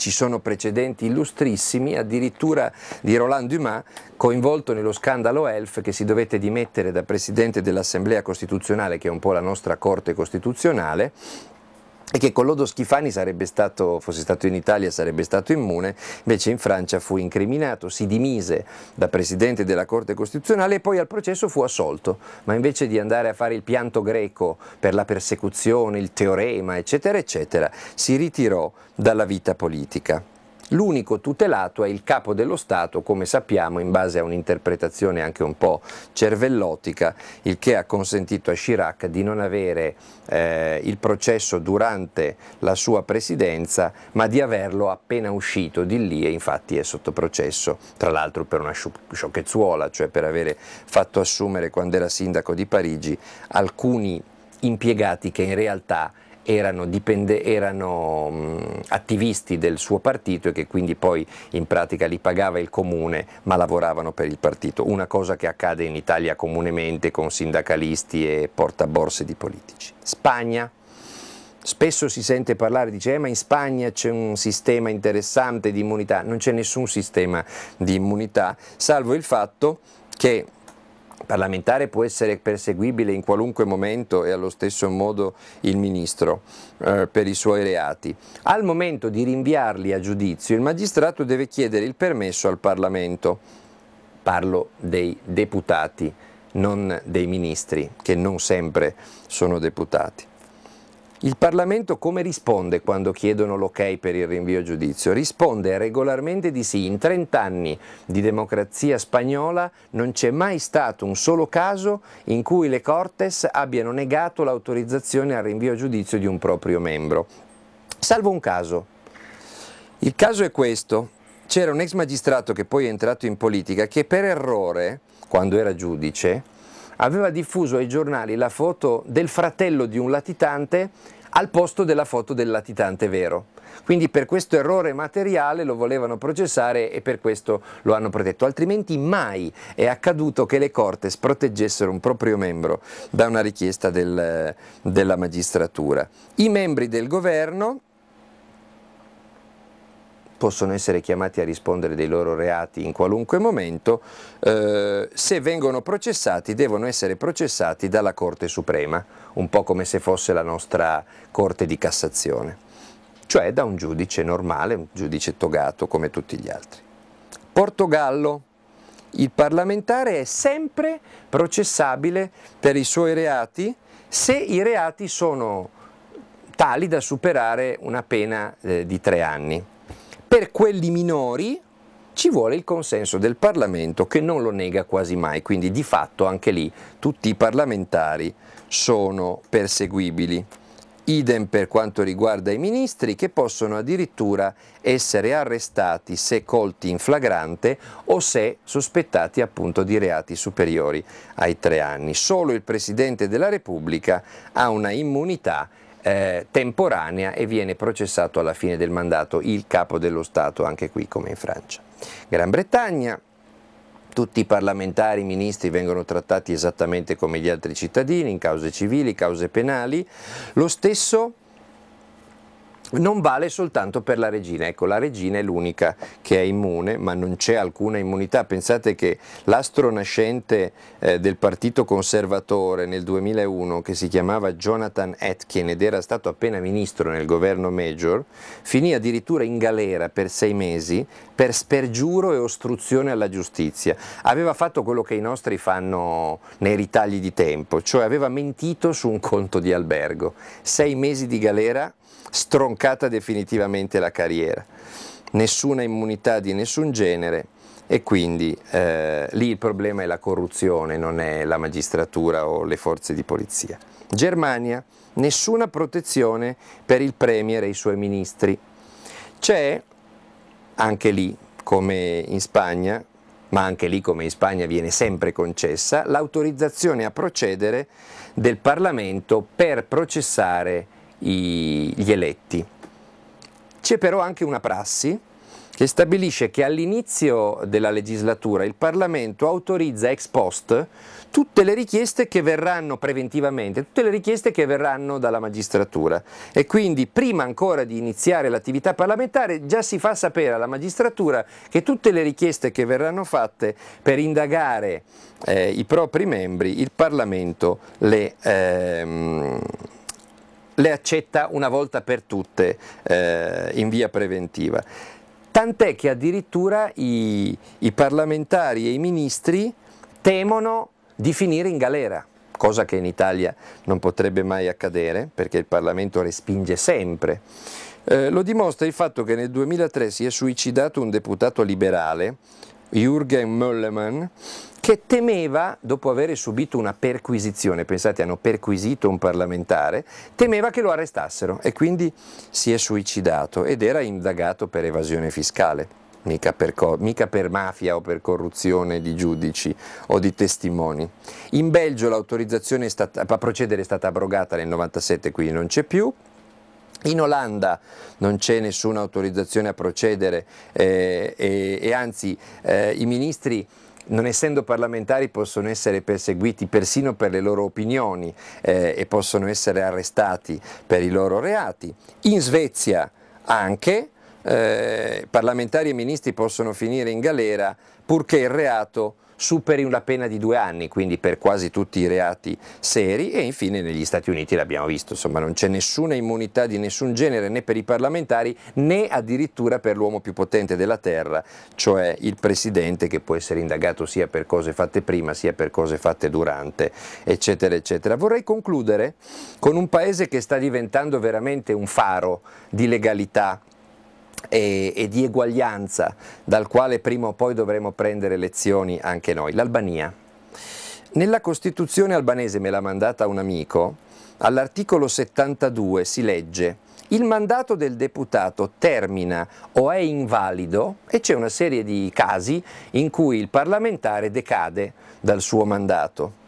ci sono precedenti illustrissimi, addirittura di Roland Dumas coinvolto nello scandalo Elf che si dovette dimettere da presidente dell'Assemblea Costituzionale che è un po' la nostra Corte Costituzionale e che con Lodo Schifani sarebbe stato, fosse stato in Italia sarebbe stato immune, invece in Francia fu incriminato, si dimise da Presidente della Corte Costituzionale e poi al processo fu assolto, ma invece di andare a fare il pianto greco per la persecuzione, il teorema, eccetera, eccetera, si ritirò dalla vita politica. L'unico tutelato è il capo dello Stato, come sappiamo, in base a un'interpretazione anche un po' cervellotica, il che ha consentito a Chirac di non avere eh, il processo durante la sua presidenza, ma di averlo appena uscito di lì e infatti è sotto processo, tra l'altro per una sciocchezzuola, cioè per avere fatto assumere quando era sindaco di Parigi alcuni impiegati che in realtà erano, dipende, erano mh, attivisti del suo partito e che quindi poi in pratica li pagava il comune ma lavoravano per il partito, una cosa che accade in Italia comunemente con sindacalisti e portaborse di politici. Spagna. Spesso si sente parlare, dice, eh, ma in Spagna c'è un sistema interessante di immunità, non c'è nessun sistema di immunità, salvo il fatto che parlamentare può essere perseguibile in qualunque momento e allo stesso modo il ministro eh, per i suoi reati. Al momento di rinviarli a giudizio il magistrato deve chiedere il permesso al Parlamento, parlo dei deputati, non dei ministri, che non sempre sono deputati. Il Parlamento come risponde quando chiedono l'ok per il rinvio a giudizio? Risponde regolarmente di sì. In 30 anni di democrazia spagnola non c'è mai stato un solo caso in cui le Cortes abbiano negato l'autorizzazione al rinvio a giudizio di un proprio membro. Salvo un caso. Il caso è questo. C'era un ex magistrato che poi è entrato in politica che per errore, quando era giudice, aveva diffuso ai giornali la foto del fratello di un latitante al posto della foto del latitante vero. Quindi per questo errore materiale lo volevano processare e per questo lo hanno protetto, altrimenti mai è accaduto che le Cortes proteggessero un proprio membro da una richiesta del, della magistratura. I membri del governo possono essere chiamati a rispondere dei loro reati in qualunque momento, eh, se vengono processati devono essere processati dalla Corte Suprema, un po' come se fosse la nostra Corte di Cassazione, cioè da un giudice normale, un giudice togato come tutti gli altri. Portogallo. Il parlamentare è sempre processabile per i suoi reati se i reati sono tali da superare una pena eh, di tre anni. Per quelli minori ci vuole il consenso del Parlamento che non lo nega quasi mai, quindi di fatto anche lì tutti i parlamentari sono perseguibili. Idem per quanto riguarda i ministri che possono addirittura essere arrestati se colti in flagrante o se sospettati appunto di reati superiori ai tre anni. Solo il Presidente della Repubblica ha una immunità eh, temporanea e viene processato alla fine del mandato il capo dello Stato, anche qui come in Francia. Gran Bretagna, tutti i parlamentari, i ministri vengono trattati esattamente come gli altri cittadini in cause civili, cause penali. Lo stesso non vale soltanto per la regina, ecco la regina è l'unica che è immune ma non c'è alcuna immunità, pensate che l'astro nascente eh, del partito conservatore nel 2001 che si chiamava Jonathan Atkin ed era stato appena ministro nel governo Major, finì addirittura in galera per sei mesi per spergiuro e ostruzione alla giustizia, aveva fatto quello che i nostri fanno nei ritagli di tempo, cioè aveva mentito su un conto di albergo, sei mesi di galera stroncata definitivamente la carriera. Nessuna immunità di nessun genere e quindi eh, lì il problema è la corruzione, non è la magistratura o le forze di polizia. Germania, nessuna protezione per il Premier e i suoi ministri. C'è anche lì, come in Spagna, ma anche lì come in Spagna viene sempre concessa, l'autorizzazione a procedere del Parlamento per processare i, gli eletti. C'è però anche una prassi che stabilisce che all'inizio della legislatura il Parlamento autorizza ex post tutte le richieste che verranno preventivamente, tutte le richieste che verranno dalla magistratura e quindi prima ancora di iniziare l'attività parlamentare già si fa sapere alla magistratura che tutte le richieste che verranno fatte per indagare eh, i propri membri il Parlamento le... Ehm, le accetta una volta per tutte eh, in via preventiva. Tant'è che addirittura i, i parlamentari e i ministri temono di finire in galera cosa che in Italia non potrebbe mai accadere perché il Parlamento respinge sempre. Eh, lo dimostra il fatto che nel 2003 si è suicidato un deputato liberale, Jürgen Möllemann, che temeva, dopo aver subito una perquisizione, pensate hanno perquisito un parlamentare, temeva che lo arrestassero e quindi si è suicidato ed era indagato per evasione fiscale. Mica per, mica per, mafia o per corruzione di giudici o di testimoni. In Belgio l'autorizzazione a procedere è stata abrogata nel 97, quindi non c'è più. In Olanda non c'è nessuna autorizzazione a procedere eh, e, e, anzi eh, i ministri non essendo parlamentari possono essere perseguiti persino per le loro opinioni eh, e possono essere arrestati per i loro reati. In Svezia anche eh, parlamentari e ministri possono finire in galera purché il reato superi una pena di due anni, quindi per quasi tutti i reati seri e infine negli Stati Uniti l'abbiamo visto, insomma non c'è nessuna immunità di nessun genere né per i parlamentari né addirittura per l'uomo più potente della Terra, cioè il Presidente che può essere indagato sia per cose fatte prima sia per cose fatte durante, eccetera, eccetera. Vorrei concludere con un paese che sta diventando veramente un faro di legalità e, e di eguaglianza dal quale prima o poi dovremo prendere lezioni anche noi, l'Albania. Nella Costituzione albanese, me l'ha mandata un amico, all'articolo 72 si legge il mandato del deputato termina o è invalido e c'è una serie di casi in cui il parlamentare decade dal suo mandato.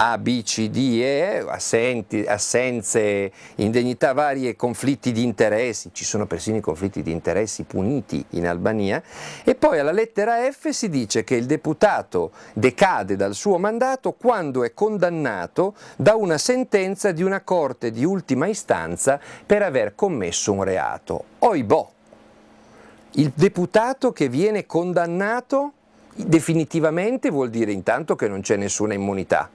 A, B, C, D, E, assenti, assenze, indegnità varie, conflitti di interessi, ci sono persino i conflitti di interessi puniti in Albania, e poi alla lettera F si dice che il deputato decade dal suo mandato quando è condannato da una sentenza di una corte di ultima istanza per aver commesso un reato. Oibò! Il deputato che viene condannato definitivamente vuol dire intanto che non c'è nessuna immunità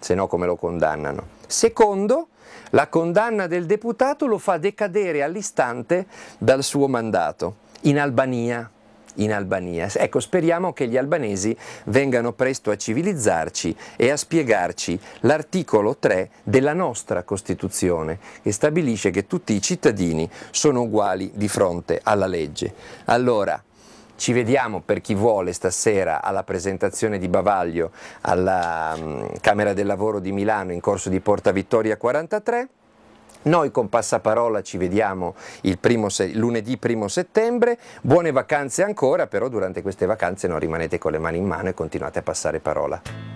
se no come lo condannano. Secondo, la condanna del deputato lo fa decadere all'istante dal suo mandato in Albania. In Albania. Ecco, speriamo che gli albanesi vengano presto a civilizzarci e a spiegarci l'articolo 3 della nostra Costituzione, che stabilisce che tutti i cittadini sono uguali di fronte alla legge. Allora, ci vediamo per chi vuole stasera alla presentazione di Bavaglio alla mh, mm, Camera del Lavoro di Milano in corso di Porta Vittoria 43. Noi con Passaparola ci vediamo primo lunedì 1 settembre, buone vacanze ancora, però durante queste vacanze non rimanete con le mani in mano e continuate a passare parola.